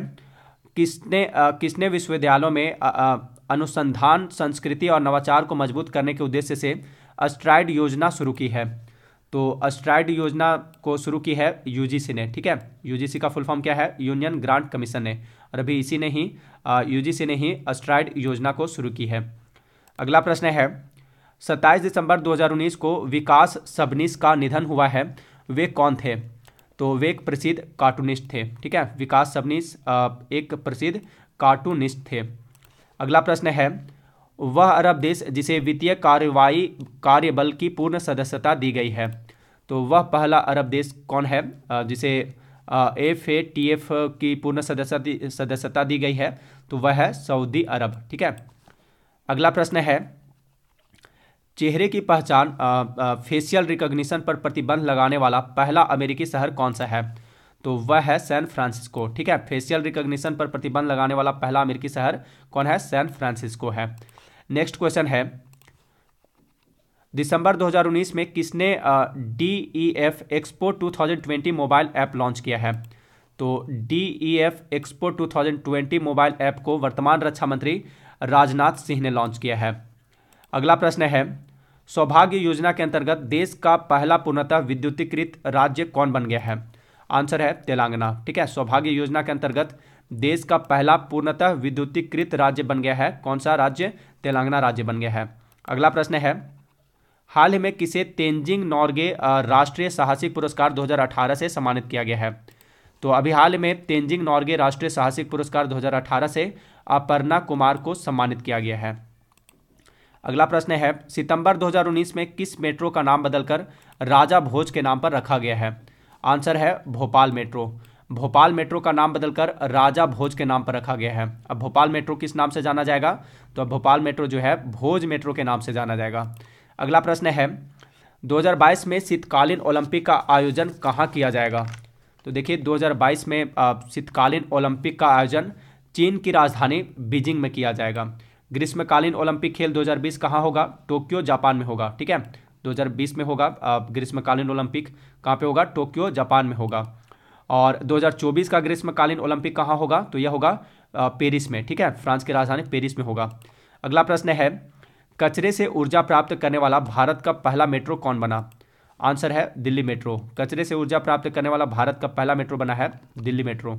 किसने आ, किसने विश्वविद्यालयों में अनुसंधान संस्कृति और नवाचार को मजबूत करने के उद्देश्य से अस्ट्राइड योजना शुरू की है तो अस्ट्राइड योजना को शुरू की है यूजीसी ने ठीक है यूजीसी का फुल फॉर्म क्या है यूनियन ग्रांट कमीशन ने और अभी इसी ने ही यूजीसी ने ही अस्ट्राइड योजना को शुरू की है अगला प्रश्न है 27 दिसंबर 2019 को विकास सबनीस का निधन हुआ है वे कौन थे तो वे एक प्रसिद्ध कार्टूनिस्ट थे ठीक है विकास सबनीस एक प्रसिद्ध कार्टूनिस्ट थे अगला प्रश्न है वह अरब देश जिसे वित्तीय कार्रवाई कार्यबल की पूर्ण सदस्यता दी गई है तो वह पहला अरब देश कौन है जिसे एफ ए टी एफ की पूर्ण सदस्यता सदस्यता दी गई है तो वह है सऊदी अरब ठीक है अगला प्रश्न है चेहरे की पहचान फेशियल रिकॉग्निशन पर प्रतिबंध लगाने वाला पहला अमेरिकी शहर कौन सा है तो वह है सैन फ्रांसिस्को ठीक है फेशियल रिकॉग्निशन पर प्रतिबंध लगाने वाला पहला अमेरिकी शहर कौन है सैन फ्रांसिस्को है नेक्स्ट क्वेश्चन है दिसंबर 2019 में किसने D E F expo two mobile app launch किया है तो D E F expo two mobile app को वर्तमान रक्षा मंत्री राजनाथ सिंह ने लॉन्च किया है अगला प्रश्न है सौभाग्य योजना के अंतर्गत देश का पहला पूर्णतः विद्युतीकृत राज्य कौन बन गया है आंसर है तेलंगाना ठीक है सौभाग्य योजना के अंतर्गत देश का पहला पूर्णतः विद्युतीकृत राज्य बन गया है कौन सा राज्य तेलंगाना राज्य बन गया है अगला प्रश्न है हाल ही में किसे तेंजिंग नॉर्गे राष्ट्रीय साहसिक पुरस्कार 2018 से सम्मानित किया गया है तो अभी हाल में तेंजिंग नॉर्गे राष्ट्रीय साहसिक पुरस्कार 2018 से अपर्णा कुमार को सम्मानित किया गया है अगला प्रश्न है सितंबर 2019 में किस मेट्रो का नाम बदलकर राजा भोज के नाम पर रखा गया है आंसर है भोपाल मेट्रो भोपाल मेट्रो का नाम बदलकर राजा भोज के नाम पर रखा गया है अब भोपाल मेट्रो किस नाम से जाना जाएगा तो अब भोपाल मेट्रो जो है भोज मेट्रो के नाम से जाना जाएगा अगला प्रश्न है 2022 में शीतकालीन ओलंपिक का आयोजन कहाँ किया जाएगा तो देखिए 2022 में शीतकालीन ओलंपिक का आयोजन चीन की राजधानी बीजिंग में किया जाएगा ग्रीष्मकालीन ओलंपिक खेल 2020 कहाँ होगा टोक्यो जापान में होगा ठीक है 2020 में होगा ग्रीष्मकालीन ओलंपिक कहाँ पे होगा टोक्यो जापान में होगा और 2024 का ग्रीष्मकालीन ओलंपिक कहाँ होगा तो यह होगा पेरिस में ठीक है फ्रांस की राजधानी पेरिस में होगा अगला प्रश्न है कचरे से ऊर्जा प्राप्त करने वाला भारत का पहला मेट्रो कौन बना आंसर है दिल्ली मेट्रो कचरे से ऊर्जा प्राप्त करने वाला भारत का पहला मेट्रो बना है दिल्ली मेट्रो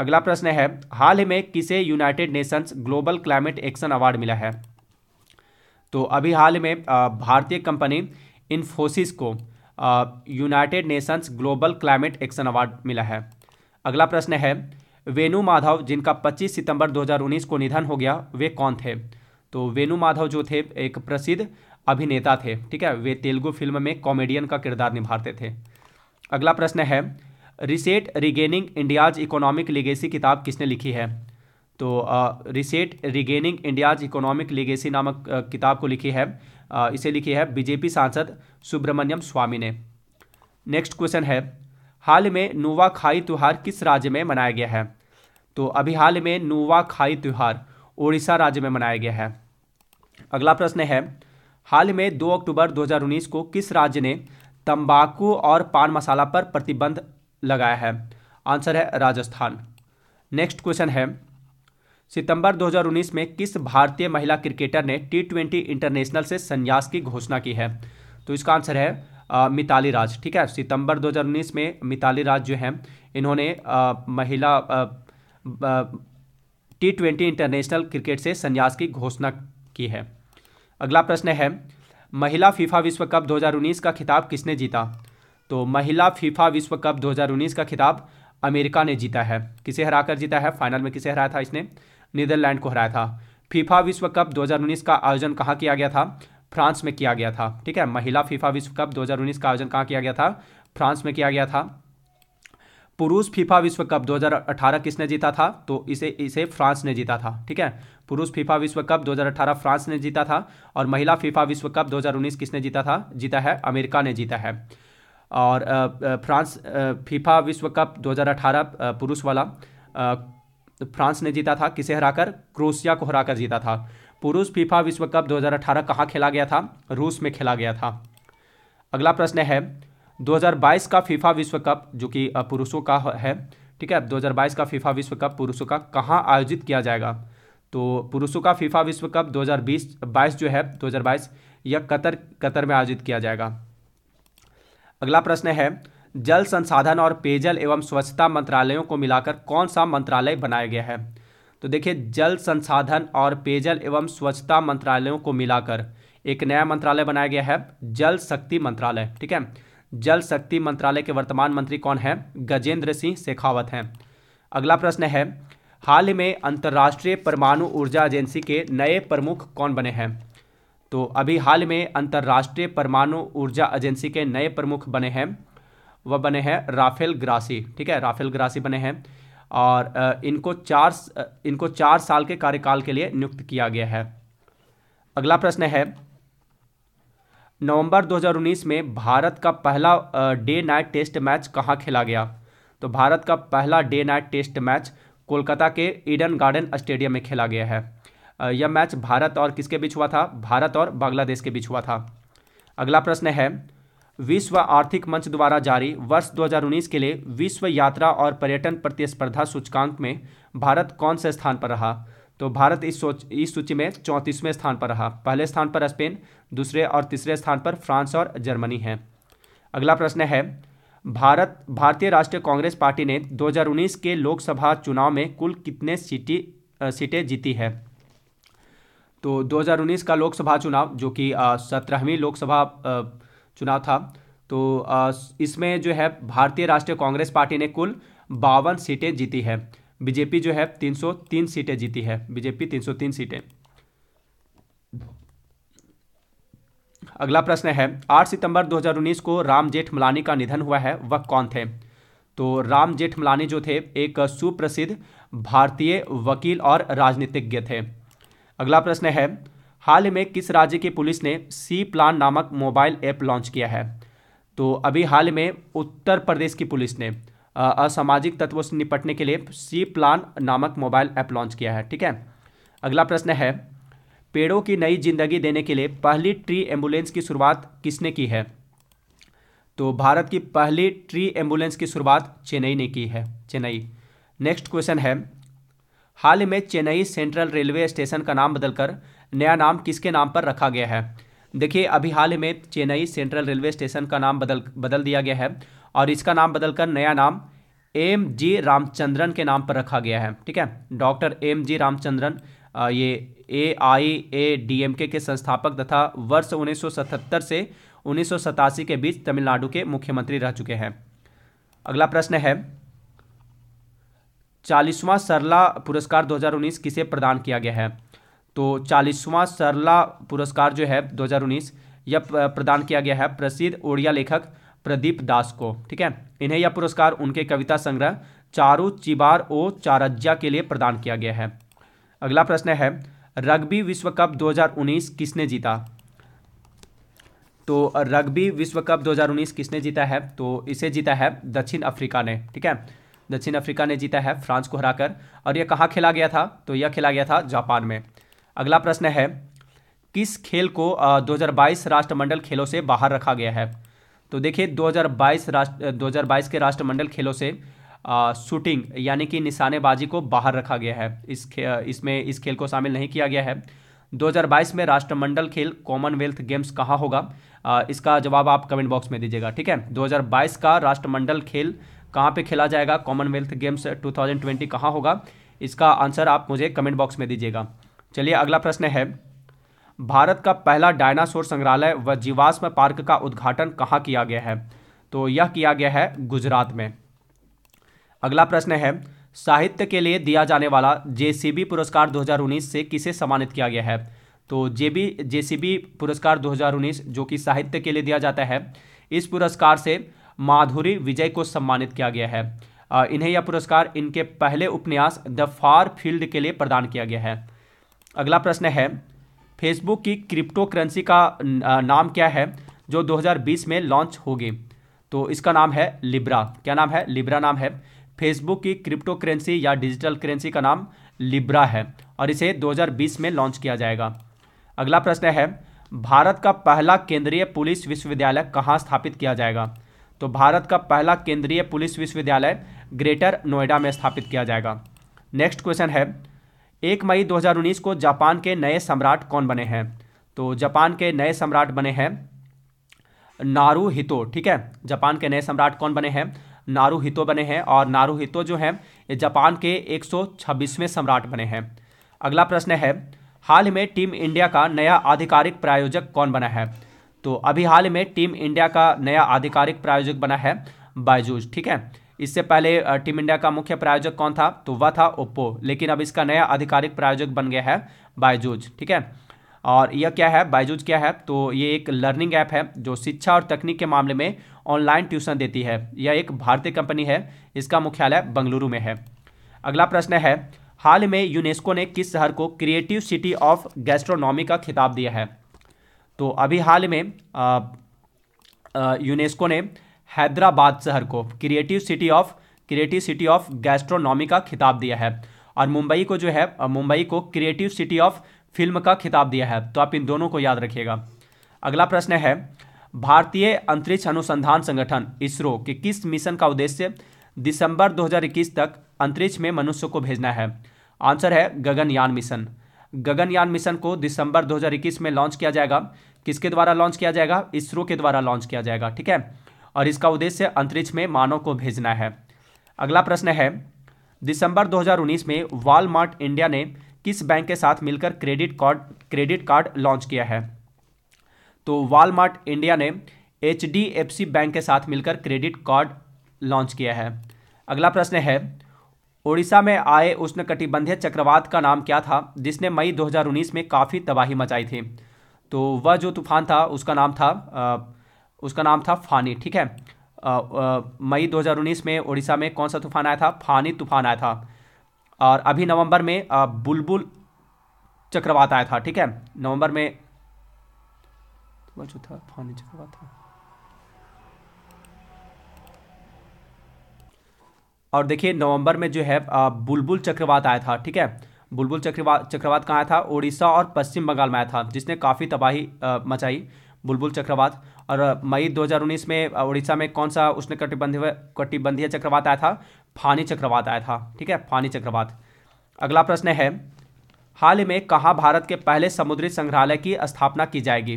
अगला प्रश्न है हाल ही में किसे United Nations global climate action award मिला है तो अभी हाल में भारतीय कंपनी इन्फोसिस को United Nations global climate action award मिला है अगला प्रश्न है वेणु माधव जिनका 25 सितंबर 2019 को निधन हो गया वे कौन थे तो वेणु माधव जो थे एक प्रसिद्ध अभिनेता थे ठीक है वे तेलुगु फिल्म में कॉमेडियन का किरदार निभाते थे अगला प्रश्न है reset regaining India's economic legacy किताब किसने लिखी है तो reset regaining India's economic legacy नामक किताब को लिखी है इसे लिखी है बीजेपी सांसद सुब्रमण्यम स्वामी ने नेक्स्ट क्वेश्चन है हाल में नुवा खाई त्यौहार किस राज्य में मनाया गया है तो अभी हाल में नुवा खाई त्यौहार ओडिशा राज्य में मनाया गया है अगला प्रश्न है हाल में 2 अक्टूबर 2019 को किस राज्य ने तंबाकू और पान मसाला पर प्रतिबंध लगाया है आंसर है राजस्थान नेक्स्ट क्वेश्चन है सितंबर 2019 में किस भारतीय महिला क्रिकेटर ने टी ट्वेंटी इंटरनेशनल से संन्यास की घोषणा की है तो इसका आंसर है आ, मिताली राज ठीक है सितंबर 2019 में मिताली राज जो है इन्होंने आ, महिला टी ट्वेंटी इंटरनेशनल क्रिकेट से संन्यास की घोषणा की है अगला प्रश्न है महिला फीफा विश्व कप 2019 का खिताब किसने जीता तो महिला फीफा विश्व कप 2019 का खिताब अमेरिका ने जीता है किसे हरा कर जीता है फाइनल में किसे हराया था इसने नीदरलैंड को हराया था फीफा विश्व कप 2019 का आयोजन कहाँ किया गया था फ्रांस में किया गया था ठीक है महिला फीफा विश्व कप 2019 का आयोजन कहाँ किया गया था फ्रांस में किया गया था पुरुष फीफा विश्व कप 2018 किसने जीता था तो इसे इसे फ्रांस ने जीता था ठीक है पुरुष फीफा विश्व कप 2018 फ्रांस ने जीता था और महिला फीफा विश्व कप 2019 किसने जीता था जीता है अमेरिका ने जीता है और फ्रांस फीफा विश्व कप 2018 पुरुष वाला फ्रांस ने जीता था किसे हराकर क्रोशिया को हराकर जीता था पुरुष फीफा विश्व कप 2018 कहाँ खेला गया था रूस में खेला गया था अगला प्रश्न है 2022 का फीफा विश्व कप जो कि पुरुषों का है ठीक है 2022 का फीफा विश्व कप पुरुषों का कहाँ आयोजित किया जाएगा तो पुरुषों का फीफा विश्व कप 2020 22 जो है 2022 यह कतर कतर में आयोजित किया जाएगा अगला प्रश्न है जल संसाधन और पेयजल एवं स्वच्छता मंत्रालयों को मिलाकर कौन सा मंत्रालय बनाया गया है तो देखिए जल संसाधन और पेयजल एवं स्वच्छता मंत्रालयों को मिलाकर एक नया मंत्रालय बनाया गया है जल शक्ति मंत्रालय ठीक है जल शक्ति मंत्रालय के वर्तमान मंत्री कौन है गजेंद्र सिंह शेखावत हैं अगला प्रश्न है हाल में अंतर्राष्ट्रीय परमाणु ऊर्जा एजेंसी के नए प्रमुख कौन बने हैं तो अभी हाल में अंतर्राष्ट्रीय परमाणु ऊर्जा एजेंसी के नए प्रमुख बने हैं वह बने हैं राफेल ग्रासी ठीक है राफेल ग्रासी बने हैं और इनको चार इनको चार साल के कार्यकाल के लिए नियुक्त किया गया है अगला प्रश्न है नवंबर 2019 में भारत का पहला डे नाइट टेस्ट मैच कहाँ खेला गया तो भारत का पहला day night test match Kolkata के ईडन गार्डन स्टेडियम में खेला गया है यह मैच भारत और किसके बीच हुआ था भारत और बांग्लादेश के बीच हुआ था अगला प्रश्न है विश्व आर्थिक मंच द्वारा जारी वर्ष 2019 के लिए विश्व यात्रा और पर्यटन प्रतिस्पर्धा सूचकांक में भारत कौन से स्थान पर रहा तो भारत इस सोच इस सूची में चौंतीसवें स्थान पर रहा पहले स्थान पर स्पेन दूसरे और तीसरे स्थान पर फ्रांस और जर्मनी है अगला प्रश्न है भारत भारतीय राष्ट्रीय कांग्रेस पार्टी ने 2019 के लोकसभा चुनाव में कुल कितने सीटी सीटें जीती है तो 2019 का लोकसभा चुनाव जो कि सत्रहवीं लोकसभा चुनाव था तो इसमें जो है भारतीय राष्ट्रीय कांग्रेस पार्टी ने कुल बावन सीटें जीती है बीजेपी जो है 303 सीटें जीती है बीजेपी 303 सीटें अगला प्रश्न है 8 सितंबर 2019 को राम जेठ मलानी का निधन हुआ है वह कौन थे तो राम जेठ मलानी जो थे एक सुप्रसिद्ध भारतीय वकील और राजनीतिज्ञ थे अगला प्रश्न है हाल में किस राज्य की पुलिस ने सी प्लान नामक मोबाइल ऐप लॉन्च किया है तो अभी हाल में उत्तर प्रदेश की पुलिस ने असामाजिक तत्वों से निपटने के लिए सी प्लान नामक मोबाइल ऐप लॉन्च किया है ठीक है अगला प्रश्न है पेड़ों की नई जिंदगी देने के लिए पहली ट्री एम्बुलेंस की शुरुआत किसने की है तो भारत की पहली ट्री एम्बुलेंस की शुरुआत चेन्नई ने की है चेन्नई नेक्स्ट क्वेश्चन है हाल ही में चेन्नई सेंट्रल रेलवे स्टेशन का नाम बदलकर नया नाम किसके नाम पर रखा गया है देखिए अभी हाल में चेन्नई सेंट्रल रेलवे स्टेशन का नाम बदल बदल दिया गया है और इसका नाम बदलकर नया नाम एम जी रामचंद्रन के नाम पर रखा गया है ठीक है डॉक्टर एम जी रामचंद्रन ये ए आई ए डी एम के, के संस्थापक तथा वर्ष 1977 से उन्नीस के बीच तमिलनाडु के मुख्यमंत्री रह चुके हैं अगला प्रश्न है चालीसवां सरला पुरस्कार 2019 किसे प्रदान किया गया है तो चालीसवां सरला पुरस्कार जो है 2019 यह प्रदान किया गया है प्रसिद्ध ओडिया लेखक प्रदीप दास को ठीक है इन्हें यह पुरस्कार उनके कविता संग्रह चारू चिबार ओ चारज्जा के लिए प्रदान किया गया है अगला प्रश्न है रग्बी विश्व कप 2019 किसने जीता तो रग्बी विश्व कप 2019 किसने जीता है तो इसे जीता है दक्षिण अफ्रीका ने ठीक है दक्षिण अफ्रीका ने जीता है फ्रांस को हराकर और यह कहाँ खेला गया था तो यह खेला गया था जापान में अगला प्रश्न है किस खेल को 2022 राष्ट्रमंडल खेलों से बाहर रखा गया है तो देखिए 2022 राष्ट्र 2022 के राष्ट्रमंडल खेलों से आ, शूटिंग यानी कि निशानेबाजी को बाहर रखा गया है इस इसमें इस खेल को शामिल नहीं किया गया है 2022 में राष्ट्रमंडल खेल कॉमनवेल्थ गेम्स कहाँ होगा आ, इसका जवाब आप कमेंट बॉक्स में दीजिएगा ठीक है 2022 का राष्ट्रमंडल खेल कहाँ पे खेला जाएगा कॉमनवेल्थ गेम्स 2020 कहाँ होगा इसका आंसर आप मुझे कमेंट बॉक्स में दीजिएगा चलिए अगला प्रश्न है भारत का पहला डायनासोर संग्रहालय व जीवाश्म पार्क का उद्घाटन कहाँ किया गया है तो यह किया गया है गुजरात में अगला प्रश्न है साहित्य के लिए दिया जाने वाला जे पुरस्कार 2019 से किसे सम्मानित किया गया है तो जे बी जे पुरस्कार 2019 जो कि साहित्य के लिए दिया जाता है इस पुरस्कार से माधुरी विजय को सम्मानित किया गया है इन्हें यह पुरस्कार इनके पहले उपन्यास द फार फील्ड के लिए प्रदान किया गया है अगला प्रश्न है फेसबुक की क्रिप्टो करेंसी का नाम क्या है जो 2020 में लॉन्च होगी तो इसका नाम है लिब्रा क्या नाम है लिब्रा नाम है फेसबुक की क्रिप्टो करेंसी या डिजिटल करेंसी का नाम लिब्रा है और इसे 2020 में लॉन्च किया जाएगा अगला प्रश्न है भारत का पहला केंद्रीय पुलिस विश्वविद्यालय कहाँ स्थापित किया जाएगा तो भारत का पहला केंद्रीय पुलिस विश्वविद्यालय ग्रेटर नोएडा में स्थापित किया जाएगा नेक्स्ट क्वेश्चन है एक मई 2019 को जापान के नए सम्राट कौन बने हैं तो जापान के नए सम्राट बने हैं नारू हितो ठीक है जापान के नए सम्राट कौन बने हैं नारू हितो बने हैं और नारू हितो जो हैं ये जापान के 126वें सम्राट बने हैं अगला प्रश्न है हाल में टीम इंडिया का नया आधिकारिक प्रायोजक कौन बना है तो अभी हाल में टीम इंडिया का नया आधिकारिक प्रायोजक बना है बायजूज ठीक है इससे पहले टीम इंडिया का मुख्य प्रायोजक कौन था तो वह था ओप्पो लेकिन अब इसका नया आधिकारिक प्रायोजक बन गया है बायजूज ठीक है और यह क्या है बायजूज क्या है तो ये एक लर्निंग ऐप है जो शिक्षा और तकनीक के मामले में ऑनलाइन ट्यूशन देती है यह एक भारतीय कंपनी है इसका मुख्यालय बंगलुरु में है अगला प्रश्न है हाल में यूनेस्को ने किस शहर को क्रिएटिव सिटी ऑफ गैस्ट्रोनॉमी का खिताब दिया है तो अभी हाल में यूनेस्को ने हैदराबाद शहर को creative city of creative city of gastronomy का खिताब दिया है और मुंबई को जो है मुंबई को क्रिएटिव सिटी ऑफ फिल्म का खिताब दिया है तो आप इन दोनों को याद रखिएगा अगला प्रश्न है भारतीय अंतरिक्ष अनुसंधान संगठन इसरो के किस मिशन का उद्देश्य दिसंबर 2021 तक अंतरिक्ष में मनुष्य को भेजना है आंसर है गगनयान मिशन गगनयान मिशन को दिसंबर 2021 में लॉन्च किया जाएगा किसके द्वारा लॉन्च किया जाएगा इसरो के द्वारा लॉन्च किया जाएगा ठीक है और इसका उद्देश्य अंतरिक्ष में मानव को भेजना है अगला प्रश्न है दिसंबर 2019 में वॉलमार्ट इंडिया ने किस बैंक के साथ मिलकर credit card credit card launch किया है तो वॉलमार्ट इंडिया ने एच बैंक के साथ मिलकर क्रेडिट कार्ड लॉन्च किया है अगला प्रश्न है ओडिशा में आए उष्णकटिबंधीय चक्रवात का नाम क्या था जिसने मई 2019 में काफ़ी तबाही मचाई थी तो वह जो तूफान था उसका नाम था आ, उसका नाम था फानी ठीक है मई 2019 में ओडिशा में कौन सा तूफान आया था फानी तूफान आया था और अभी नवंबर में बुलबुल चक्रवात आया था ठीक है नवंबर में तो वह जो था फानी चक्रवात था और देखिए नवंबर में जो है बुलबुल चक्रवात आया था ठीक है बुलबुल चक्रवात चक्रवात कहाँ आया था उड़ीसा और पश्चिम बंगाल में आया था जिसने काफ़ी तबाही मचाई बुलबुल चक्रवात और मई 2019 में उड़ीसा में कौन सा उसने कटिबंधीय कटिबंधीय चक्रवात आया था फानी चक्रवात आया था ठीक है फानी चक्रवात अगला प्रश्न है हाल ही में कहाँ भारत के पहले समुद्री संग्रहालय की स्थापना की जाएगी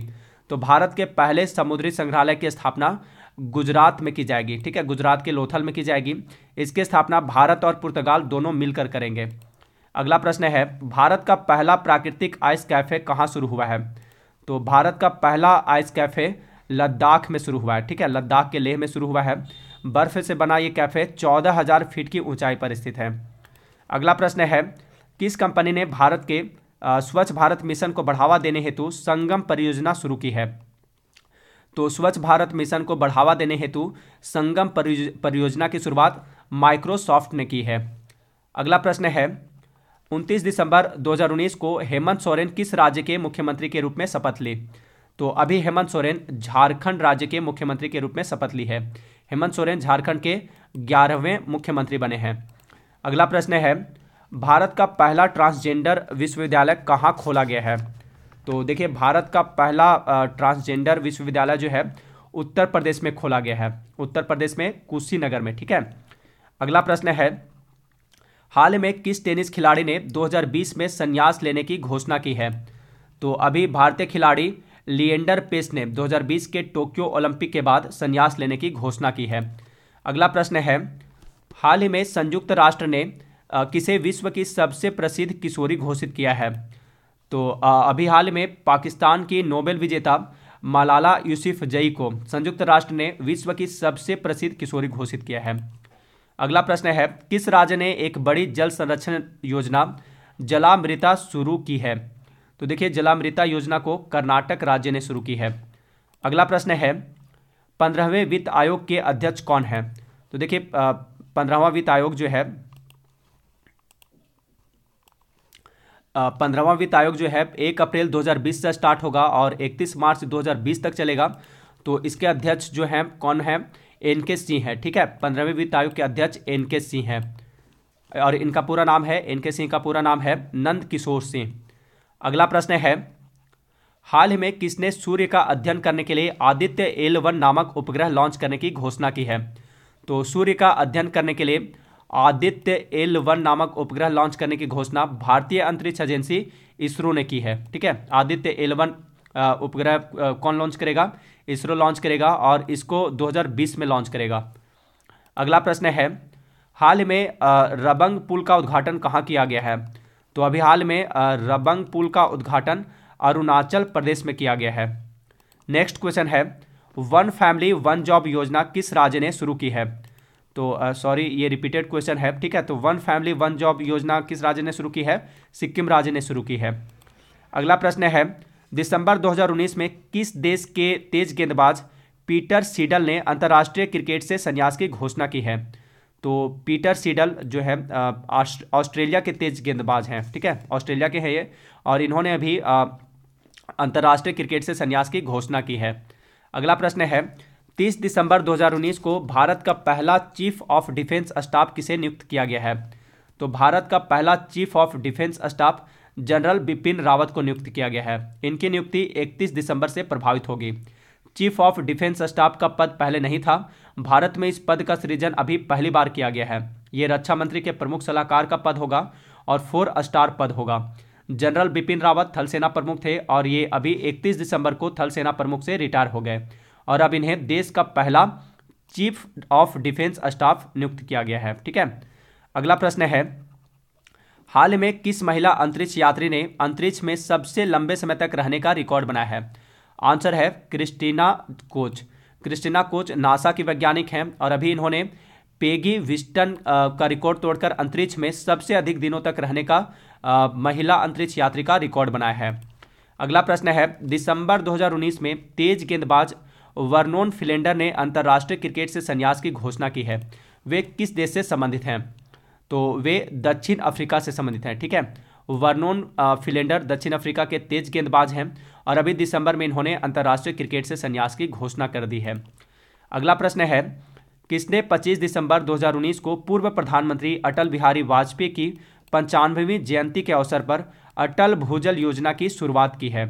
तो भारत के पहले समुद्री संग्रहालय की स्थापना गुजरात में की जाएगी ठीक है गुजरात के लोथल में की जाएगी इसकी स्थापना भारत और पुर्तगाल दोनों मिलकर करेंगे अगला प्रश्न है भारत का पहला प्राकृतिक आइस कैफे कहाँ शुरू हुआ है तो भारत का पहला आइस कैफे लद्दाख में शुरू हुआ है ठीक है लद्दाख के लेह में शुरू हुआ है बर्फ से बना ये कैफे चौदह हज़ार फीट की ऊंचाई पर स्थित है अगला प्रश्न है किस कंपनी ने भारत के स्वच्छ भारत मिशन को बढ़ावा देने हेतु संगम परियोजना शुरू की है तो स्वच्छ भारत मिशन को बढ़ावा देने हेतु संगम परियोजना की शुरुआत माइक्रोसॉफ्ट ने की है अगला प्रश्न है 29 दिसंबर 2019 को हेमंत सोरेन किस राज्य के मुख्यमंत्री के रूप में शपथ ली तो अभी हेमंत सोरेन झारखंड राज्य के मुख्यमंत्री के रूप में शपथ ली है हेमंत सोरेन झारखंड के ग्यारहवें मुख्यमंत्री बने हैं अगला प्रश्न है भारत का पहला ट्रांसजेंडर विश्वविद्यालय कहाँ खोला गया है तो देखिए भारत का पहला ट्रांसजेंडर विश्वविद्यालय जो है उत्तर प्रदेश में खोला गया है उत्तर प्रदेश में कुशीनगर में ठीक है अगला प्रश्न है हाल में किस टेनिस खिलाड़ी ने 2020 में संन्यास लेने की घोषणा की है तो अभी भारतीय खिलाड़ी लिएंडर पेस ने 2020 के टोक्यो ओलंपिक के बाद संन्यास लेने की घोषणा की है अगला प्रश्न है हाल ही में संयुक्त राष्ट्र ने किसे विश्व की सबसे प्रसिद्ध किशोरी घोषित किया है तो अभी हाल में पाकिस्तान की नोबेल विजेता मलाला यूसुफ जई को संयुक्त राष्ट्र ने विश्व की सबसे प्रसिद्ध किशोरी घोषित किया है अगला प्रश्न है किस राज्य ने एक बड़ी जल संरक्षण योजना जलामृता शुरू की है तो देखिए जलामृता योजना को कर्नाटक राज्य ने शुरू की है अगला प्रश्न है पंद्रहवें वित्त आयोग के अध्यक्ष कौन है तो देखिए पंद्रहवा वित्त आयोग जो है पंद्रहवा वित्त आयोग जो है एक अप्रैल 2020 से स्टार्ट होगा और 31 मार्च 2020 तक चलेगा तो इसके अध्यक्ष जो हैं कौन है एन के सिंह है ठीक है पंद्रहवें वित्त आयोग के अध्यक्ष एन के सिंह है और इनका पूरा नाम है एन के सिंह का पूरा नाम है नंद किशोर सिंह अगला प्रश्न है हाल ही में किसने सूर्य का अध्ययन करने के लिए आदित्य एल वन नामक उपग्रह लॉन्च करने की घोषणा की है तो सूर्य का अध्ययन करने के लिए आदित्य एल वन नामक उपग्रह लॉन्च करने की घोषणा भारतीय अंतरिक्ष एजेंसी इसरो ने की है ठीक है आदित्य एल वन उपग्रह कौन लॉन्च करेगा इसरो लॉन्च करेगा और इसको 2020 में लॉन्च करेगा अगला प्रश्न है हाल में रबंग पुल का उद्घाटन कहाँ किया गया है तो अभी हाल में रबंग पुल का उद्घाटन अरुणाचल प्रदेश में किया गया है नेक्स्ट क्वेश्चन है वन फैमिली वन जॉब योजना किस राज्य ने शुरू की है तो सॉरी ये रिपीटेड क्वेश्चन है ठीक है तो वन फैमिली वन जॉब योजना किस राज्य ने शुरू की है सिक्किम राज्य ने शुरू की है अगला प्रश्न है दिसंबर 2019 में किस देश के तेज गेंदबाज पीटर सीडल ने अंतर्राष्ट्रीय क्रिकेट से संन्यास की घोषणा की है तो पीटर सीडल जो है ऑस्ट्रेलिया के तेज गेंदबाज हैं ठीक है ऑस्ट्रेलिया के हैं ये और इन्होंने अभी अंतर्राष्ट्रीय क्रिकेट से संन्यास की घोषणा की है अगला प्रश्न है 30 दिसंबर 2019 को भारत का पहला चीफ ऑफ डिफेंस स्टाफ किसे नियुक्त किया गया है तो भारत का पहला chief of defence staff general Bipin Rawat को नियुक्त किया गया है इनकी नियुक्ति 31 दिसंबर से प्रभावित होगी चीफ ऑफ डिफेंस स्टाफ का पद पहले नहीं था भारत में इस पद का सृजन अभी पहली बार किया गया है ये रक्षा मंत्री के प्रमुख सलाहकार का पद होगा और फोर स्टार पद होगा जनरल बिपिन रावत थल सेना प्रमुख थे और ये अभी 31 दिसंबर को थल सेना प्रमुख से रिटायर हो गए और अब इन्हें देश का पहला चीफ ऑफ डिफेंस स्टाफ नियुक्त किया गया है ठीक है अगला प्रश्न है हाल में किस महिला अंतरिक्ष यात्री ने अंतरिक्ष में सबसे लंबे समय तक रहने का रिकॉर्ड बनाया है आंसर है Christina Koch Christina Koch NASA की वैज्ञानिक हैं और अभी इन्होंने पेगी विस्टन का रिकॉर्ड तोड़कर अंतरिक्ष में सबसे अधिक दिनों तक रहने का महिला अंतरिक्ष यात्री का रिकॉर्ड बनाया है अगला प्रश्न है दिसंबर 2019 में तेज गेंदबाज वर्नोन फिलेंडर ने अंतर्राष्ट्रीय क्रिकेट से संन्यास की घोषणा की है वे किस देश से संबंधित हैं तो वे दक्षिण अफ्रीका से संबंधित हैं ठीक है वर्नोन फिलेंडर दक्षिण अफ्रीका के तेज गेंदबाज हैं और अभी दिसंबर में इन्होंने अंतर्राष्ट्रीय क्रिकेट से संन्यास की घोषणा कर दी है अगला प्रश्न है किसने 25 दिसंबर 2019 को पूर्व प्रधानमंत्री अटल बिहारी वाजपेयी की पंचानवेवीं जयंती के अवसर पर अटल भूजल योजना की शुरुआत की है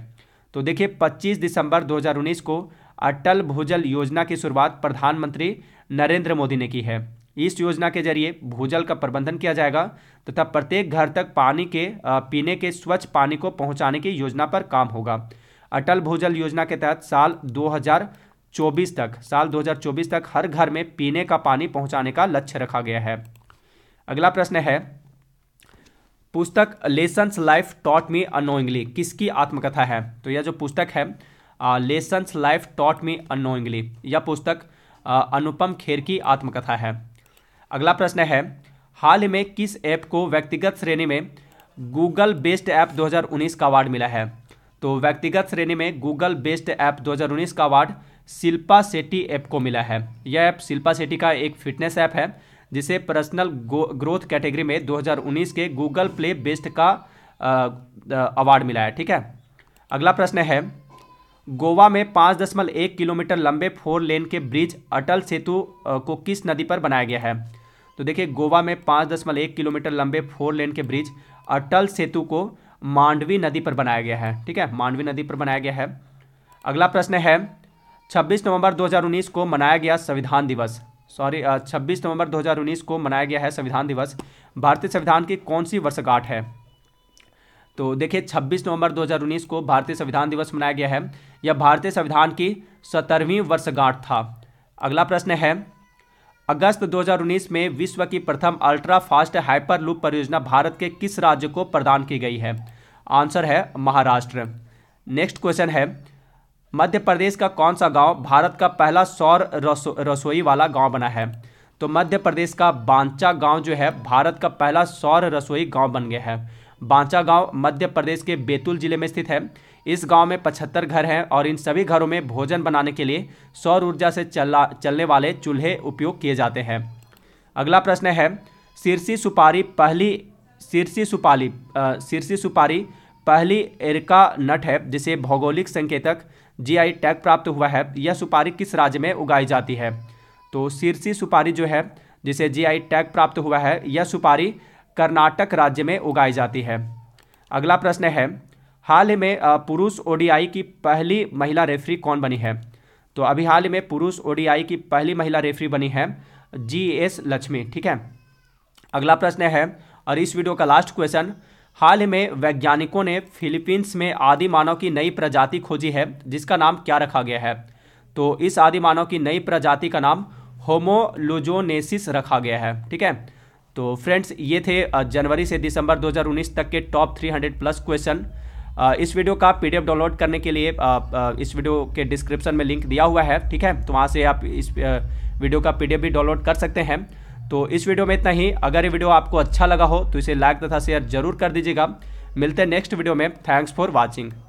तो देखिए 25 दिसंबर 2019 को अटल भूजल योजना की शुरुआत प्रधानमंत्री नरेंद्र मोदी ने की है इस योजना के जरिए भूजल का प्रबंधन किया जाएगा तथा प्रत्येक घर तक पानी के पीने के स्वच्छ पानी को पहुंचाने की योजना पर काम होगा अटल भूजल योजना के तहत साल 2024 तक साल 2024 तक हर घर में पीने का पानी पहुंचाने का लक्ष्य रखा गया है अगला प्रश्न है पुस्तक lessons life taught me unknowingly किसकी आत्मकथा है तो यह जो पुस्तक है lessons life taught me unknowingly यह पुस्तक अनुपम खेर की आत्मकथा है अगला प्रश्न है हाल ही में किस ऐप को व्यक्तिगत श्रेणी में गूगल बेस्ट ऐप 2019 का अवार्ड मिला है तो व्यक्तिगत श्रेणी में गूगल बेस्ट ऐप 2019 का अवार्ड शिल्पा सेट्टी ऐप को मिला है यह ऐप शिल्पा सेट्टी का एक फिटनेस ऐप है जिसे पर्सनल ग्रोथ कैटेगरी में 2019 के गूगल प्ले बेस्ट का अवार्ड मिला है ठीक है अगला प्रश्न है गोवा में पाँच दशमलव एक किलोमीटर लंबे फोर लेन के ब्रिज अटल सेतु को किस नदी पर बनाया गया है तो देखिए गोवा में पाँच दशमलव एक किलोमीटर लंबे फोर लेन के ब्रिज अटल सेतु को मांडवी नदी पर बनाया गया है ठीक है मांडवी नदी पर बनाया गया है अगला प्रश्न है 26 नवंबर 2019 को मनाया गया संविधान दिवस सॉरी 26 नवंबर 2019 को मनाया गया है संविधान दिवस भारतीय संविधान की कौन सी वर्षगांठ है तो देखिए 26 नवंबर 2019 को भारतीय संविधान दिवस मनाया गया है यह भारतीय संविधान की सत्तरवीं वर्षगांठ था अगला प्रश्न है अगस्त 2019 में विश्व की प्रथम अल्ट्रा फास्ट हाइपर लूप परियोजना भारत के किस राज्य को प्रदान की गई है आंसर है महाराष्ट्र नेक्स्ट क्वेश्चन है मध्य प्रदेश का कौन सा गांव भारत का पहला सौर रसोई वाला गांव बना है तो मध्य प्रदेश का बांचा गांव जो है भारत का पहला सौर रसोई गांव बन गया है बांचा गांव मध्य प्रदेश के बैतूल जिले में स्थित है इस गांव में पचहत्तर घर हैं और इन सभी घरों में भोजन बनाने के लिए सौर ऊर्जा से चला चलने वाले चूल्हे उपयोग किए जाते हैं अगला प्रश्न है सिरसी सुपारी पहली सिरसी सुपारी सिरसी सुपारी पहली एरिका नट है जिसे भौगोलिक संकेतक जीआई टैग प्राप्त हुआ है यह सुपारी किस राज्य में उगाई जाती है तो सिरसी सुपारी जो है जिसे जीआई टैग प्राप्त हुआ है यह सुपारी कर्नाटक राज्य में उगाई जाती है अगला प्रश्न है हाल ही में पुरुष ओडीआई की पहली महिला रेफरी कौन बनी है तो अभी हाल ही में पुरुष ओडीआई की पहली महिला रेफरी बनी है जी एस लक्ष्मी ठीक है अगला प्रश्न है और इस वीडियो का लास्ट क्वेश्चन हाल ही में वैज्ञानिकों ने फिलीपींस में आदि मानव की नई प्रजाति खोजी है जिसका नाम क्या रखा गया है तो इस आदि मानव की नई प्रजाति का नाम होमोलोजोनेसिस रखा गया है ठीक है तो फ्रेंड्स ये थे जनवरी से दिसंबर 2019 तक के टॉप 300 प्लस क्वेश्चन इस वीडियो का पीडीएफ डाउनलोड करने के लिए इस वीडियो के डिस्क्रिप्शन में लिंक दिया हुआ है ठीक है तो वहाँ से आप इस वीडियो का पीडीएफ भी डाउनलोड कर सकते हैं तो इस वीडियो में इतना ही अगर ये वीडियो आपको अच्छा लगा हो तो इसे लाइक तथा शेयर जरूर कर दीजिएगा मिलते हैं नेक्स्ट वीडियो में थैंक्स फॉर वॉचिंग